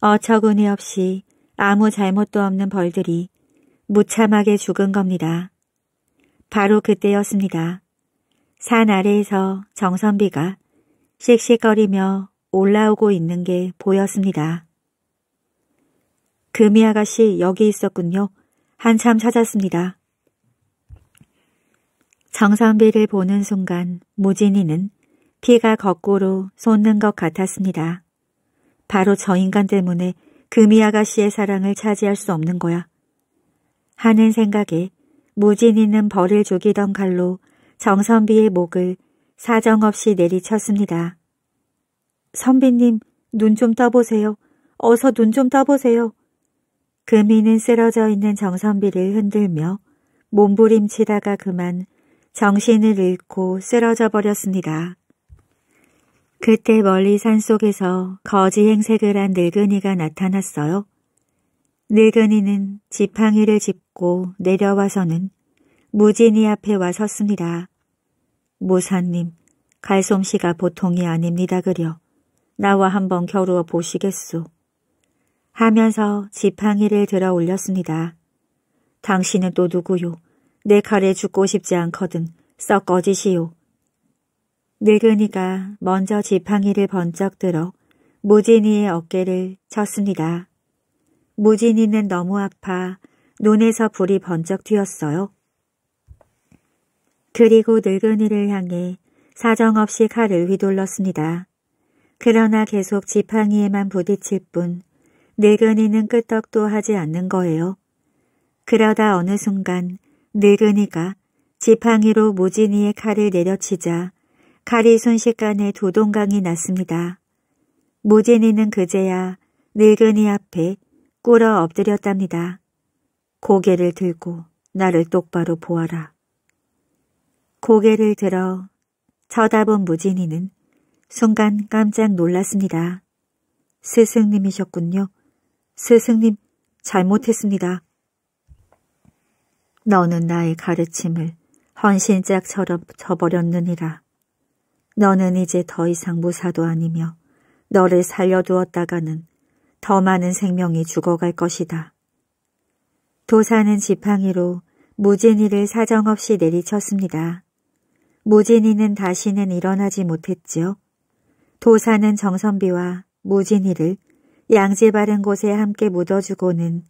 Speaker 1: 어처구니없이 아무 잘못도 없는 벌들이 무참하게 죽은 겁니다. 바로 그때였습니다. 산 아래에서 정선비가 씩씩거리며 올라오고 있는 게 보였습니다. 금이 아가씨 여기 있었군요. 한참 찾았습니다. 정선비를 보는 순간 무진이는 피가 거꾸로 솟는 것 같았습니다. 바로 저 인간 때문에 금이아가 씨의 사랑을 차지할 수 없는 거야. 하는 생각에 무진이는 벌을 죽이던 칼로 정선비의 목을 사정없이 내리쳤습니다. 선비님, 눈 좀 떠보세요. 어서 눈 좀 떠보세요. 금이는 쓰러져 있는 정선비를 흔들며 몸부림치다가 그만 정신을 잃고 쓰러져 버렸습니다. 그때 멀리 산속에서 거지 행색을 한 늙은이가 나타났어요. 늙은이는 지팡이를 짚고 내려와서는 무진이 앞에 와 섰습니다. 모사님, 갈솜씨가 보통이 아닙니다 그려. 나와 한번 겨루어 보시겠소. 하면서 지팡이를 들어 올렸습니다. 당신은 또 누구요? 내 칼에 죽고 싶지 않거든 썩 꺼지시오. 늙은이가 먼저 지팡이를 번쩍 들어 무진이의 어깨를 쳤습니다. 무진이는 너무 아파 눈에서 불이 번쩍 튀었어요. 그리고 늙은이를 향해 사정없이 칼을 휘둘렀습니다. 그러나 계속 지팡이에만 부딪힐 뿐 늙은이는 끄떡도 하지 않는 거예요. 그러다 어느 순간 늙은이가 지팡이로 무진이의 칼을 내려치자 칼이 순식간에 도 동강이 났습니다. 무진이는 그제야 늙은이 앞에 꿇어 엎드렸답니다. 고개를 들고 나를 똑바로 보아라. 고개를 들어 쳐다본 무진이는 순간 깜짝 놀랐습니다. 스승님이셨군요. 스승님 잘못했습니다. 너는 나의 가르침을 헌신짝처럼 저버렸느니라. 너는 이제 더 이상 무사도 아니며 너를 살려두었다가는 더 많은 생명이 죽어갈 것이다. 도사는 지팡이로 무진이를 사정없이 내리쳤습니다. 무진이는 다시는 일어나지 못했지요. 도사는 정선비와 무진이를 양지 바른 곳에 함께 묻어주고는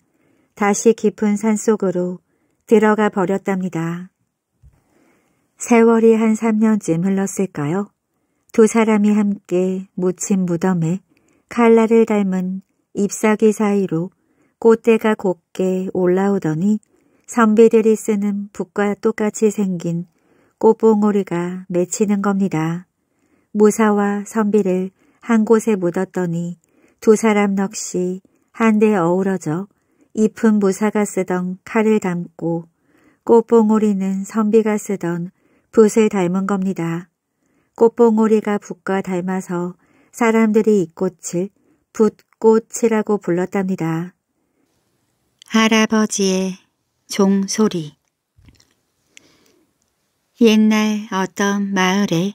Speaker 1: 다시 깊은 산속으로 들어가 버렸답니다. 세월이 한 3년쯤 흘렀을까요? 두 사람이 함께 묻힌 무덤에 칼날을 닮은 잎사귀 사이로 꽃대가 곱게 올라오더니 선비들이 쓰는 붓과 똑같이 생긴 꽃봉오리가 맺히는 겁니다. 무사와 선비를 한 곳에 묻었더니 두 사람 넋이 한데 어우러져 잎은 무사가 쓰던 칼을 담고 꽃봉오리는 선비가 쓰던 붓에 닮은 겁니다. 꽃봉오리가 붓과 닮아서 사람들이 이 꽃을 붓꽃이라고 불렀답니다. 할아버지의 종소리 옛날 어떤 마을에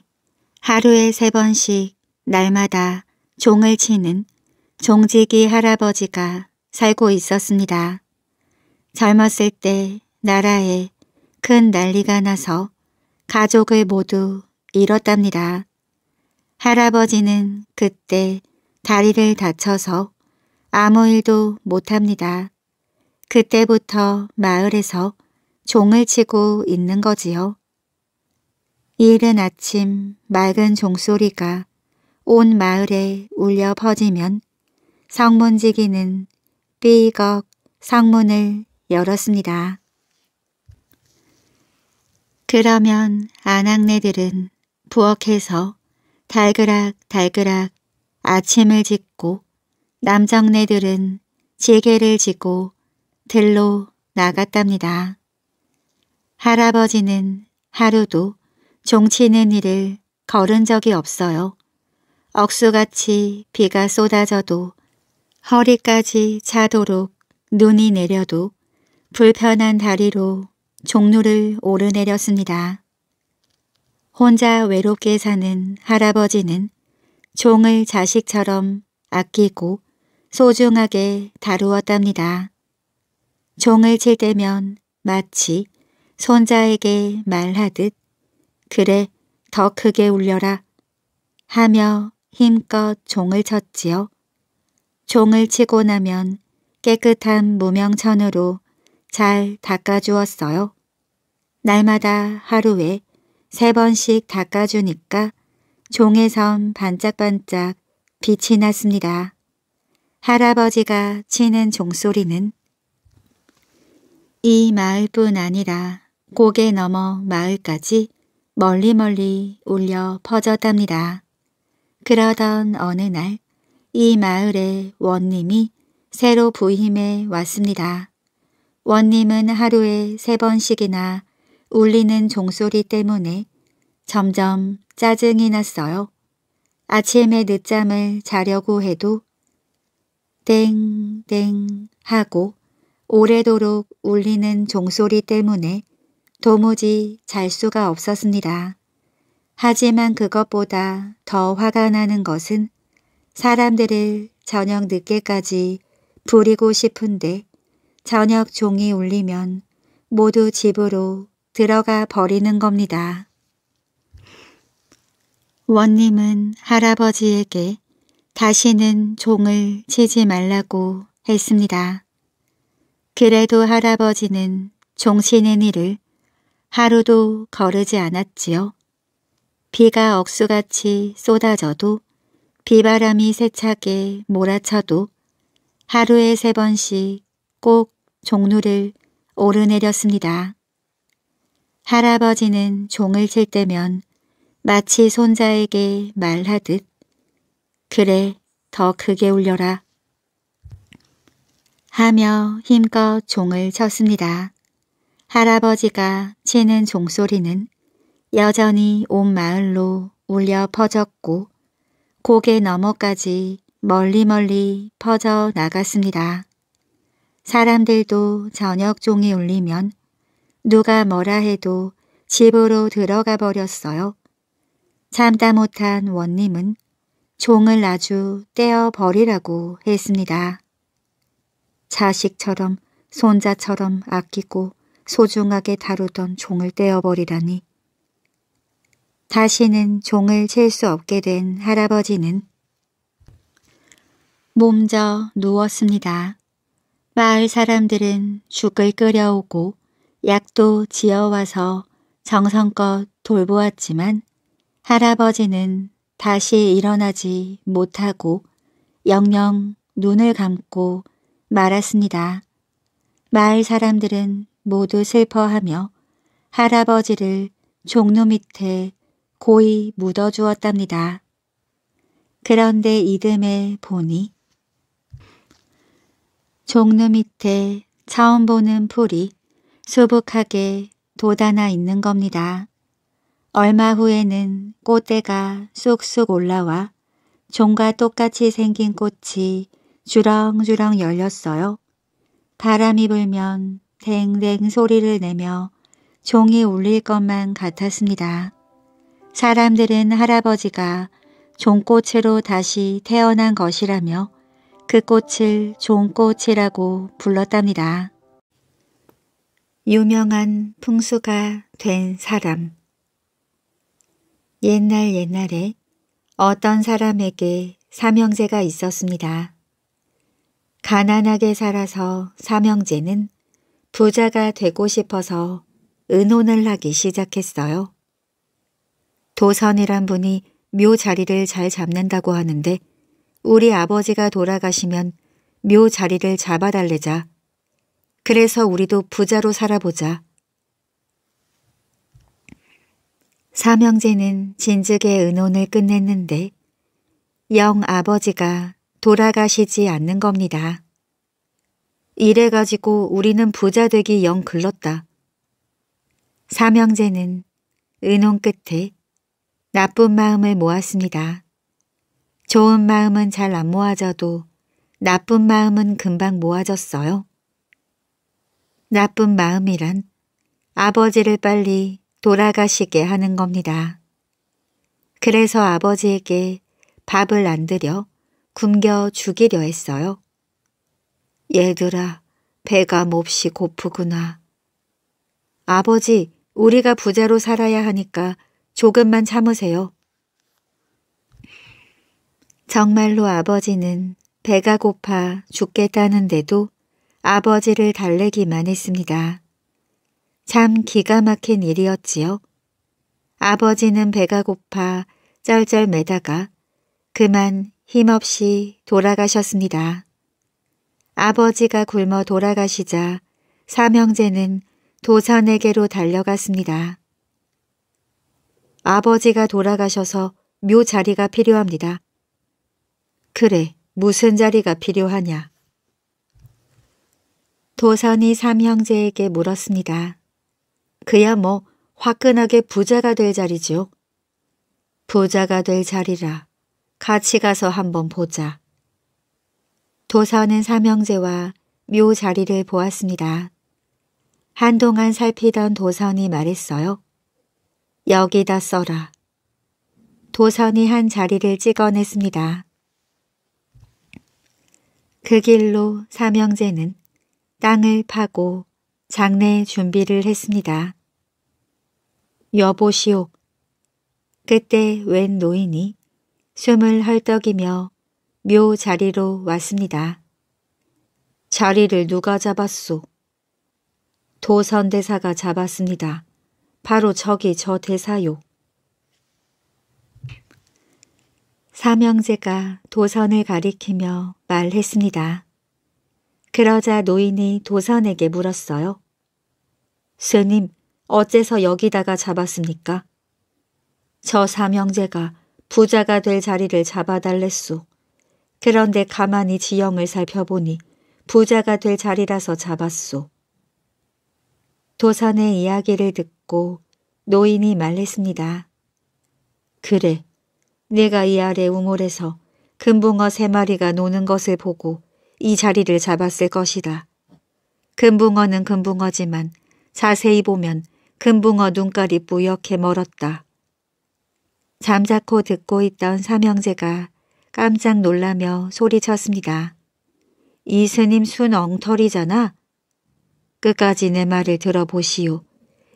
Speaker 1: 하루에 세 번씩 날마다 종을 치는 종지기 할아버지가 살고 있었습니다. 젊었을 때 나라에 큰 난리가 나서 가족을 모두 잃었답니다. 할아버지는 그때 다리를 다쳐서 아무 일도 못합니다. 그때부터 마을에서 종을 치고 있는 거지요. 이른 아침 맑은 종소리가 온 마을에 울려 퍼지면 성문지기는 삐걱 성문을 열었습니다. 그러면 아낙네들은 부엌에서 달그락 달그락 아침을 짓고 남정네들은 지게를 지고 들로 나갔답니다. 할아버지는 하루도 종치는 일을 걸은 적이 없어요. 억수같이 비가 쏟아져도 허리까지 차도록 눈이 내려도 불편한 다리로 종로를 오르내렸습니다. 혼자 외롭게 사는 할아버지는 종을 자식처럼 아끼고 소중하게 다루었답니다. 종을 칠 때면 마치 손자에게 말하듯 그래 더 크게 울려라 하며 힘껏 종을 쳤지요. 종을 치고 나면 깨끗한 무명천으로 잘 닦아주었어요. 날마다 하루에 세 번씩 닦아주니까 종에선 반짝반짝 빛이 났습니다. 할아버지가 치는 종소리는 이 마을뿐 아니라 고개 넘어 마을까지 멀리 멀리 울려 퍼졌답니다. 그러던 어느 날 이 마을의 원님이 새로 부임해 왔습니다. 원님은 하루에 세 번씩이나 울리는 종소리 때문에 점점 짜증이 났어요. 아침에 늦잠을 자려고 해도 땡땡 하고 오래도록 울리는 종소리 때문에 도무지 잘 수가 없었습니다. 하지만 그것보다 더 화가 나는 것은 사람들을 저녁 늦게까지 부리고 싶은데 저녁 종이 울리면 모두 집으로 들어가 버리는 겁니다. 원님은 할아버지에게 다시는 종을 치지 말라고 했습니다. 그래도 할아버지는 종신는 일을 하루도 거르지 않았지요. 비가 억수같이 쏟아져도 비바람이 세차게 몰아쳐도 하루에 세 번씩 꼭 종로를 오르내렸습니다. 할아버지는 종을 칠 때면 마치 손자에게 말하듯 그래 더 크게 울려라 하며 힘껏 종을 쳤습니다. 할아버지가 치는 종소리는 여전히 온 마을로 울려 퍼졌고 고개 너머까지 멀리멀리 퍼져 나갔습니다. 사람들도 저녁 종이 울리면 누가 뭐라 해도 집으로 들어가 버렸어요. 참다 못한 원님은 종을 아주 떼어 버리라고 했습니다. 자식처럼 손자처럼 아끼고 소중하게 다루던 종을 떼어 버리라니. 다시는 종을 칠 수 없게 된 할아버지는 몸져 누웠습니다. 마을 사람들은 죽을 끓여오고 약도 지어와서 정성껏 돌보았지만 할아버지는 다시 일어나지 못하고 영영 눈을 감고 말았습니다. 마을 사람들은 모두 슬퍼하며 할아버지를 종로 밑에 고이 묻어주었답니다. 그런데 이듬해 보니 종루 밑에 차원 보는 풀이 수북하게 돋아나 있는 겁니다. 얼마 후에는 꽃대가 쑥쑥 올라와 종과 똑같이 생긴 꽃이 주렁주렁 열렸어요. 바람이 불면 댕댕 소리를 내며 종이 울릴 것만 같았습니다. 사람들은 할아버지가 종꽃으로 다시 태어난 것이라며 그 꽃을 종꽃이라고 불렀답니다. 유명한 풍수가 된 사람 옛날 옛날에 어떤 사람에게 사명제가 있었습니다. 가난하게 살아서 사명제는 부자가 되고 싶어서 은혼을 하기 시작했어요. 도선이란 분이 묘 자리를 잘 잡는다고 하는데 우리 아버지가 돌아가시면 묘 자리를 잡아달래자. 그래서 우리도 부자로 살아보자. 삼형제는 진즉에 은혼을 끝냈는데 영 아버지가 돌아가시지 않는 겁니다. 이래가지고 우리는 부자 되기 영 글렀다. 삼형제는 은혼 끝에 나쁜 마음을 모았습니다. 좋은 마음은 잘 안 모아져도 나쁜 마음은 금방 모아졌어요. 나쁜 마음이란 아버지를 빨리 돌아가시게 하는 겁니다. 그래서 아버지에게 밥을 안 드려 굶겨 죽이려 했어요. 얘들아, 배가 몹시 고프구나. 아버지, 우리가 부자로 살아야 하니까 조금만 참으세요. 정말로 아버지는 배가 고파 죽겠다는데도 아버지를 달래기만 했습니다. 참 기가 막힌 일이었지요. 아버지는 배가 고파 쩔쩔매다가 그만 힘없이 돌아가셨습니다. 아버지가 굶어 돌아가시자 삼형제는 도산에게로 달려갔습니다. 아버지가 돌아가셔서 묘자리가 필요합니다. 그래, 무슨 자리가 필요하냐? 도선이 삼형제에게 물었습니다. 그야 뭐 화끈하게 부자가 될자리죠 부자가 될 자리라. 같이 가서 한번 보자. 도선은 삼형제와 묘 자리를 보았습니다. 한동안 살피던 도선이 말했어요. 여기다 써라. 도선이 한 자리를 찍어냈습니다. 그 길로 삼형제는 땅을 파고 장례 준비를 했습니다. 여보시오. 그때 웬 노인이 숨을 헐떡이며 묘 자리로 왔습니다. 자리를 누가 잡았소? 도선대사가 잡았습니다. 바로 저기 저 대사요. 사명제가 도선을 가리키며 말했습니다. 그러자 노인이 도선에게 물었어요. 스님, 어째서 여기다가 잡았습니까? 저사명제가 부자가 될 자리를 잡아달랬소. 그런데 가만히 지형을 살펴보니 부자가 될 자리라서 잡았소. 도선의 이야기를 듣고 노인이 말했습니다. 그래, 내가 이 아래 우물에서 금붕어 세 마리가 노는 것을 보고 이 자리를 잡았을 것이다. 금붕어는 금붕어지만 자세히 보면 금붕어 눈깔이 뿌옇게 멀었다. 잠자코 듣고 있던 삼형제가 깜짝 놀라며 소리쳤습니다. 이 스님 순 엉터리잖아. 끝까지 내 말을 들어보시오.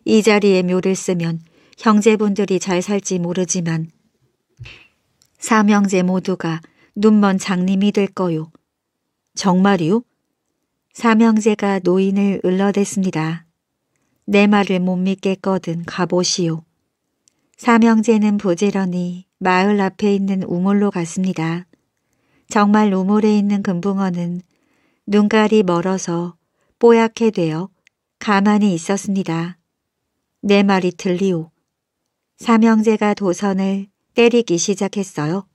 Speaker 1: 이 자리에 묘를 쓰면 형제분들이 잘 살지 모르지만 삼형제 모두가 눈먼 장님이 될 거요. 정말이요? 삼형제가 노인을 을러댔습니다. 내 말을 못 믿겠거든 가보시오. 삼형제는 부지런히 마을 앞에 있는 우물로 갔습니다. 정말 우물에 있는 금붕어는 눈깔이 멀어서 뽀얗게 되어 가만히 있었습니다. 내 말이 들리오. 삼형제가 도선을 때리기 시작했어요.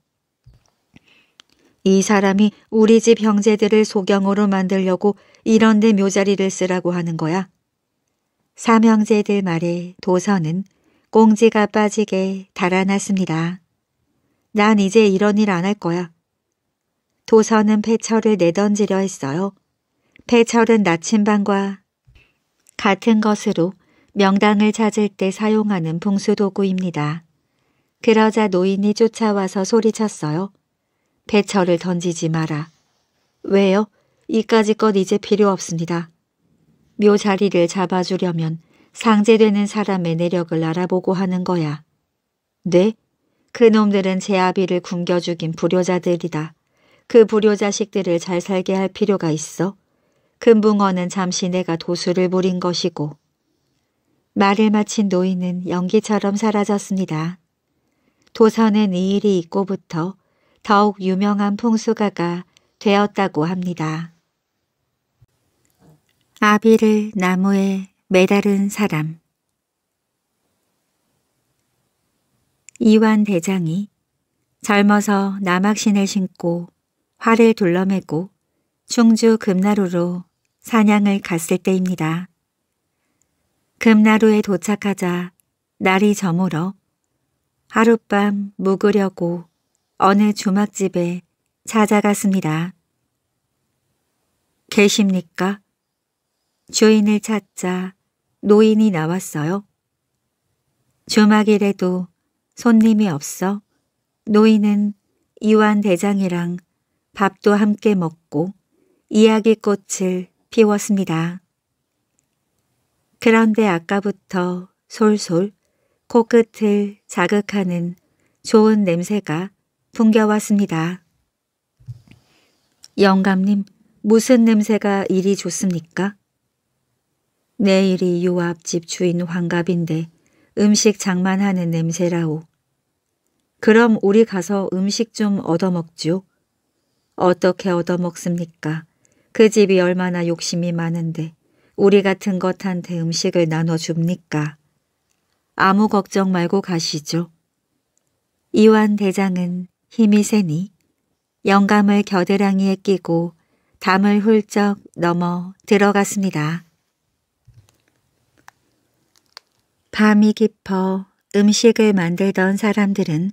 Speaker 1: 이 사람이 우리 집 형제들을 소경으로 만들려고 이런 데 묘자리를 쓰라고 하는 거야. 삼형제들 말에 도서는 꽁지가 빠지게 달아났습니다. 난 이제 이런 일 안 할 거야. 도서는 폐철을 내던지려 했어요. 폐철은 나침반과 같은 것으로 명당을 찾을 때 사용하는 풍수도구입니다 그러자 노인이 쫓아와서 소리쳤어요. 배철을 던지지 마라. 왜요? 이까지 것 이제 필요 없습니다. 묘 자리를 잡아주려면 상제되는 사람의 내력을 알아보고 하는 거야. 네? 그놈들은 제 아비를 굶겨 죽인 불효자들이다. 그 불효자식들을 잘 살게 할 필요가 있어. 금붕어는 그 잠시 내가 도수를 부린 것이고. 말을 마친 노인은 연기처럼 사라졌습니다. 도서는이 일이 있고부터 더욱 유명한 풍수가가 되었다고 합니다. 아비를 나무에 매달은 사람 이완 대장이 젊어서 남악신을 신고 활을 둘러매고 충주 금나루로 사냥을 갔을 때입니다. 금나루에 도착하자 날이 저물어 하룻밤 묵으려고 어느 주막집에 찾아갔습니다. 계십니까? 주인을 찾자 노인이 나왔어요. 주막이래도 손님이 없어 노인은 이완 대장이랑 밥도 함께 먹고 이야기꽃을 피웠습니다. 그런데 아까부터 솔솔 코끝을 자극하는 좋은 냄새가 풍겨왔습니다. 영감님, 무슨 냄새가 이리 좋습니까? 내일이 요 앞집 주인 환갑인데 음식 장만하는 냄새라오. 그럼 우리 가서 음식 좀 얻어먹죠. 어떻게 얻어먹습니까? 그 집이 얼마나 욕심이 많은데 우리 같은 것한테 음식을 나눠줍니까? 아무 걱정 말고 가시죠. 이완 대장은 힘이 세니 영감을 겨드랑이에 끼고 담을 훌쩍 넘어 들어갔습니다. 밤이 깊어 음식을 만들던 사람들은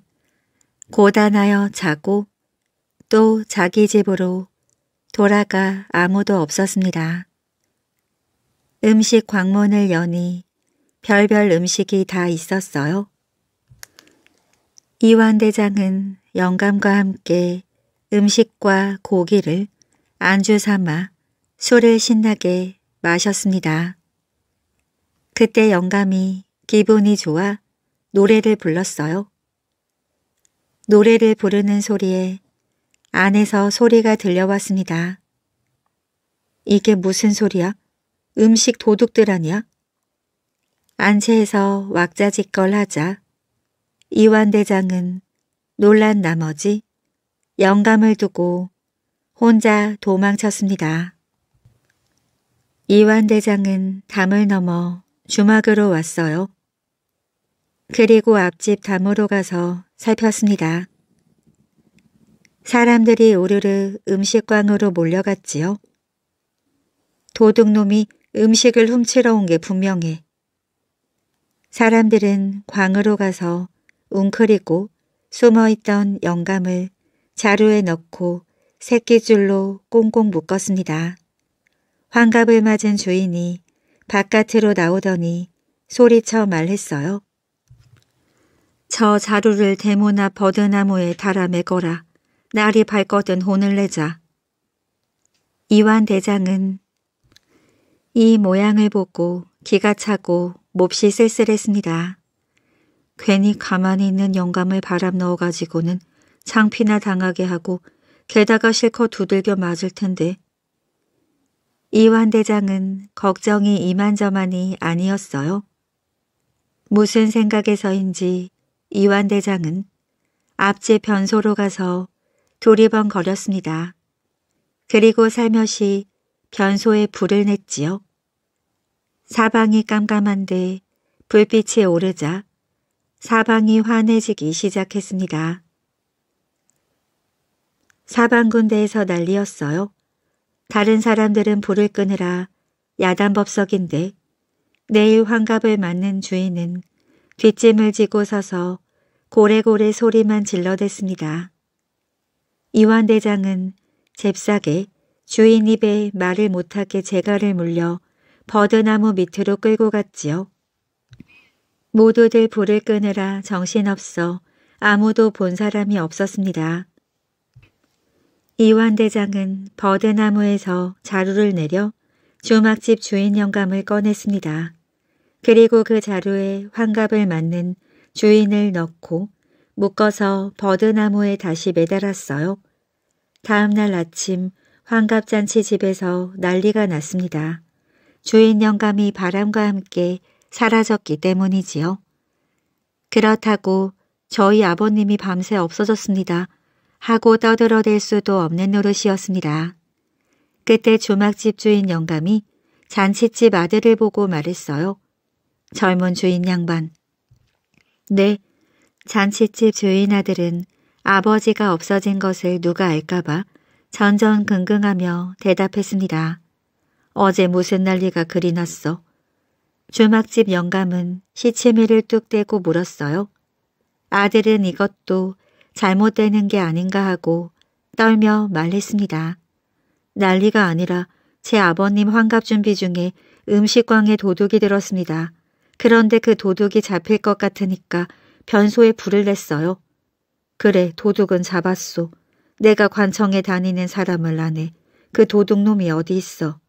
Speaker 1: 고단하여 자고 또 자기 집으로 돌아가 아무도 없었습니다. 음식 광문을 여니 별별 음식이 다 있었어요. 이완 대장은 영감과 함께 음식과 고기를 안주 삼아 술을 신나게 마셨습니다. 그때 영감이 기분이 좋아 노래를 불렀어요. 노래를 부르는 소리에 안에서 소리가 들려왔습니다. 이게 무슨 소리야? 음식 도둑들 아니야? 안채에서 왁자지껄 하자 이완대장은 놀란 나머지 영감을 두고 혼자 도망쳤습니다. 이완대장은 담을 넘어 주막으로 왔어요. 그리고 앞집 담으로 가서 살폈습니다. 사람들이 오르르 음식관으로 몰려갔지요. 도둑놈이 음식을 훔치러 온 게 분명해. 사람들은 광으로 가서 웅크리고 숨어있던 영감을 자루에 넣고 새끼줄로 꽁꽁 묶었습니다. 환갑을 맞은 주인이 바깥으로 나오더니 소리쳐 말했어요. 저 자루를 대모나 버드나무에 달아매거라. 날이 밝거든 혼을 내자. 이완 대장은 이 모양을 보고 기가 차고 몹시 쓸쓸했습니다. 괜히 가만히 있는 영감을 바람 넣어가지고는 창피나 당하게 하고 게다가 실컷 두들겨 맞을 텐데. 이완 대장은 걱정이 이만저만이 아니었어요. 무슨 생각에서인지 이완 대장은 앞집 변소로 가서 도리번거렸습니다. 그리고 살며시 변소에 불을 냈지요. 사방이 깜깜한데 불빛이 오르자 사방이 환해지기 시작했습니다. 사방 군대에서 난리였어요. 다른 사람들은 불을 끄느라 야단법석인데 내일 환갑을 맞는 주인은 뒷짐을 지고 서서 고래고래 소리만 질러댔습니다. 이완대장은 잽싸게 주인 입에 말을 못하게 재갈을 물려 버드나무 밑으로 끌고 갔지요. 모두들 불을 끄느라 정신없어 아무도 본 사람이 없었습니다. 이완 대장은 버드나무에서 자루를 내려 주막집 주인 영감을 꺼냈습니다. 그리고 그 자루에 환갑을 맞는 주인을 넣고 묶어서 버드나무에 다시 매달았어요. 다음날 아침 환갑잔치 집에서 난리가 났습니다. 주인 영감이 바람과 함께 사라졌기 때문이지요. 그렇다고 저희 아버님이 밤새 없어졌습니다. 하고 떠들어댈 수도 없는 노릇이었습니다. 그때 주막집 주인 영감이 잔치집 아들을 보고 말했어요. 젊은 주인 양반. 네, 잔치집 주인 아들은 아버지가 없어진 것을 누가 알까봐 전전긍긍하며 대답했습니다. 어제 무슨 난리가 그리 났어. 주막집 영감은 시치미를 뚝 떼고 물었어요. 아들은 이것도 잘못되는 게 아닌가 하고 떨며 말했습니다. 난리가 아니라 제 아버님 환갑 준비 중에 음식광에 도둑이 들었습니다. 그런데 그 도둑이 잡힐 것 같으니까 변소에 불을 냈어요. 그래 도둑은 잡았소. 내가 관청에 다니는 사람을 아네. 그 도둑놈이 어디 있어.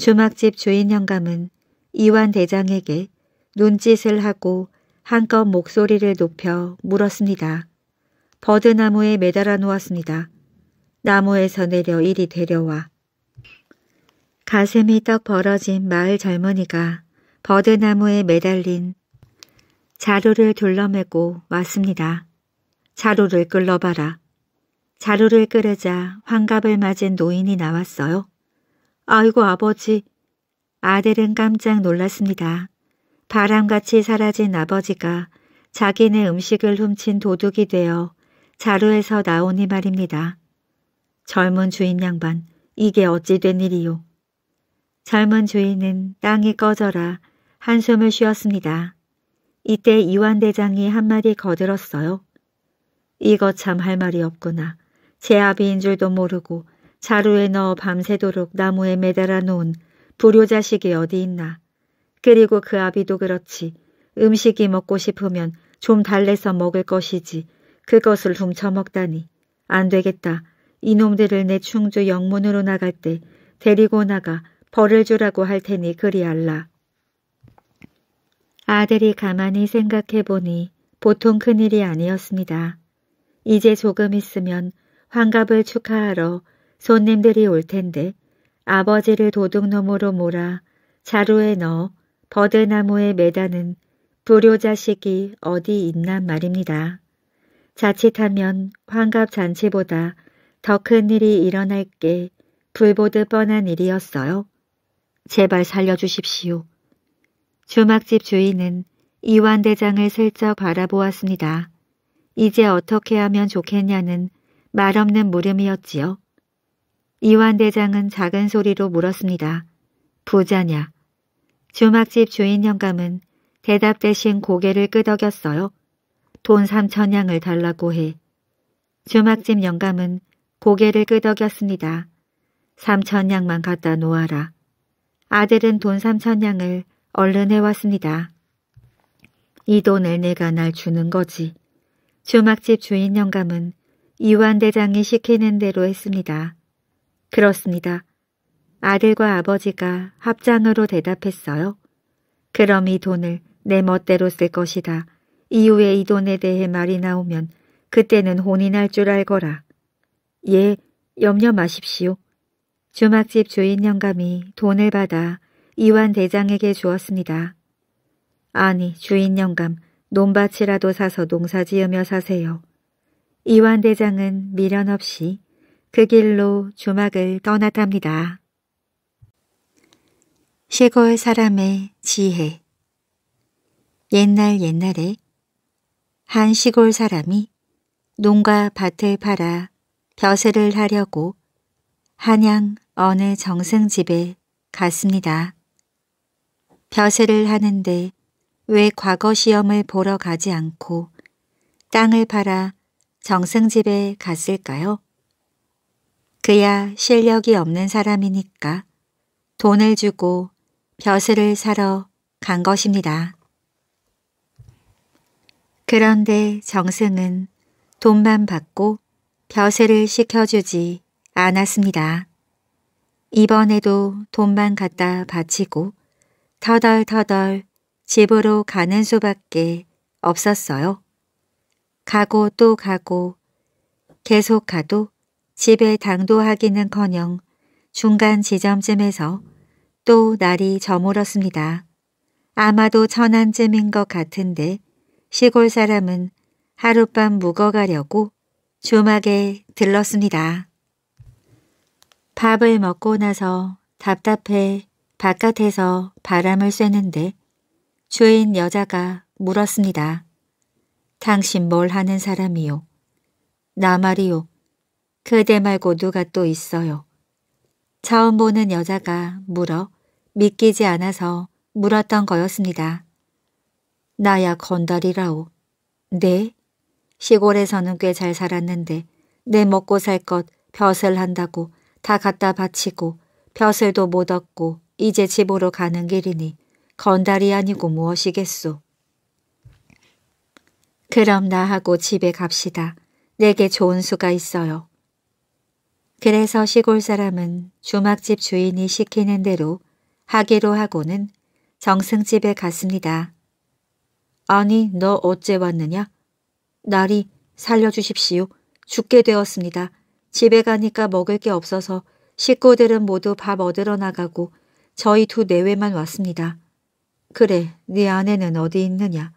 Speaker 1: 주막집 주인 형감은 이완 대장에게 눈짓을 하고 한껏 목소리를 높여 물었습니다. 버드나무에 매달아 놓았습니다. 나무에서 내려 이리 데려와. 가슴이 떡 벌어진 마을 젊은이가 버드나무에 매달린 자루를 둘러매고 왔습니다. 자루를 끌러봐라. 자루를 끌으자 환갑을 맞은 노인이 나왔어요. 아이고 아버지. 아들은 깜짝 놀랐습니다. 바람같이 사라진 아버지가 자기네 음식을 훔친 도둑이 되어 자루에서 나오니 말입니다. 젊은 주인 양반, 이게 어찌 된 일이요? 젊은 주인은 땅이 꺼져라 한숨을 쉬었습니다. 이때 이완대장이 한마디 거들었어요. 이것 참할 말이 없구나. 제 아비인 줄도 모르고 자루에 넣어 밤새도록 나무에 매달아 놓은 불효자식이 어디 있나. 그리고 그 아비도 그렇지. 음식이 먹고 싶으면 좀 달래서 먹을 것이지. 그것을 훔쳐먹다니. 안 되겠다. 이놈들을 내 충주 영문으로 나갈 때 데리고 나가 벌을 주라고 할 테니 그리 할라 아들이 가만히 생각해보니 보통 큰일이 아니었습니다. 이제 조금 있으면 환갑을 축하하러 손님들이 올 텐데 아버지를 도둑놈으로 몰아 자루에 넣어 버드나무에 매다는 불효자식이 어디 있나 말입니다. 자칫하면 환갑잔치보다 더 큰 일이 일어날 게 불보듯 뻔한 일이었어요. 제발 살려주십시오. 주막집 주인은 이완 대장을 슬쩍 바라보았습니다. 이제 어떻게 하면 좋겠냐는 말없는 물음이었지요. 이완 대장은 작은 소리로 물었습니다. 부자냐? 주막집 주인 영감은 대답 대신 고개를 끄덕였어요. 돈 3천냥을 달라고 해. 주막집 영감은 고개를 끄덕였습니다. 3천냥만 갖다 놓아라. 아들은 돈 3천냥을 얼른 해왔습니다. 이 돈을 내가 날 주는 거지. 주막집 주인 영감은 이완 대장이 시키는 대로 했습니다. 그렇습니다. 아들과 아버지가 합장으로 대답했어요. 그럼 이 돈을 내 멋대로 쓸 것이다. 이후에 이 돈에 대해 말이 나오면 그때는 혼이 날 줄 알거라. 예, 염려 마십시오. 주막집 주인 영감이 돈을 받아 이완 대장에게 주었습니다. 아니, 주인 영감, 논밭이라도 사서 농사지으며 사세요. 이완 대장은 미련 없이 그 길로 조막을 떠나답니다. 시골 사람의 지혜 옛날 옛날에 한 시골 사람이 농가 밭을 팔아 벼슬을 하려고 한양 어느 정승 집에 갔습니다. 벼슬을 하는데 왜 과거 시험을 보러 가지 않고 땅을 팔아 정승 집에 갔을까요? 그야 실력이 없는 사람이니까 돈을 주고 벼슬을 사러 간 것입니다. 그런데 정승은 돈만 받고 벼슬을 시켜주지 않았습니다. 이번에도 돈만 갖다 바치고 터덜터덜 집으로 가는 수밖에 없었어요. 가고 또 가고 계속 가도 집에 당도하기는커녕 중간 지점쯤에서 또 날이 저물었습니다. 아마도 천안쯤인 것 같은데 시골 사람은 하룻밤 묵어가려고 주막에 들렀습니다. 밥을 먹고 나서 답답해 바깥에서 바람을 쐬는데 주인 여자가 물었습니다. 당신 뭘 하는 사람이요? 나 말이요. 그대 말고 누가 또 있어요. 처음 보는 여자가 물어 믿기지 않아서 물었던 거였습니다. 나야 건달이라오. 네? 시골에서는 꽤 잘 살았는데 내 먹고 살 것 벼슬 한다고 다 갖다 바치고 벼슬도 못 얻고 이제 집으로 가는 길이니 건달이 아니고 무엇이겠소. 그럼 나하고 집에 갑시다. 내게 좋은 수가 있어요. 그래서 시골 사람은 주막집 주인이 시키는 대로 하기로 하고는 정승집에 갔습니다. 아니 너 어째 왔느냐? 나리 살려주십시오. 죽게 되었습니다. 집에 가니까 먹을 게 없어서 식구들은 모두 밥 얻으러 나가고 저희 두 내외만 왔습니다. 그래, 네 아내는 어디 있느냐?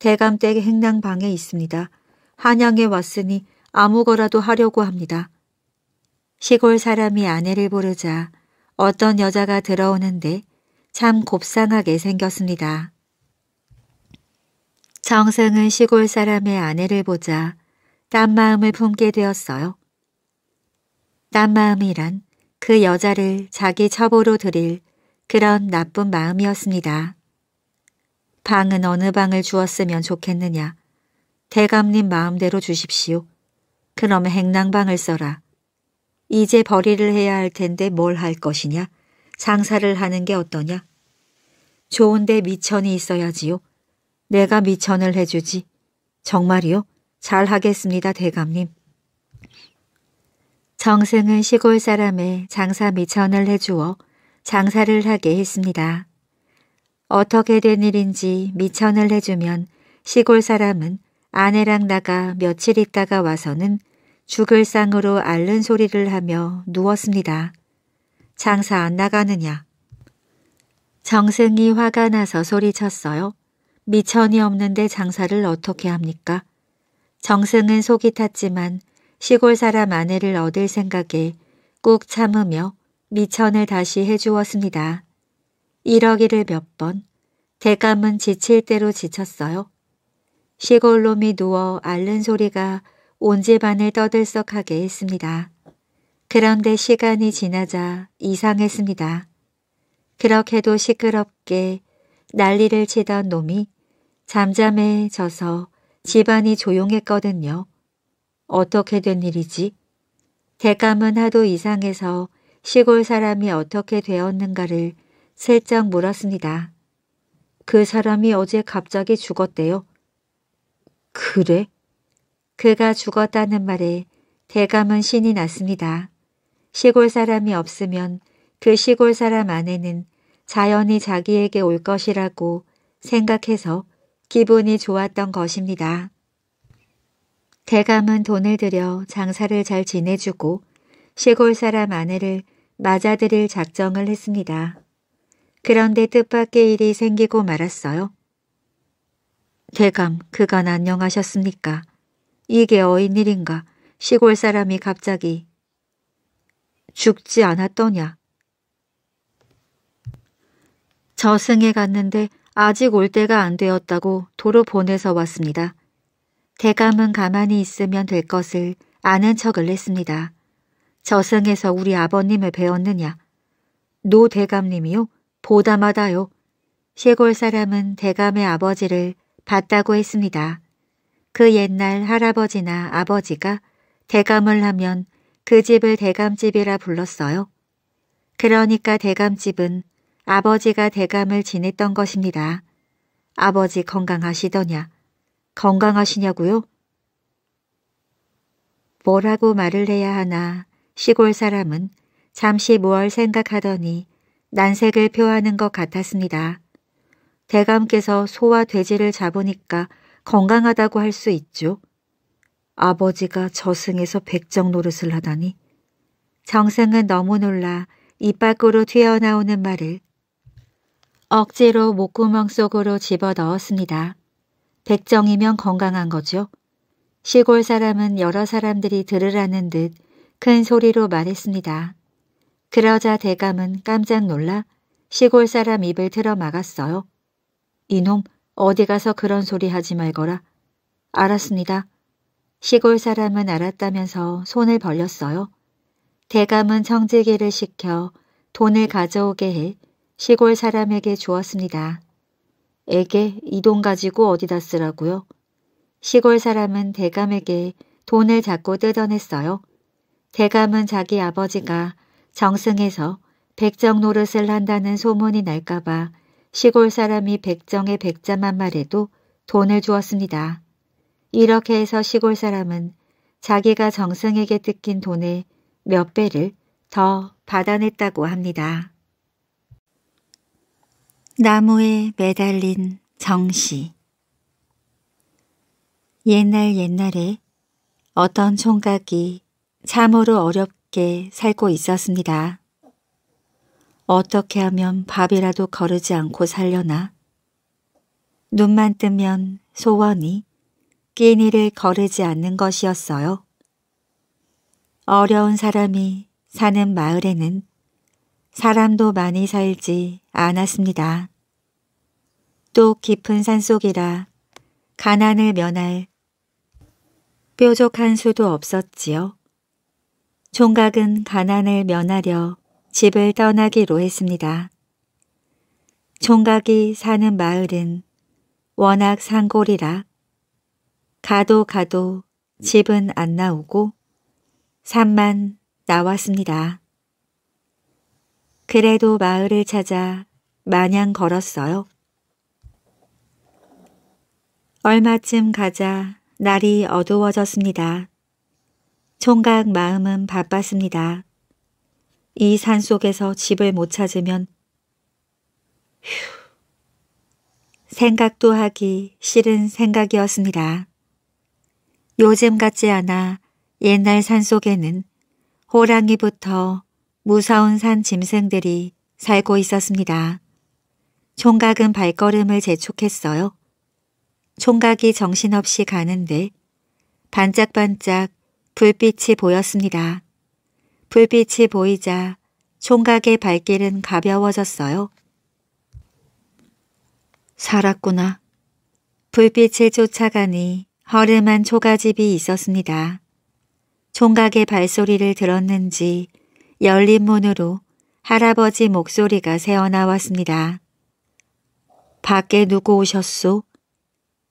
Speaker 1: 대감댁 행랑방에 있습니다. 한양에 왔으니 아무거라도 하려고 합니다. 시골 사람이 아내를 부르자 어떤 여자가 들어오는데 참 곱상하게 생겼습니다. 정승은 시골 사람의 아내를 보자 딴 마음을 품게 되었어요. 딴 마음이란 그 여자를 자기 처보로 드릴 그런 나쁜 마음이었습니다. 방은 어느 방을 주었으면 좋겠느냐. 대감님 마음대로 주십시오. 그럼 행랑방을 써라. 이제 벌이를 해야 할 텐데 뭘 할 것이냐? 장사를 하는 게 어떠냐? 좋은데 미천이 있어야지요. 내가 미천을 해주지. 정말이요? 잘하겠습니다, 대감님. 정승은 시골 사람의 장사 미천을 해주어 장사를 하게 했습니다. 어떻게 된 일인지 미천을 해주면 시골 사람은 아내랑 나가 며칠 있다가 와서는 죽을 쌍으로 앓는 소리를 하며 누웠습니다. 장사 안 나가느냐. 정승이 화가 나서 소리쳤어요. 미천이 없는데 장사를 어떻게 합니까? 정승은 속이 탔지만 시골 사람 아내를 얻을 생각에 꾹 참으며 미천을 다시 해주었습니다. 이러기를 몇 번, 대감은 지칠 대로 지쳤어요. 시골놈이 누워 앓는 소리가 온 집안을 떠들썩하게 했습니다. 그런데 시간이 지나자 이상했습니다. 그렇게도 시끄럽게 난리를 치던 놈이 잠잠해져서 집안이 조용했거든요. 어떻게 된 일이지? 대감은 하도 이상해서 시골 사람이 어떻게 되었는가를 슬쩍 물었습니다. 그 사람이 어제 갑자기 죽었대요. 그래? 그가 죽었다는 말에 대감은 신이 났습니다. 시골 사람이 없으면 그 시골 사람 안에는 자연히 자기에게 올 것이라고 생각해서 기분이 좋았던 것입니다. 대감은 돈을 들여 장사를 잘 지내주고 시골 사람 아내를 맞아들일 작정을 했습니다. 그런데 뜻밖의 일이 생기고 말았어요. 대감, 그간 안녕하셨습니까? 이게 어인일인가 시골 사람이 갑자기 죽지 않았더냐. 저승에 갔는데 아직 올 때가 안 되었다고 도로 보내서 왔습니다. 대감은 가만히 있으면 될 것을 아는 척을 했습니다. 저승에서 우리 아버님을 배웠느냐. 노 대감님이요? 보다마다요. 시골 사람은 대감의 아버지를 봤다고 했습니다. 그 옛날 할아버지나 아버지가 대감을 하면 그 집을 대감집이라 불렀어요. 그러니까 대감집은 아버지가 대감을 지냈던 것입니다. 아버지 건강하시더냐? 건강하시냐고요? 뭐라고 말을 해야 하나 시골 사람은 잠시 무얼 생각하더니 난색을 표하는 것 같았습니다. 대감께서 소와 돼지를 잡으니까 건강하다고 할 수 있죠. 아버지가 저승에서 백정 노릇을 하다니. 정승은 너무 놀라 입 밖으로 튀어나오는 말을 억지로 목구멍 속으로 집어넣었습니다. 백정이면 건강한 거죠. 시골 사람은 여러 사람들이 들으라는 듯 큰 소리로 말했습니다. 그러자 대감은 깜짝 놀라 시골 사람 입을 틀어 막았어요. 이놈 어디 가서 그런 소리 하지 말거라. 알았습니다. 시골 사람은 알았다면서 손을 벌렸어요. 대감은 청지기를 시켜 돈을 가져오게 해 시골 사람에게 주었습니다. 에게 이 돈 가지고 어디다 쓰라고요? 시골 사람은 대감에게 돈을 자꾸 뜯어냈어요. 대감은 자기 아버지가 정승에서 백정 노릇을 한다는 소문이 날까봐 시골 사람이 백정의 백자만 말해도 돈을 주었습니다. 이렇게 해서 시골 사람은 자기가 정승에게 뜯긴 돈의 몇 배를 더 받아냈다고 합니다. 나무에 매달린 정시 옛날 옛날에 어떤 총각이 참으로 어렵게 살고 있었습니다. 어떻게 하면 밥이라도 거르지 않고 살려나? 눈만 뜨면 소원이 끼니를 거르지 않는 것이었어요. 어려운 사람이 사는 마을에는 사람도 많이 살지 않았습니다. 또 깊은 산속이라 가난을 면할 뾰족한 수도 없었지요. 총각은 가난을 면하려 집을 떠나기로 했습니다. 총각이 사는 마을은 워낙 산골이라 가도 가도 집은 안 나오고 산만 나왔습니다. 그래도 마을을 찾아 마냥 걸었어요. 얼마쯤 가자 날이 어두워졌습니다. 총각 마음은 바빴습니다. 이산 속에서 집을 못 찾으면 휴, 생각도 하기 싫은 생각이었습니다. 요즘 같지 않아 옛날 산 속에는 호랑이부터 무서운 산 짐승들이 살고 있었습니다. 총각은 발걸음을 재촉했어요. 총각이 정신없이 가는데 반짝반짝 불빛이 보였습니다. 불빛이 보이자 총각의 발길은 가벼워졌어요. 살았구나. 불빛을 쫓아가니 허름한 초가집이 있었습니다. 총각의 발소리를 들었는지 열린 문으로 할아버지 목소리가 새어나왔습니다. 밖에 누구 오셨소?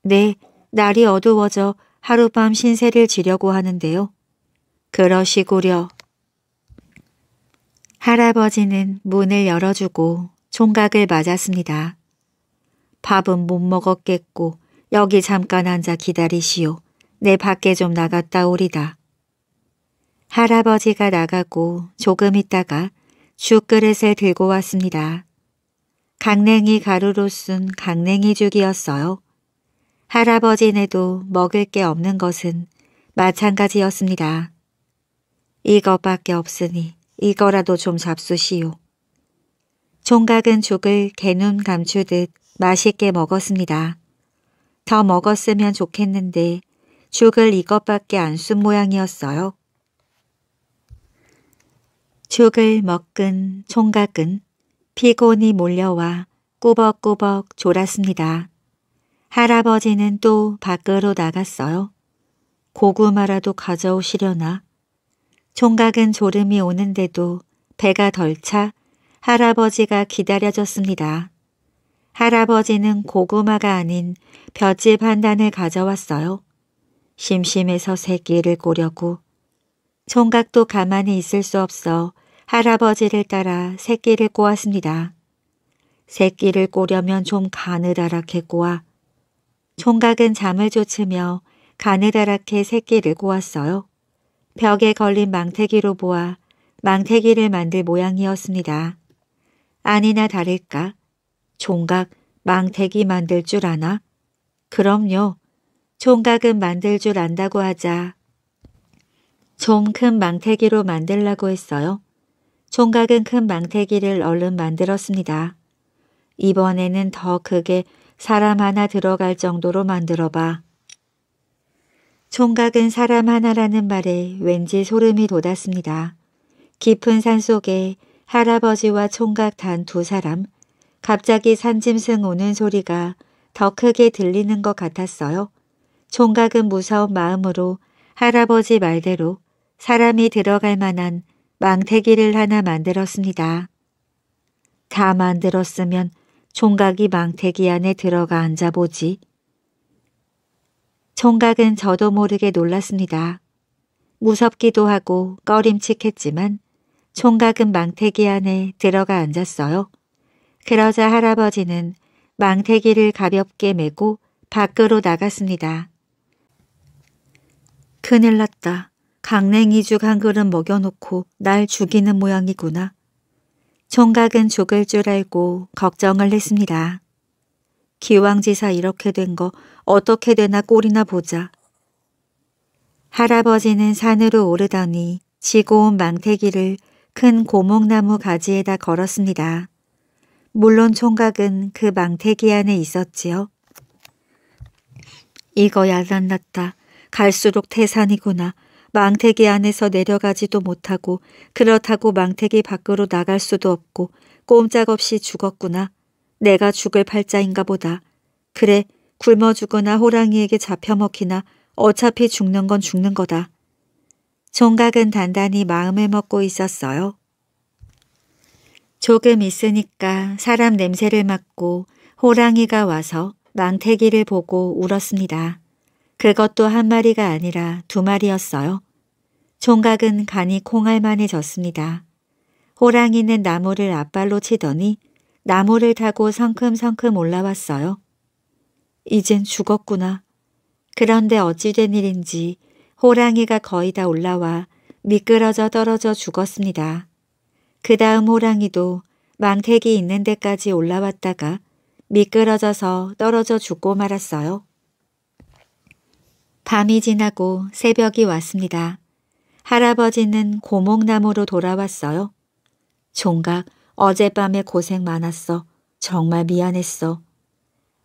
Speaker 1: 네, 날이 어두워져 하룻밤 신세를 지려고 하는데요. 그러시구려. 할아버지는 문을 열어주고 총각을 맞았습니다. 밥은 못 먹었겠고 여기 잠깐 앉아 기다리시오. 내 밖에 좀 나갔다 오리다. 할아버지가 나가고 조금 있다가 죽그릇을 들고 왔습니다. 강냉이 가루로 쓴 강냉이 죽이었어요. 할아버지네도 먹을 게 없는 것은 마찬가지였습니다. 이것밖에 없으니 이거라도 좀 잡수시오. 종각은 죽을 개눈 감추듯 맛있게 먹었습니다. 더 먹었으면 좋겠는데 죽을 이것밖에 안 쓴 모양이었어요. 죽을 먹은 총각은 피곤이 몰려와 꾸벅꾸벅 졸았습니다. 할아버지는 또 밖으로 나갔어요. 고구마라도 가져오시려나? 총각은 졸음이 오는데도 배가 덜 차 할아버지가 기다려졌습니다. 할아버지는 고구마가 아닌 볏집한 단을 가져왔어요. 심심해서 새 끼를 꼬려고 총각도 가만히 있을 수 없어 할아버지를 따라 새끼를 꼬았습니다. 새끼를 꼬려면 좀 가느다랗게 꼬아. 총각은 잠을 쫓으며 가느다랗게 새끼를 꼬았어요. 벽에 걸린 망태기로 보아 망태기를 만들 모양이었습니다. 아니나 다를까? 종각 망태기 만들 줄 아나? 그럼요. 종각은 만들 줄 안다고 하자. 좀 큰 망태기로 만들라고 했어요. 종각은 큰 망태기를 얼른 만들었습니다. 이번에는 더 크게 사람 하나 들어갈 정도로 만들어봐. 총각은 사람 하나라는 말에 왠지 소름이 돋았습니다. 깊은 산속에 할아버지와 총각 단 두 사람, 갑자기 산짐승 우는 소리가 더 크게 들리는 것 같았어요. 총각은 무서운 마음으로 할아버지 말대로 사람이 들어갈 만한 망태기를 하나 만들었습니다. 다 만들었으면 총각이 망태기 안에 들어가 앉아보지. 총각은 저도 모르게 놀랐습니다. 무섭기도 하고 꺼림칙했지만 총각은 망태기 안에 들어가 앉았어요. 그러자 할아버지는 망태기를 가볍게 메고 밖으로 나갔습니다. 큰일 났다. 강냉이죽 한 그릇 먹여놓고 날 죽이는 모양이구나. 총각은 죽을 줄 알고 걱정을 했습니다. 기왕지사 이렇게 된거 어떻게 되나 꼴이나 보자. 할아버지는 산으로 오르더니 지고 온 망태기를 큰 고목나무 가지에다 걸었습니다. 물론 총각은 그 망태기 안에 있었지요. 이거 야단났다. 갈수록 태산이구나. 망태기 안에서 내려가지도 못하고 그렇다고 망태기 밖으로 나갈 수도 없고 꼼짝없이 죽었구나. 내가 죽을 팔자인가 보다. 그래 굶어 죽거나 호랑이에게 잡혀 먹히나 어차피 죽는 건 죽는 거다. 총각은 단단히 마음에 먹고 있었어요. 조금 있으니까 사람 냄새를 맡고 호랑이가 와서 망태기를 보고 울었습니다. 그것도 한 마리가 아니라 두 마리였어요. 총각은 간이 콩알만해졌습니다. 호랑이는 나무를 앞발로 치더니 나무를 타고 성큼성큼 올라왔어요. 이젠 죽었구나. 그런데 어찌된 일인지 호랑이가 거의 다 올라와 미끄러져 떨어져 죽었습니다. 그 다음 호랑이도 망택이 있는 데까지 올라왔다가 미끄러져서 떨어져 죽고 말았어요. 밤이 지나고 새벽이 왔습니다. 할아버지는 고목나무로 돌아왔어요. 종각, 어젯밤에 고생 많았어. 정말 미안했어.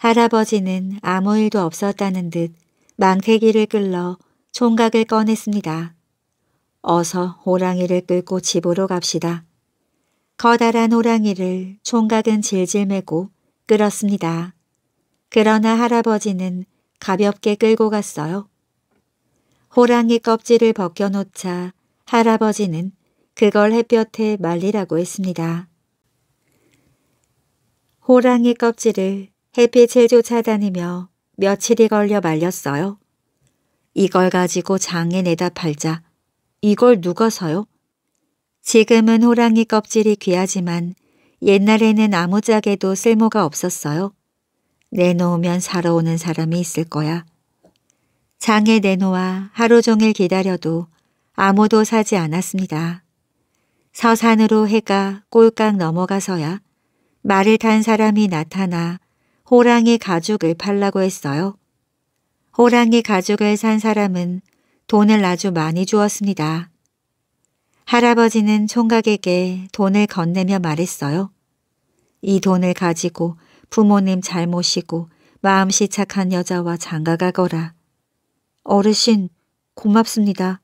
Speaker 1: 할아버지는 아무 일도 없었다는 듯 망태기를 끌러 총각을 꺼냈습니다. 어서 호랑이를 끌고 집으로 갑시다. 커다란 호랑이를 총각은 질질 매고 끌었습니다. 그러나 할아버지는 가볍게 끌고 갔어요. 호랑이 껍질을 벗겨놓자 할아버지는 그걸 햇볕에 말리라고 했습니다. 호랑이 껍질을 햇빛을 쫓아다니며 며칠이 걸려 말렸어요. 이걸 가지고 장에 내다 팔자. 이걸 누가 사요? 지금은 호랑이 껍질이 귀하지만 옛날에는 아무짝에도 쓸모가 없었어요. 내놓으면 사러 오는 사람이 있을 거야. 장에 내놓아 하루 종일 기다려도 아무도 사지 않았습니다. 서산으로 해가 꼴깍 넘어가서야 말을 탄 사람이 나타나 호랑이 가죽을 팔라고 했어요. 호랑이 가죽을 산 사람은 돈을 아주 많이 주었습니다. 할아버지는 총각에게 돈을 건네며 말했어요. 이 돈을 가지고 부모님 잘 모시고 마음씨 착한 여자와 장가가거라. 어르신, 고맙습니다.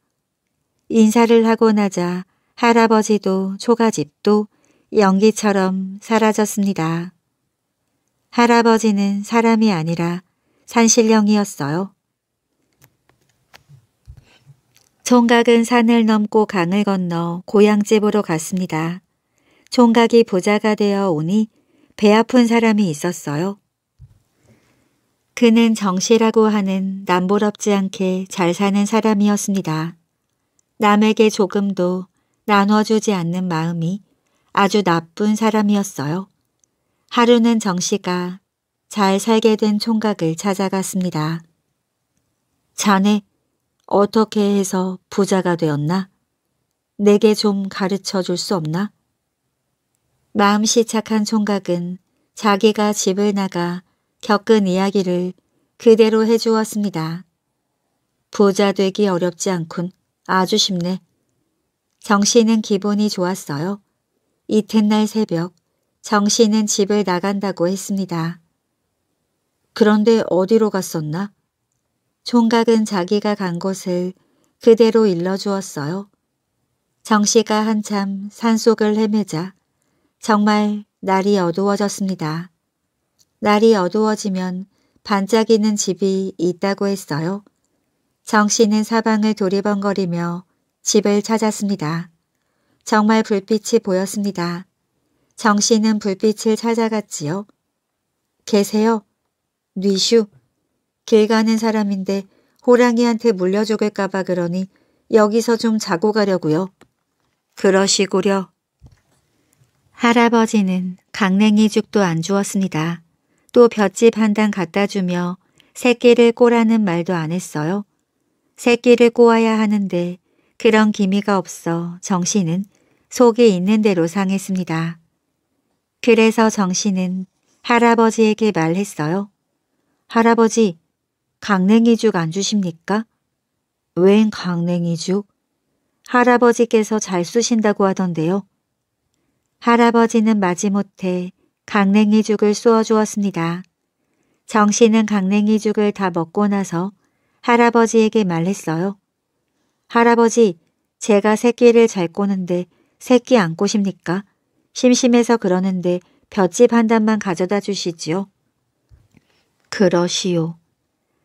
Speaker 1: 인사를 하고 나자 할아버지도 초가집도 연기처럼 사라졌습니다. 할아버지는 사람이 아니라 산신령이었어요. 총각은 산을 넘고 강을 건너 고향집으로 갔습니다. 총각이 부자가 되어 오니 배 아픈 사람이 있었어요. 그는 정씨라고 하는 남부럽지 않게 잘 사는 사람이었습니다. 남에게 조금도 나눠주지 않는 마음이 아주 나쁜 사람이었어요. 하루는 정 씨가 잘 살게 된 총각을 찾아갔습니다. 자네 어떻게 해서 부자가 되었나? 내게 좀 가르쳐 줄 수 없나? 마음씨 착한 총각은 자기가 집을 나가 겪은 이야기를 그대로 해주었습니다. 부자 되기 어렵지 않군. 아주 쉽네. 정 씨는 기분이 좋았어요. 이튿날 새벽 정 씨는 집을 나간다고 했습니다. 그런데 어디로 갔었나? 총각은 자기가 간 곳을 그대로 일러주었어요. 정 씨가 한참 산속을 헤매자 정말 날이 어두워졌습니다. 날이 어두워지면 반짝이는 집이 있다고 했어요. 정 씨는 사방을 도리번거리며 집을 찾았습니다. 정말 불빛이 보였습니다. 정 씨는 불빛을 찾아갔지요. 계세요? 뉘슈. 길 가는 사람인데 호랑이한테 물려 죽을까봐 그러니 여기서 좀 자고 가려고요. 그러시구려. 할아버지는 강냉이 죽도 안 주었습니다. 또볏짚한단 갖다 주며 새끼를 꼬라는 말도 안 했어요. 새끼를 꼬아야 하는데 그런 기미가 없어 정신은 속에 있는 대로 상했습니다. 그래서 정씨는 할아버지에게 말했어요. 할아버지, 강냉이죽 안 주십니까? 웬 강냉이죽? 할아버지께서 잘 쑤신다고 하던데요. 할아버지는 마지못해 강냉이죽을 쏘어주었습니다. 정씨는 강냉이죽을 다 먹고 나서 할아버지에게 말했어요. 할아버지, 제가 새끼를 잘 꼬는데 새끼 안 꼬십니까? 심심해서 그러는데 볏짚 한 단만 가져다 주시지요. 그러시오.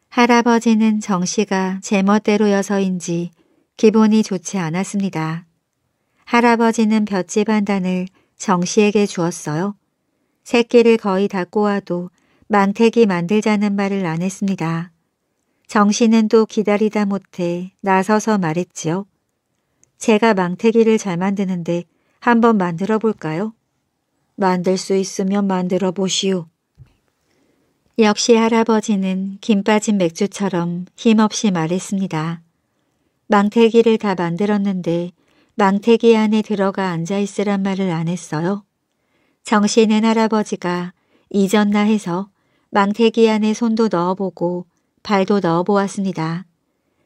Speaker 1: 할아버지는 정씨가 제멋대로여서인지 기분이 좋지 않았습니다. 할아버지는 볏짚 한 단을 정씨에게 주었어요. 새끼를 거의 다 꼬아도 망태기 만들자는 말을 안 했습니다. 정씨는 또 기다리다 못해 나서서 말했지요. 제가 망태기를 잘 만드는데 한번 만들어 볼까요? 만들 수 있으면 만들어 보시오. 역시 할아버지는 김 빠진 맥주처럼 힘없이 말했습니다. 망태기를 다 만들었는데 망태기 안에 들어가 앉아있으란 말을 안 했어요. 정씨는 할아버지가 잊었나 해서 망태기 안에 손도 넣어보고 발도 넣어보았습니다.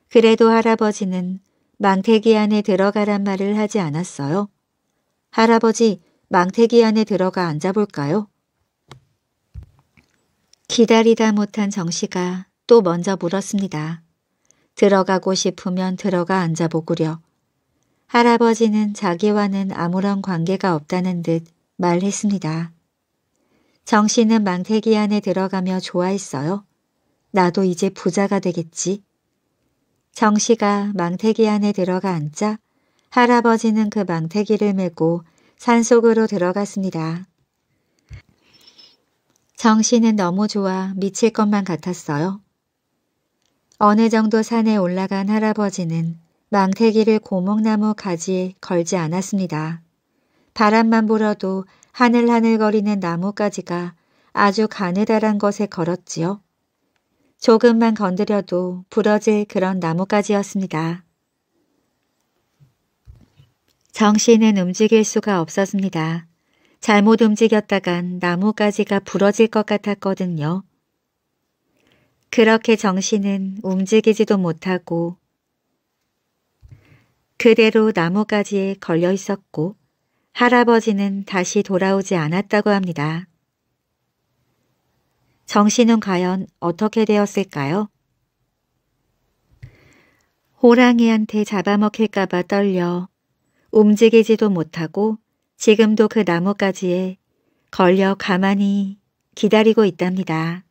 Speaker 1: 그래도 할아버지는 망태기 안에 들어가란 말을 하지 않았어요. 할아버지, 망태기 안에 들어가 앉아볼까요? 기다리다 못한 정씨가 또 먼저 물었습니다. 들어가고 싶으면 들어가 앉아보구려. 할아버지는 자기와는 아무런 관계가 없다는 듯 말했습니다. 정씨는 망태기 안에 들어가며 좋아했어요. 나도 이제 부자가 되겠지. 정씨가 망태기 안에 들어가 앉자 할아버지는 그 망태기를 메고 산속으로 들어갔습니다. 정신은 너무 좋아 미칠 것만 같았어요. 어느 정도 산에 올라간 할아버지는 망태기를 고목나무 가지에 걸지 않았습니다. 바람만 불어도 하늘하늘거리는 나뭇가지가 아주 가느다란 것에 걸었지요. 조금만 건드려도 부러질 그런 나뭇가지였습니다. 정신은 움직일 수가 없었습니다. 잘못 움직였다간 나뭇가지가 부러질 것 같았거든요. 그렇게 정신은 움직이지도 못하고 그대로 나뭇가지에 걸려 있었고 할아버지는 다시 돌아오지 않았다고 합니다. 정신은 과연 어떻게 되었을까요? 호랑이한테 잡아먹힐까봐 떨려 움직이지도 못하고 지금도 그 나뭇가지에 걸려 가만히 기다리고 있답니다.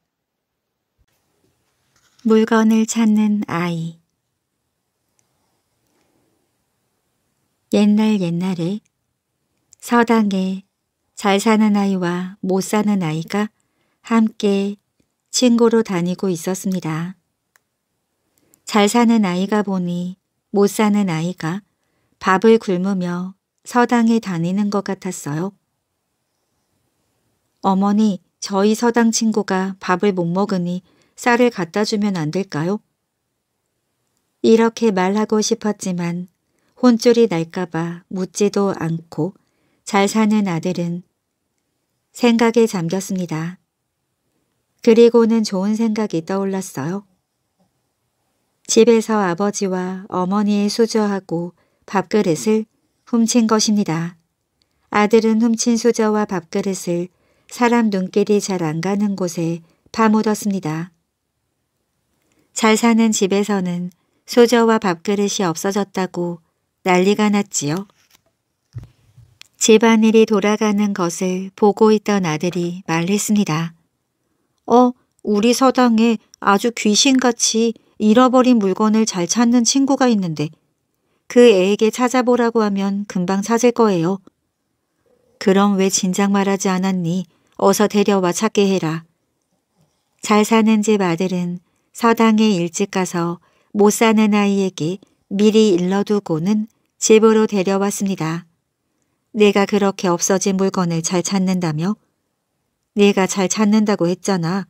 Speaker 1: 물건을 찾는 아이 옛날 옛날에 서당에 잘 사는 아이와 못 사는 아이가 함께 친구로 다니고 있었습니다. 잘 사는 아이가 보니 못 사는 아이가 밥을 굶으며 서당에 다니는 것 같았어요. 어머니, 저희 서당 친구가 밥을 못 먹으니 쌀을 갖다 주면 안 될까요? 이렇게 말하고 싶었지만 혼쭐이 날까봐 묻지도 않고 잘 사는 아들은 생각에 잠겼습니다. 그리고는 좋은 생각이 떠올랐어요. 집에서 아버지와 어머니의 수저하고 밥그릇을 훔친 것입니다. 아들은 훔친 수저와 밥그릇을 사람 눈길이 잘 안 가는 곳에 파묻었습니다. 잘 사는 집에서는 소저와 밥그릇이 없어졌다고 난리가 났지요. 집안일이 돌아가는 것을 보고 있던 아들이 말했습니다. 어, 우리 서당에 아주 귀신같이 잃어버린 물건을 잘 찾는 친구가 있는데 그 애에게 찾아보라고 하면 금방 찾을 거예요. 그럼 왜 진작 말하지 않았니? 어서 데려와 찾게 해라. 잘 사는 집 아들은 서당에 일찍 가서 못 사는 아이에게 미리 일러두고는 집으로 데려왔습니다. 내가 그렇게 없어진 물건을 잘 찾는다며? 내가 잘 찾는다고 했잖아.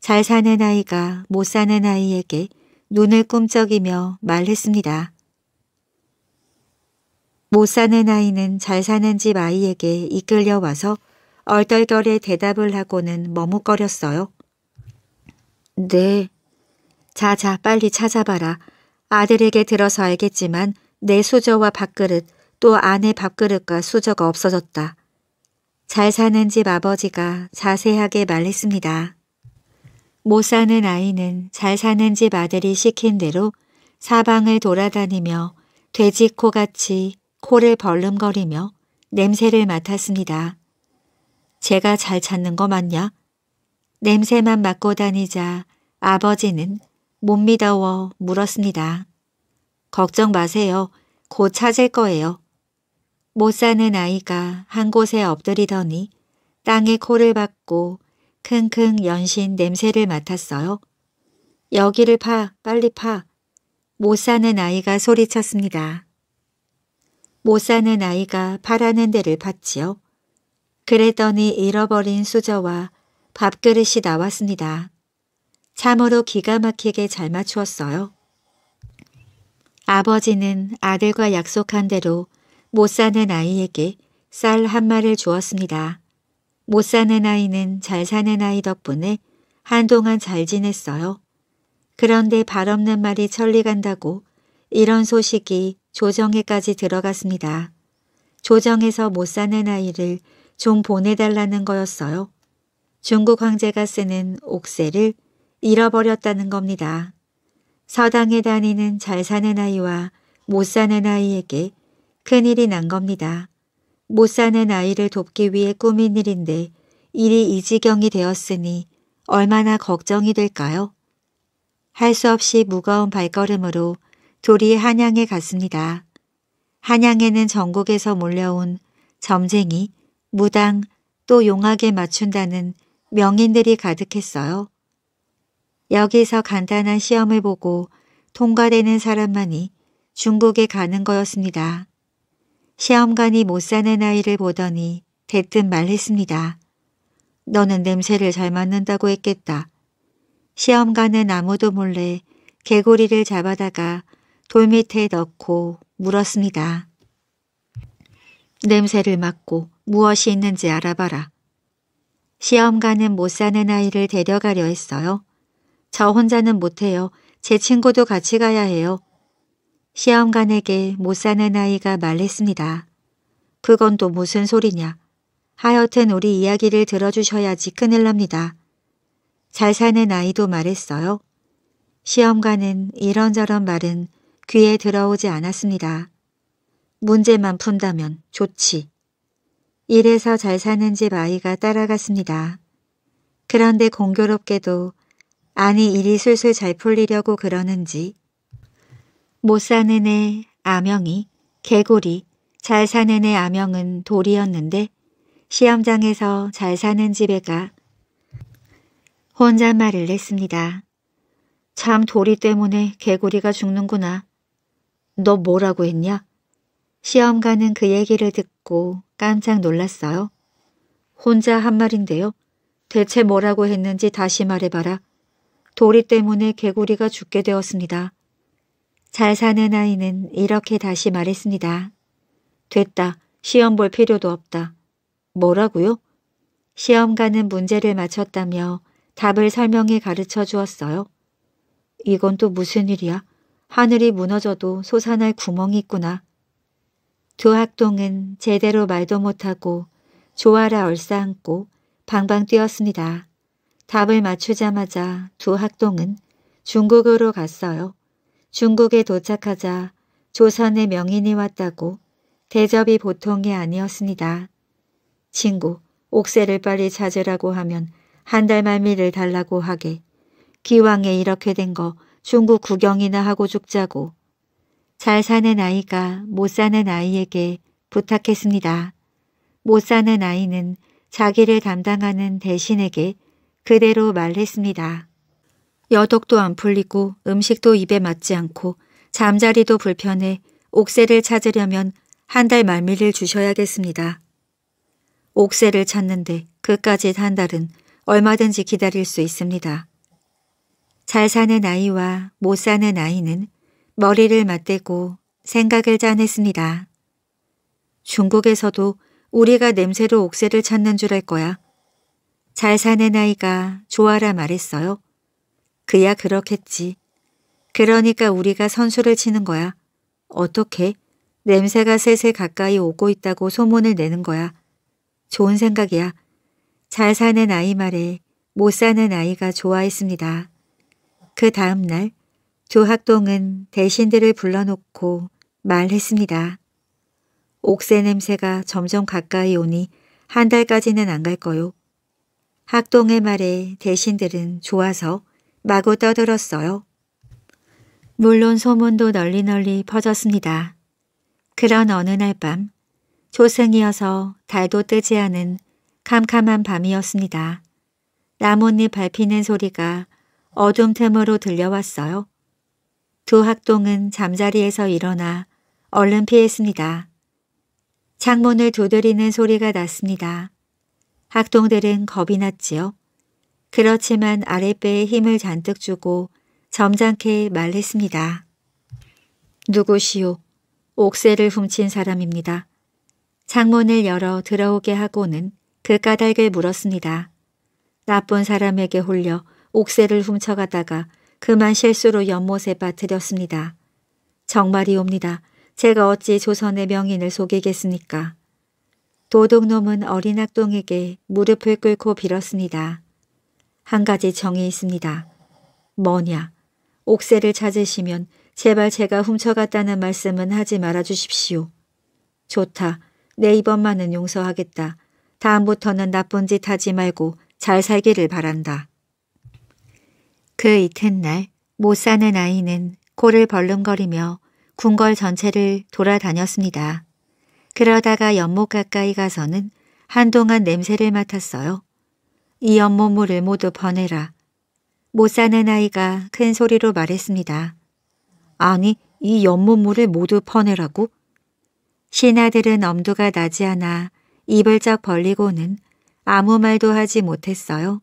Speaker 1: 잘 사는 아이가 못 사는 아이에게 눈을 꿈쩍이며 말했습니다. 못 사는 아이는 잘 사는 집 아이에게 이끌려와서 얼떨결에 대답을 하고는 머뭇거렸어요. 네. 자자 빨리 찾아봐라. 아들에게 들어서 알겠지만 내 수저와 밥그릇 또 아내 밥그릇과 수저가 없어졌다. 잘 사는 집 아버지가 자세하게 말했습니다. 못 사는 아이는 잘 사는 집 아들이 시킨 대로 사방을 돌아다니며 돼지코같이 코를 벌름거리며 냄새를 맡았습니다. 제가 잘 찾는 거 맞냐? 냄새만 맡고 다니자 아버지는 못 믿어워 물었습니다. 걱정 마세요. 곧 찾을 거예요. 못 사는 아이가 한 곳에 엎드리더니 땅에 코를 박고 킁킁 연신 냄새를 맡았어요. 여기를 파, 빨리 파. 못 사는 아이가 소리쳤습니다. 못 사는 아이가 바라는 데를 봤지요. 그랬더니 잃어버린 수저와 밥그릇이 나왔습니다. 참으로 기가 막히게 잘 맞추었어요. 아버지는 아들과 약속한 대로 못 사는 아이에게 쌀 한 마를 리 주었습니다. 못 사는 아이는 잘 사는 아이 덕분에 한동안 잘 지냈어요. 그런데 발 없는 말이 천리 간다고 이런 소식이 조정에까지 들어갔습니다. 조정에서 못 사는 아이를 좀 보내달라는 거였어요. 중국 황제가 쓰는 옥새를 잃어버렸다는 겁니다. 서당에 다니는 잘 사는 아이와 못 사는 아이에게 큰일이 난 겁니다. 못 사는 아이를 돕기 위해 꾸민 일인데 일이 이 지경이 되었으니 얼마나 걱정이 될까요? 할 수 없이 무거운 발걸음으로 둘이 한양에 갔습니다. 한양에는 전국에서 몰려온 점쟁이, 무당, 또 용악에 맞춘다는 명인들이 가득했어요. 여기서 간단한 시험을 보고 통과되는 사람만이 중국에 가는 거였습니다. 시험관이 못 사는 아이를 보더니 대뜸 말했습니다. 너는 냄새를 잘 맡는다고 했겠다. 시험관은 아무도 몰래 개구리를 잡아다가 돌밑에 넣고 물었습니다. 냄새를 맡고 무엇이 있는지 알아봐라. 시험가는 못 사는 아이를 데려가려 했어요. 저 혼자는 못해요. 제 친구도 같이 가야 해요. 시험관에게 못 사는 아이가 말했습니다. 그건 또 무슨 소리냐. 하여튼 우리 이야기를 들어주셔야지 큰일 납니다. 잘 사는 아이도 말했어요. 시험관은 이런저런 말은 귀에 들어오지 않았습니다. 문제만 푼다면 좋지. 이래서 잘 사는 집 아이가 따라갔습니다. 그런데 공교롭게도 아니 일이 슬슬 잘 풀리려고 그러는지 못 사는 애 아명이 개구리 잘 사는 애 아명은 돌이었는데 시험장에서 잘 사는 집애가 혼잣말을 했습니다. 참 돌이 때문에 개구리가 죽는구나. 너 뭐라고 했냐? 시험가는 그 얘기를 듣고 깜짝 놀랐어요. 혼자 한 말인데요. 대체 뭐라고 했는지 다시 말해봐라. 도리 때문에 개구리가 죽게 되었습니다. 잘 사는 아이는 이렇게 다시 말했습니다. 됐다. 시험 볼 필요도 없다. 뭐라고요? 시험가는 문제를 맞췄다며 답을 설명해 가르쳐 주었어요. 이건 또 무슨 일이야? 하늘이 무너져도 솟아날 구멍이 있구나. 두 학동은 제대로 말도 못하고 조아라 얼싸안고 방방 뛰었습니다. 답을 맞추자마자 두 학동은 중국으로 갔어요. 중국에 도착하자 조선의 명인이 왔다고 대접이 보통이 아니었습니다. 친구, 옥새를 빨리 찾으라고 하면 한 달 말미를 달라고 하게. 기왕에 이렇게 된거 중국 구경이나 하고 죽자고 잘 사는 아이가 못 사는 아이에게 부탁했습니다. 못 사는 아이는 자기를 담당하는 대신에게 그대로 말했습니다. 여독도 안 풀리고 음식도 입에 맞지 않고 잠자리도 불편해 옥새를 찾으려면 한 달 말미를 주셔야겠습니다. 옥새를 찾는데 그까짓 한 달은 얼마든지 기다릴 수 있습니다. 잘 사는 아이와 못 사는 아이는 머리를 맞대고 생각을 짜냈습니다. 중국에서도 우리가 냄새로 옥새를 찾는 줄 알 거야. 잘 사는 아이가 좋아라 말했어요. 그야 그렇겠지. 그러니까 우리가 선수를 치는 거야. 어떻게? 냄새가 셋에 가까이 오고 있다고 소문을 내는 거야. 좋은 생각이야. 잘 사는 아이 말에 못 사는 아이가 좋아했습니다. 그 다음 날 교학동은 대신들을 불러놓고 말했습니다. 옥새 냄새가 점점 가까이 오니 한 달까지는 안 갈 거요. 학동의 말에 대신들은 좋아서 마구 떠들었어요. 물론 소문도 널리 널리 퍼졌습니다. 그런 어느 날밤초승이어서 달도 뜨지 않은 캄캄한 밤이었습니다. 나뭇잎 밟히는 소리가 어둠틈으로 들려왔어요. 두 학동은 잠자리에서 일어나 얼른 피했습니다. 창문을 두드리는 소리가 났습니다. 학동들은 겁이 났지요. 그렇지만 아랫배에 힘을 잔뜩 주고 점잖게 말했습니다. 누구시오? 옥새를 훔친 사람입니다. 창문을 열어 들어오게 하고는 그 까닭을 물었습니다. 나쁜 사람에게 홀려 옥새를 훔쳐가다가 그만 실수로 연못에 빠뜨렸습니다. 정말이옵니다. 제가 어찌 조선의 명인을 속이겠습니까? 도둑놈은 어린 학동에게 무릎을 꿇고 빌었습니다. 한 가지 정이 있습니다. 뭐냐? 옥새를 찾으시면 제발 제가 훔쳐갔다는 말씀은 하지 말아 주십시오. 좋다. 내 이번만은 용서하겠다. 다음부터는 나쁜 짓 하지 말고 잘 살기를 바란다. 그 이튿날 못 사는 아이는 코를 벌름거리며 궁궐 전체를 돌아다녔습니다. 그러다가 연못 가까이 가서는 한동안 냄새를 맡았어요. 이 연못물을 모두 버내라. 못 사는 아이가 큰 소리로 말했습니다. 아니, 이 연못물을 모두 퍼내라고? 신하들은 엄두가 나지 않아 입을 쩍 벌리고는 아무 말도 하지 못했어요.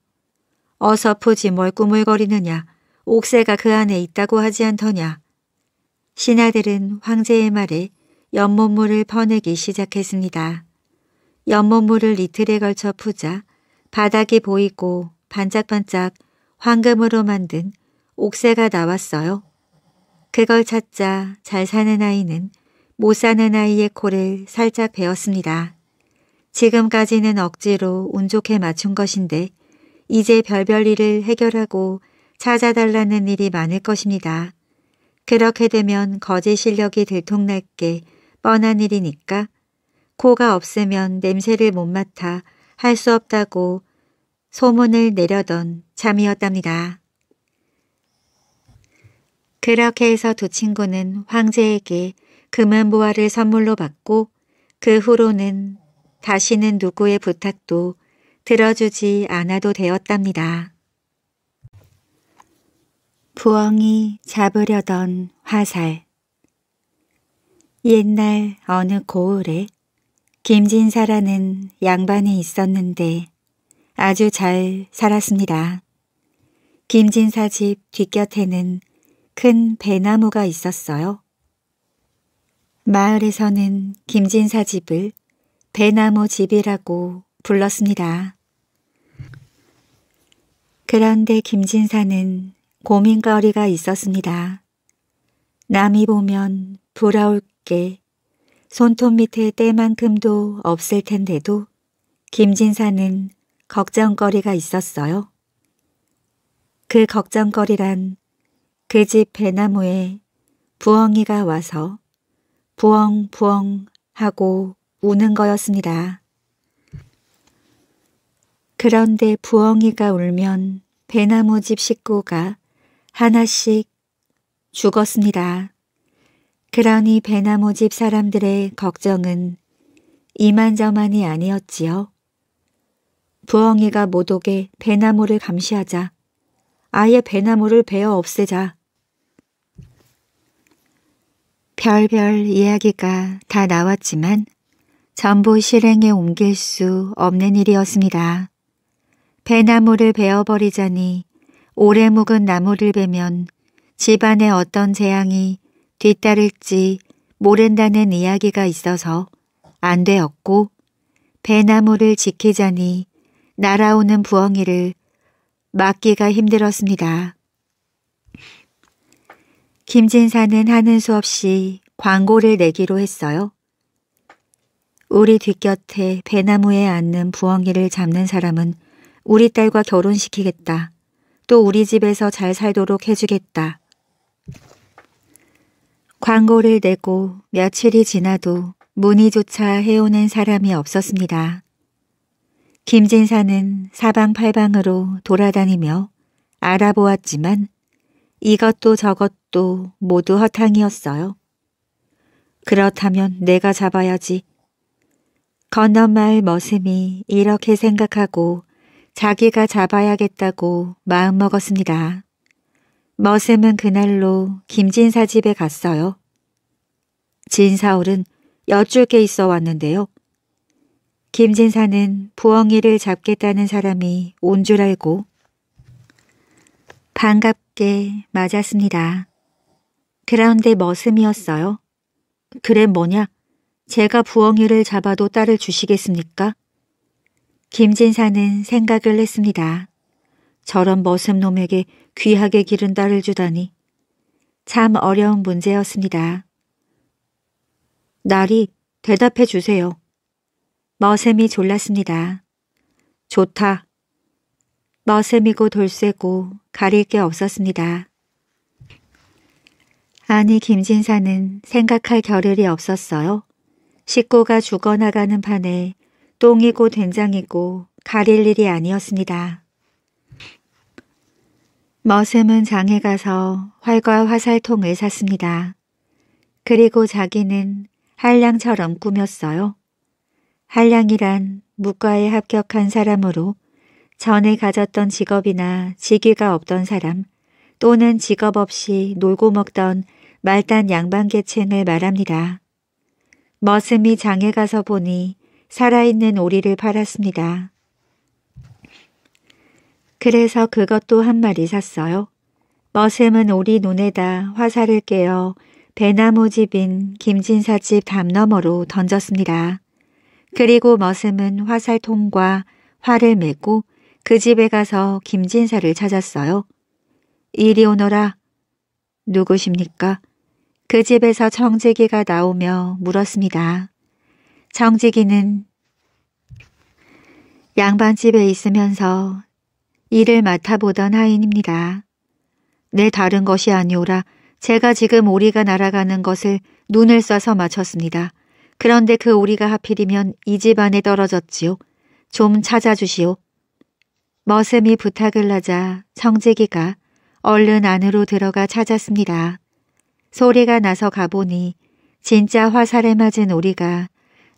Speaker 1: 어서프지뭘 꾸물거리느냐 옥새가 그 안에 있다고 하지 않더냐. 신하들은 황제의 말에 연못물을 퍼내기 시작했습니다. 연못물을 이틀에 걸쳐 푸자 바닥이 보이고 반짝반짝 황금으로 만든 옥새가 나왔어요. 그걸 찾자 잘 사는 아이는 못 사는 아이의 코를 살짝 베었습니다. 지금까지는 억지로 운 좋게 맞춘 것인데 이제 별별 일을 해결하고 찾아달라는 일이 많을 것입니다. 그렇게 되면 거제 실력이 들통날 게 뻔한 일이니까 코가 없으면 냄새를 못 맡아 할 수 없다고 소문을 내려던 참이었답니다. 그렇게 해서 두 친구는 황제에게 금은보화를 선물로 받고 그 후로는 다시는 누구의 부탁도 들어주지 않아도 되었답니다. 부엉이 잡으려던 화살 옛날 어느 고을에 김진사라는 양반이 있었는데 아주 잘 살았습니다. 김진사 집 뒷곁에는 큰 배나무가 있었어요. 마을에서는 김진사 집을 배나무 집이라고 불렀습니다. 그런데 김진사는 고민거리가 있었습니다. 남이 보면 부러울 게 손톱 밑에 때만큼도 없을 텐데도 김진사는 걱정거리가 있었어요. 그 걱정거리란 그 집 배나무에 부엉이가 와서 부엉부엉 하고 우는 거였습니다. 그런데 부엉이가 울면 배나무 집 식구가 하나씩 죽었습니다. 그러니 배나무 집 사람들의 걱정은 이만저만이 아니었지요. 부엉이가 못 오게 배나무를 감시하자. 아예 배나무를 베어 없애자. 별별 이야기가 다 나왔지만 전부 실행에 옮길 수 없는 일이었습니다. 대나무를 베어버리자니 오래 묵은 나무를 베면 집안에 어떤 재앙이 뒤따를지 모른다는 이야기가 있어서 안 되었고 배나무를 지키자니 날아오는 부엉이를 막기가 힘들었습니다. 김진사는 하는 수 없이 광고를 내기로 했어요. 우리 뒷곁에 배나무에 앉는 부엉이를 잡는 사람은 우리 딸과 결혼시키겠다. 또 우리 집에서 잘 살도록 해주겠다. 광고를 내고 며칠이 지나도 문의조차 해오는 사람이 없었습니다. 김진사는 사방팔방으로 돌아다니며 알아보았지만 이것도 저것도 모두 허탕이었어요. 그렇다면 내가 잡아야지. 건너마을 머슴이 이렇게 생각하고 자기가 잡아야겠다고 마음먹었습니다. 머슴은 그날로 김진사 집에 갔어요. 진사울은 여쭐 게 있어 왔는데요. 김진사는 부엉이를 잡겠다는 사람이 온 줄 알고 반갑게 맞았습니다. 그런데 머슴이었어요. 그래 뭐냐? 제가 부엉이를 잡아도 딸을 주시겠습니까? 김진사는 생각을 했습니다. 저런 머슴놈에게 귀하게 기른 딸을 주다니 참 어려운 문제였습니다. 날이 대답해 주세요. 머슴이 졸랐습니다. 좋다. 머슴이고 돌쇠고 가릴 게 없었습니다. 아니 김진사는 생각할 겨를이 없었어요. 식구가 죽어나가는 판에 똥이고 된장이고 가릴 일이 아니었습니다. 머슴은 장에 가서 활과 화살통을 샀습니다. 그리고 자기는 한량처럼 꾸몄어요. 한량이란 무과에 합격한 사람으로 전에 가졌던 직업이나 직위가 없던 사람 또는 직업 없이 놀고 먹던 말단 양반계층을 말합니다. 머슴이 장에 가서 보니 살아있는 오리를 팔았습니다. 그래서 그것도 한 마리 샀어요. 머슴은 오리 눈에다 화살을 깨어 배나무 집인 김진사 집담 너머로 던졌습니다. 그리고 머슴은 화살통과 활을 메고 그 집에 가서 김진사를 찾았어요. 이리 오너라. 누구십니까? 그 집에서 청재기가 나오며 물었습니다. 정직이는 양반집에 있으면서 일을 맡아보던 하인입니다. 내 다른 것이 아니오라 제가 지금 오리가 날아가는 것을 눈을 쏴서 맞췄습니다. 그런데 그 오리가 하필이면 이 집안에 떨어졌지요. 좀 찾아주시오. 머슴이 부탁을 하자 성지기가 얼른 안으로 들어가 찾았습니다. 소리가 나서 가보니 진짜 화살에 맞은 오리가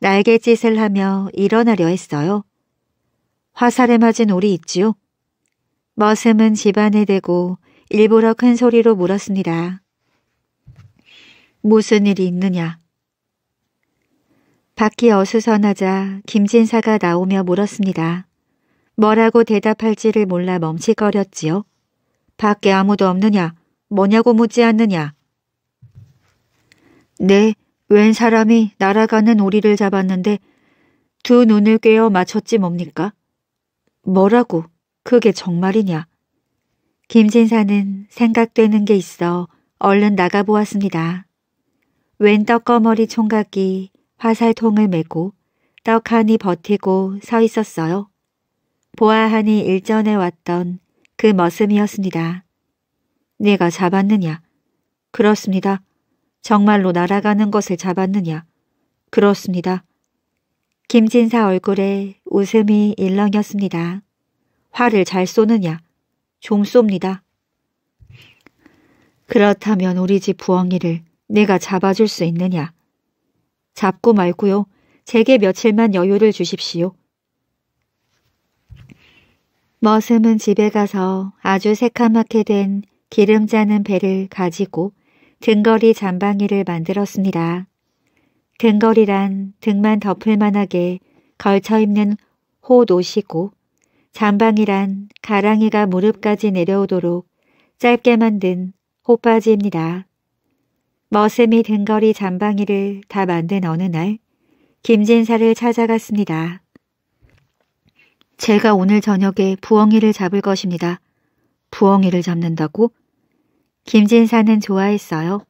Speaker 1: 날개짓을 하며 일어나려 했어요. 화살에 맞은 우리 있지요. 머슴은 집안에 대고 일부러 큰 소리로 물었습니다. 무슨 일이 있느냐? 밖이 어수선하자 김진사가 나오며 물었습니다. 뭐라고 대답할지를 몰라 멈칫거렸지요. 밖에 아무도 없느냐? 뭐냐고 묻지 않느냐? 네, 웬 사람이 날아가는 오리를 잡았는데 두 눈을 꿰어 맞췄지 뭡니까? 뭐라고? 그게 정말이냐? 김진사는 생각되는 게 있어 얼른 나가보았습니다. 웬 떡거머리 총각이 화살통을 메고 떡하니 버티고 서 있었어요. 보아하니 일전에 왔던 그 머슴이었습니다. 내가 잡았느냐? 그렇습니다. 정말로 날아가는 것을 잡았느냐? 그렇습니다. 김진사 얼굴에 웃음이 일렁였습니다. 화를 잘 쏘느냐? 좀 쏩니다. 그렇다면 우리 집 부엉이를 내가 잡아줄 수 있느냐? 잡고 말고요. 제게 며칠만 여유를 주십시오. 머슴은 집에 가서 아주 새카맣게 된 기름 자는 배를 가지고 등거리 잠방이를 만들었습니다. 등거리란 등만 덮을 만하게 걸쳐 입는 호옷이고 잠방이란 가랑이가 무릎까지 내려오도록 짧게 만든 호빠지입니다 머슴이 등거리 잠방이를 다 만든 어느 날 김진사를 찾아갔습니다. 제가 오늘 저녁에 부엉이를 잡을 것입니다. 부엉이를 잡는다고? 김진사는 좋아했어요.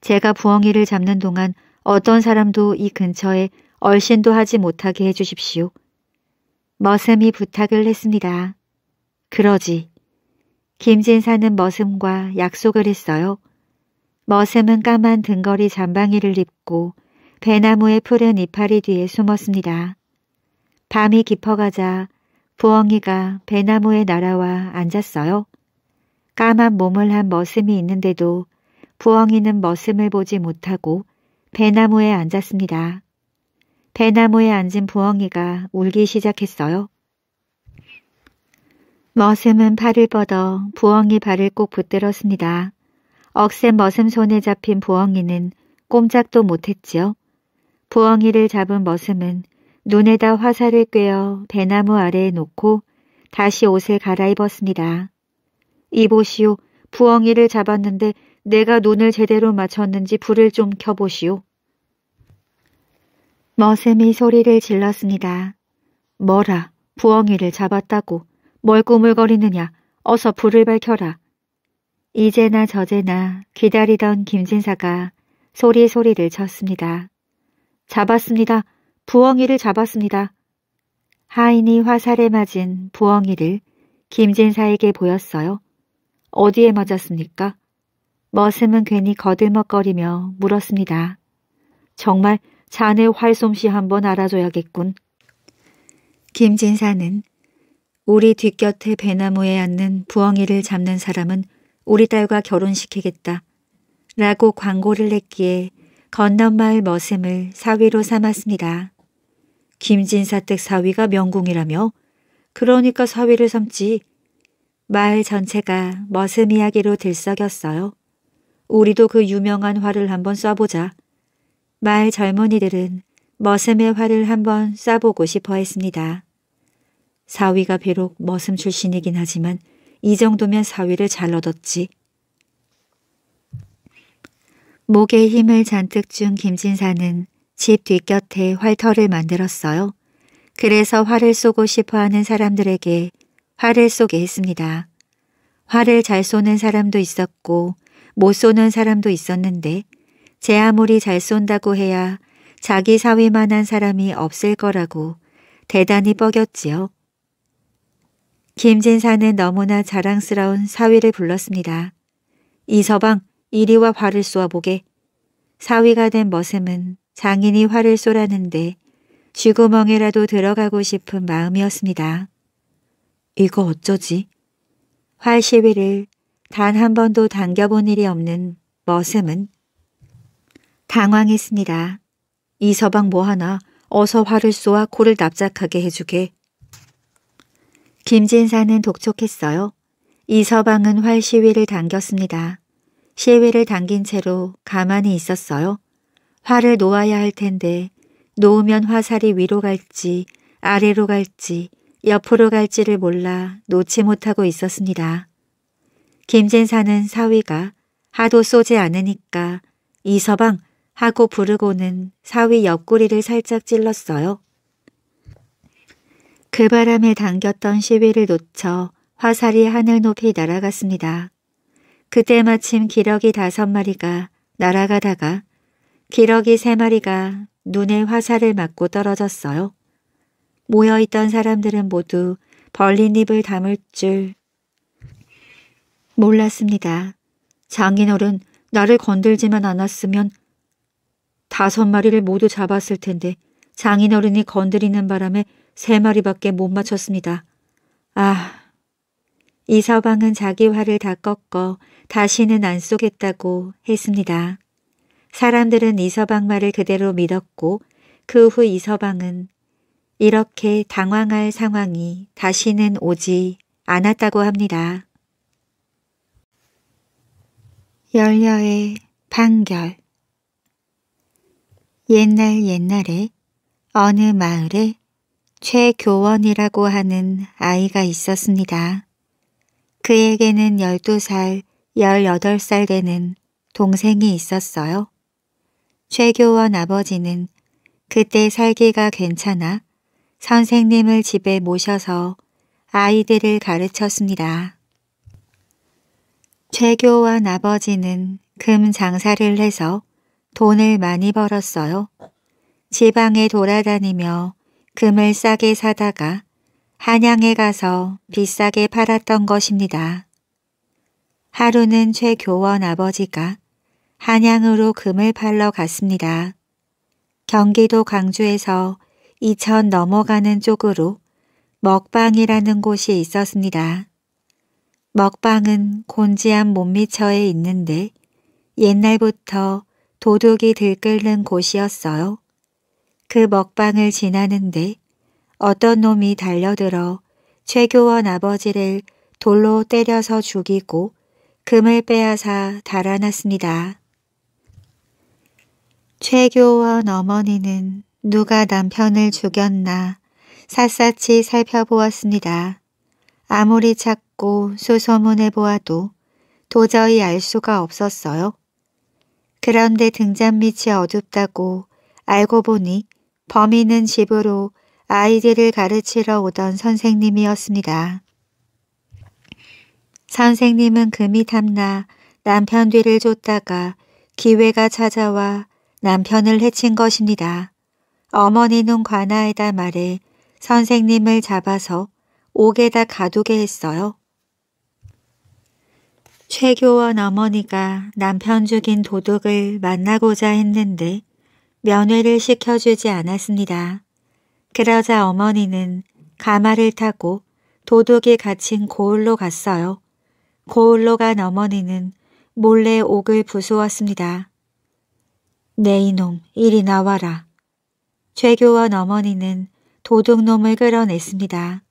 Speaker 1: 제가 부엉이를 잡는 동안 어떤 사람도 이 근처에 얼씬도 하지 못하게 해주십시오. 머슴이 부탁을 했습니다. 그러지. 김진사는 머슴과 약속을 했어요. 머슴은 까만 등거리 잠방이를 입고 배나무의 푸른 이파리 뒤에 숨었습니다. 밤이 깊어가자 부엉이가 배나무에 날아와 앉았어요. 까만 몸을 한 머슴이 있는데도 부엉이는 머슴을 보지 못하고 배나무에 앉았습니다. 배나무에 앉은 부엉이가 울기 시작했어요. 머슴은 팔을 뻗어 부엉이 발을 꼭 붙들었습니다. 억센 머슴 손에 잡힌 부엉이는 꼼짝도 못했지요. 부엉이를 잡은 머슴은 눈에다 화살을 꿰어 배나무 아래에 놓고 다시 옷을 갈아입었습니다. 이보시오. 부엉이를 잡았는데 내가 눈을 제대로 맞췄는지 불을 좀 켜보시오. 머슴이 소리를 질렀습니다. 뭐라, 부엉이를 잡았다고. 뭘 꾸물거리느냐. 어서 불을 밝혀라. 이제나 저제나 기다리던 김진사가 소리소리를 쳤습니다. 잡았습니다. 부엉이를 잡았습니다. 하인이 화살에 맞은 부엉이를 김진사에게 보였어요. 어디에 맞았습니까? 머슴은 괜히 거들먹거리며 물었습니다. 정말 자네 활솜씨 한번 알아줘야겠군. 김진사는 우리 뒷곁에 배나무에 앉는 부엉이를 잡는 사람은 우리 딸과 결혼시키겠다. 라고 광고를 냈기에 건넌마을 머슴을 사위로 삼았습니다. 김진사댁 사위가 명궁이라며 그러니까 사위를 삼지 마을 전체가 머슴 이야기로 들썩였어요. 우리도 그 유명한 활을 한번 쏴보자. 마을 젊은이들은 머슴의 활을 한번 쏴보고 싶어 했습니다. 사위가 비록 머슴 출신이긴 하지만 이 정도면 사위를 잘 얻었지. 목에 힘을 잔뜩 준 김진사는 집 뒷곁에 활터를 만들었어요. 그래서 활을 쏘고 싶어하는 사람들에게 화를 쏘게 했습니다. 화를 잘 쏘는 사람도 있었고 못 쏘는 사람도 있었는데 제 아무리 잘 쏜다고 해야 자기 사위만한 사람이 없을 거라고 대단히 뻐겼지요. 김진사는 너무나 자랑스러운 사위를 불렀습니다. 이서방, 이리와 화를 쏘아보게. 사위가 된 머슴은 장인이 화를 쏘라는데 쥐구멍에라도 들어가고 싶은 마음이었습니다. 이거 어쩌지? 활시위를 단 한 번도 당겨본 일이 없는 머슴은 당황했습니다. 이 서방 뭐하나 어서 활을 쏘아 코를 납작하게 해주게. 김진사는 독촉했어요. 이 서방은 활 시위를 당겼습니다. 시위를 당긴 채로 가만히 있었어요. 활을 놓아야 할 텐데 놓으면 화살이 위로 갈지 아래로 갈지 옆으로 갈지를 몰라 놓지 못하고 있었습니다. 김진사는 사위가 하도 쏘지 않으니까 이서방 하고 부르고는 사위 옆구리를 살짝 찔렀어요. 그 바람에 당겼던 시위를 놓쳐 화살이 하늘 높이 날아갔습니다. 그때 마침 기러기 다섯 마리가 날아가다가 기러기 세 마리가 눈에 화살을 맞고 떨어졌어요. 모여있던 사람들은 모두 벌린 입을 담을 줄 몰랐습니다. 장인어른 나를 건들지만 않았으면 다섯 마리를 모두 잡았을 텐데 장인어른이 건드리는 바람에 세 마리밖에 못 맞췄습니다. 아, 이 서방은 자기 화를 다 꺾어 다시는 안 쏘겠다고 했습니다. 사람들은 이 서방 말을 그대로 믿었고 그 후 이 서방은 이렇게 당황할 상황이 다시는 오지 않았다고 합니다. 열려의 판결 옛날 옛날에 어느 마을에 최교원이라고 하는 아이가 있었습니다. 그에게는 12살, 18살 되는 동생이 있었어요. 최교원 아버지는 그때 살기가 괜찮아 선생님을 집에 모셔서 아이들을 가르쳤습니다. 최교와 아버지는 금 장사를 해서 돈을 많이 벌었어요. 지방에 돌아다니며 금을 싸게 사다가 한양에 가서 비싸게 팔았던 것입니다. 하루는 최교원 아버지가 한양으로 금을 팔러 갔습니다. 경기도 광주에서 이천 넘어가는 쪽으로 먹방이라는 곳이 있었습니다. 먹방은 곤지암 못미처에 있는데 옛날부터 도둑이 들끓는 곳이었어요. 그 먹방을 지나는데 어떤 놈이 달려들어 최교원 아버지를 돌로 때려서 죽이고 금을 빼앗아 달아났습니다. 최교원 어머니는 누가 남편을 죽였나 샅샅이 살펴보았습니다. 아무리 찾고 수소문해 보아도 도저히 알 수가 없었어요. 그런데 등잔 밑이 어둡다고 알고 보니 범인은 집으로 아이들을 가르치러 오던 선생님이었습니다. 선생님은 금이 탐나 남편 뒤를 쫓다가 기회가 찾아와 남편을 해친 것입니다. 어머니는 관아에다 말해 선생님을 잡아서 옥에다 가두게 했어요. 최교원 어머니가 남편 죽인 도둑을 만나고자 했는데 면회를 시켜주지 않았습니다. 그러자 어머니는 가마를 타고 도둑이 갇힌 고을로 갔어요. 고을로 간 어머니는 몰래 옥을 부수었습니다. 내네 이놈 이리 나와라. 최교원 어머니는 도둑놈을 끌어냈습니다.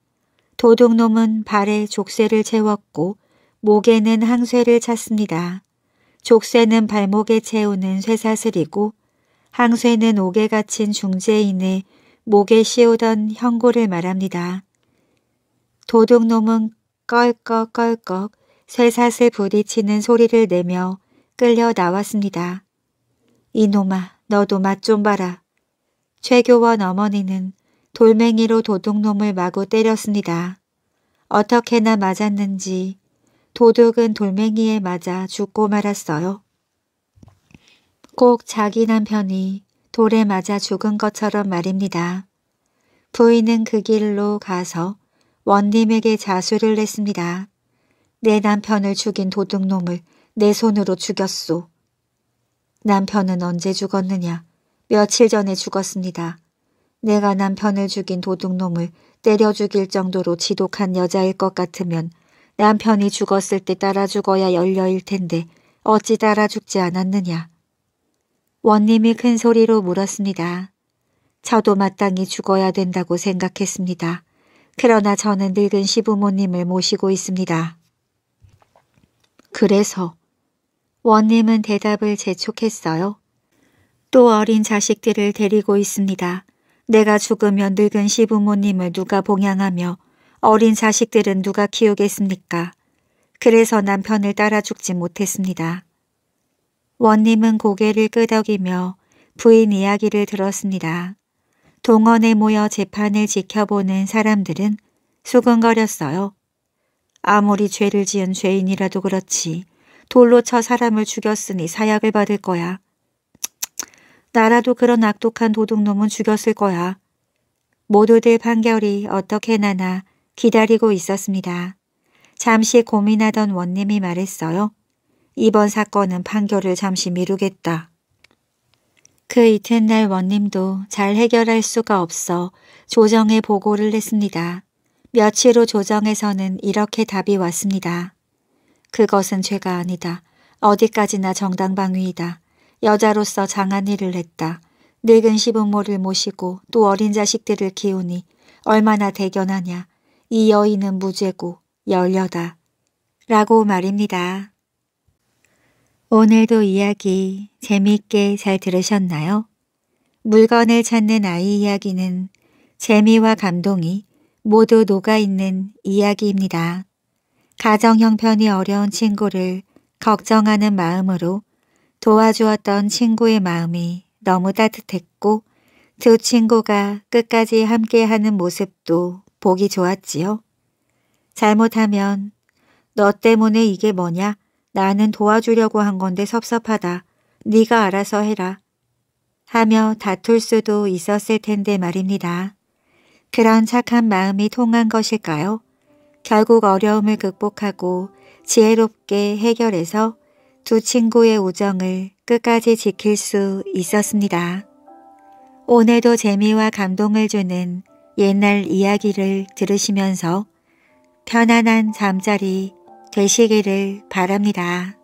Speaker 1: 도둑놈은 발에 족쇄를 채웠고 목에는 항쇠를 찼습니다. 족쇄는 발목에 채우는 쇠사슬이고 항쇠는 옥에 갇힌 중재인의 목에 씌우던 형고를 말합니다. 도둑놈은 껄꺽껄꺽 쇠사슬 부딪히는 소리를 내며 끌려 나왔습니다. 이놈아 너도 맛 좀 봐라. 최교원 어머니는 돌멩이로 도둑놈을 마구 때렸습니다. 어떻게나 맞았는지 도둑은 돌멩이에 맞아 죽고 말았어요. 꼭 자기 남편이 돌에 맞아 죽은 것처럼 말입니다. 부인은 그 길로 가서 원님에게 자수를 냈습니다. 내 남편을 죽인 도둑놈을 내 손으로 죽였소. 남편은 언제 죽었느냐? 며칠 전에 죽었습니다. 내가 남편을 죽인 도둑놈을 때려 죽일 정도로 지독한 여자일 것 같으면 남편이 죽었을 때 따라 죽어야 열려일 텐데 어찌 따라 죽지 않았느냐. 원님이 큰 소리로 물었습니다. 저도 마땅히 죽어야 된다고 생각했습니다. 그러나 저는 늙은 시부모님을 모시고 있습니다. 그래서 원님은 대답을 재촉했어요. 또 어린 자식들을 데리고 있습니다. 내가 죽으면 늙은 시부모님을 누가 봉양하며 어린 자식들은 누가 키우겠습니까? 그래서 남편을 따라 죽지 못했습니다. 원님은 고개를 끄덕이며 부인 이야기를 들었습니다. 동원에 모여 재판을 지켜보는 사람들은 수근거렸어요. 아무리 죄를 지은 죄인이라도 그렇지 돌로 쳐 사람을 죽였으니 사약을 받을 거야. 나라도 그런 악독한 도둑놈은 죽였을 거야. 모두들 판결이 어떻게 나나 기다리고 있었습니다. 잠시 고민하던 원님이 말했어요. 이번 사건은 판결을 잠시 미루겠다. 그 이튿날 원님도 잘 해결할 수가 없어 조정에 보고를 했습니다. 며칠 후 조정에서는 이렇게 답이 왔습니다. 그것은 죄가 아니다. 어디까지나 정당방위이다. 여자로서 장한 일을 했다. 늙은 시부모를 모시고 또 어린 자식들을 키우니 얼마나 대견하냐. 이 여인은 무죄고 열려다. 라고 말입니다. 오늘도 이야기 재미있게 잘 들으셨나요? 물건을 찾는 아이 이야기는 재미와 감동이 모두 녹아있는 이야기입니다. 가정 형편이 어려운 친구를 걱정하는 마음으로 도와주었던 친구의 마음이 너무 따뜻했고 두 친구가 끝까지 함께하는 모습도 보기 좋았지요. 잘못하면 너 때문에 이게 뭐냐? 나는 도와주려고 한 건데 섭섭하다. 네가 알아서 해라. 하며 다툴 수도 있었을 텐데 말입니다. 그런 착한 마음이 통한 것일까요? 결국 어려움을 극복하고 지혜롭게 해결해서 두 친구의 우정을 끝까지 지킬 수 있었습니다. 오늘도 재미와 감동을 주는 옛날 이야기를 들으시면서 편안한 잠자리 되시기를 바랍니다.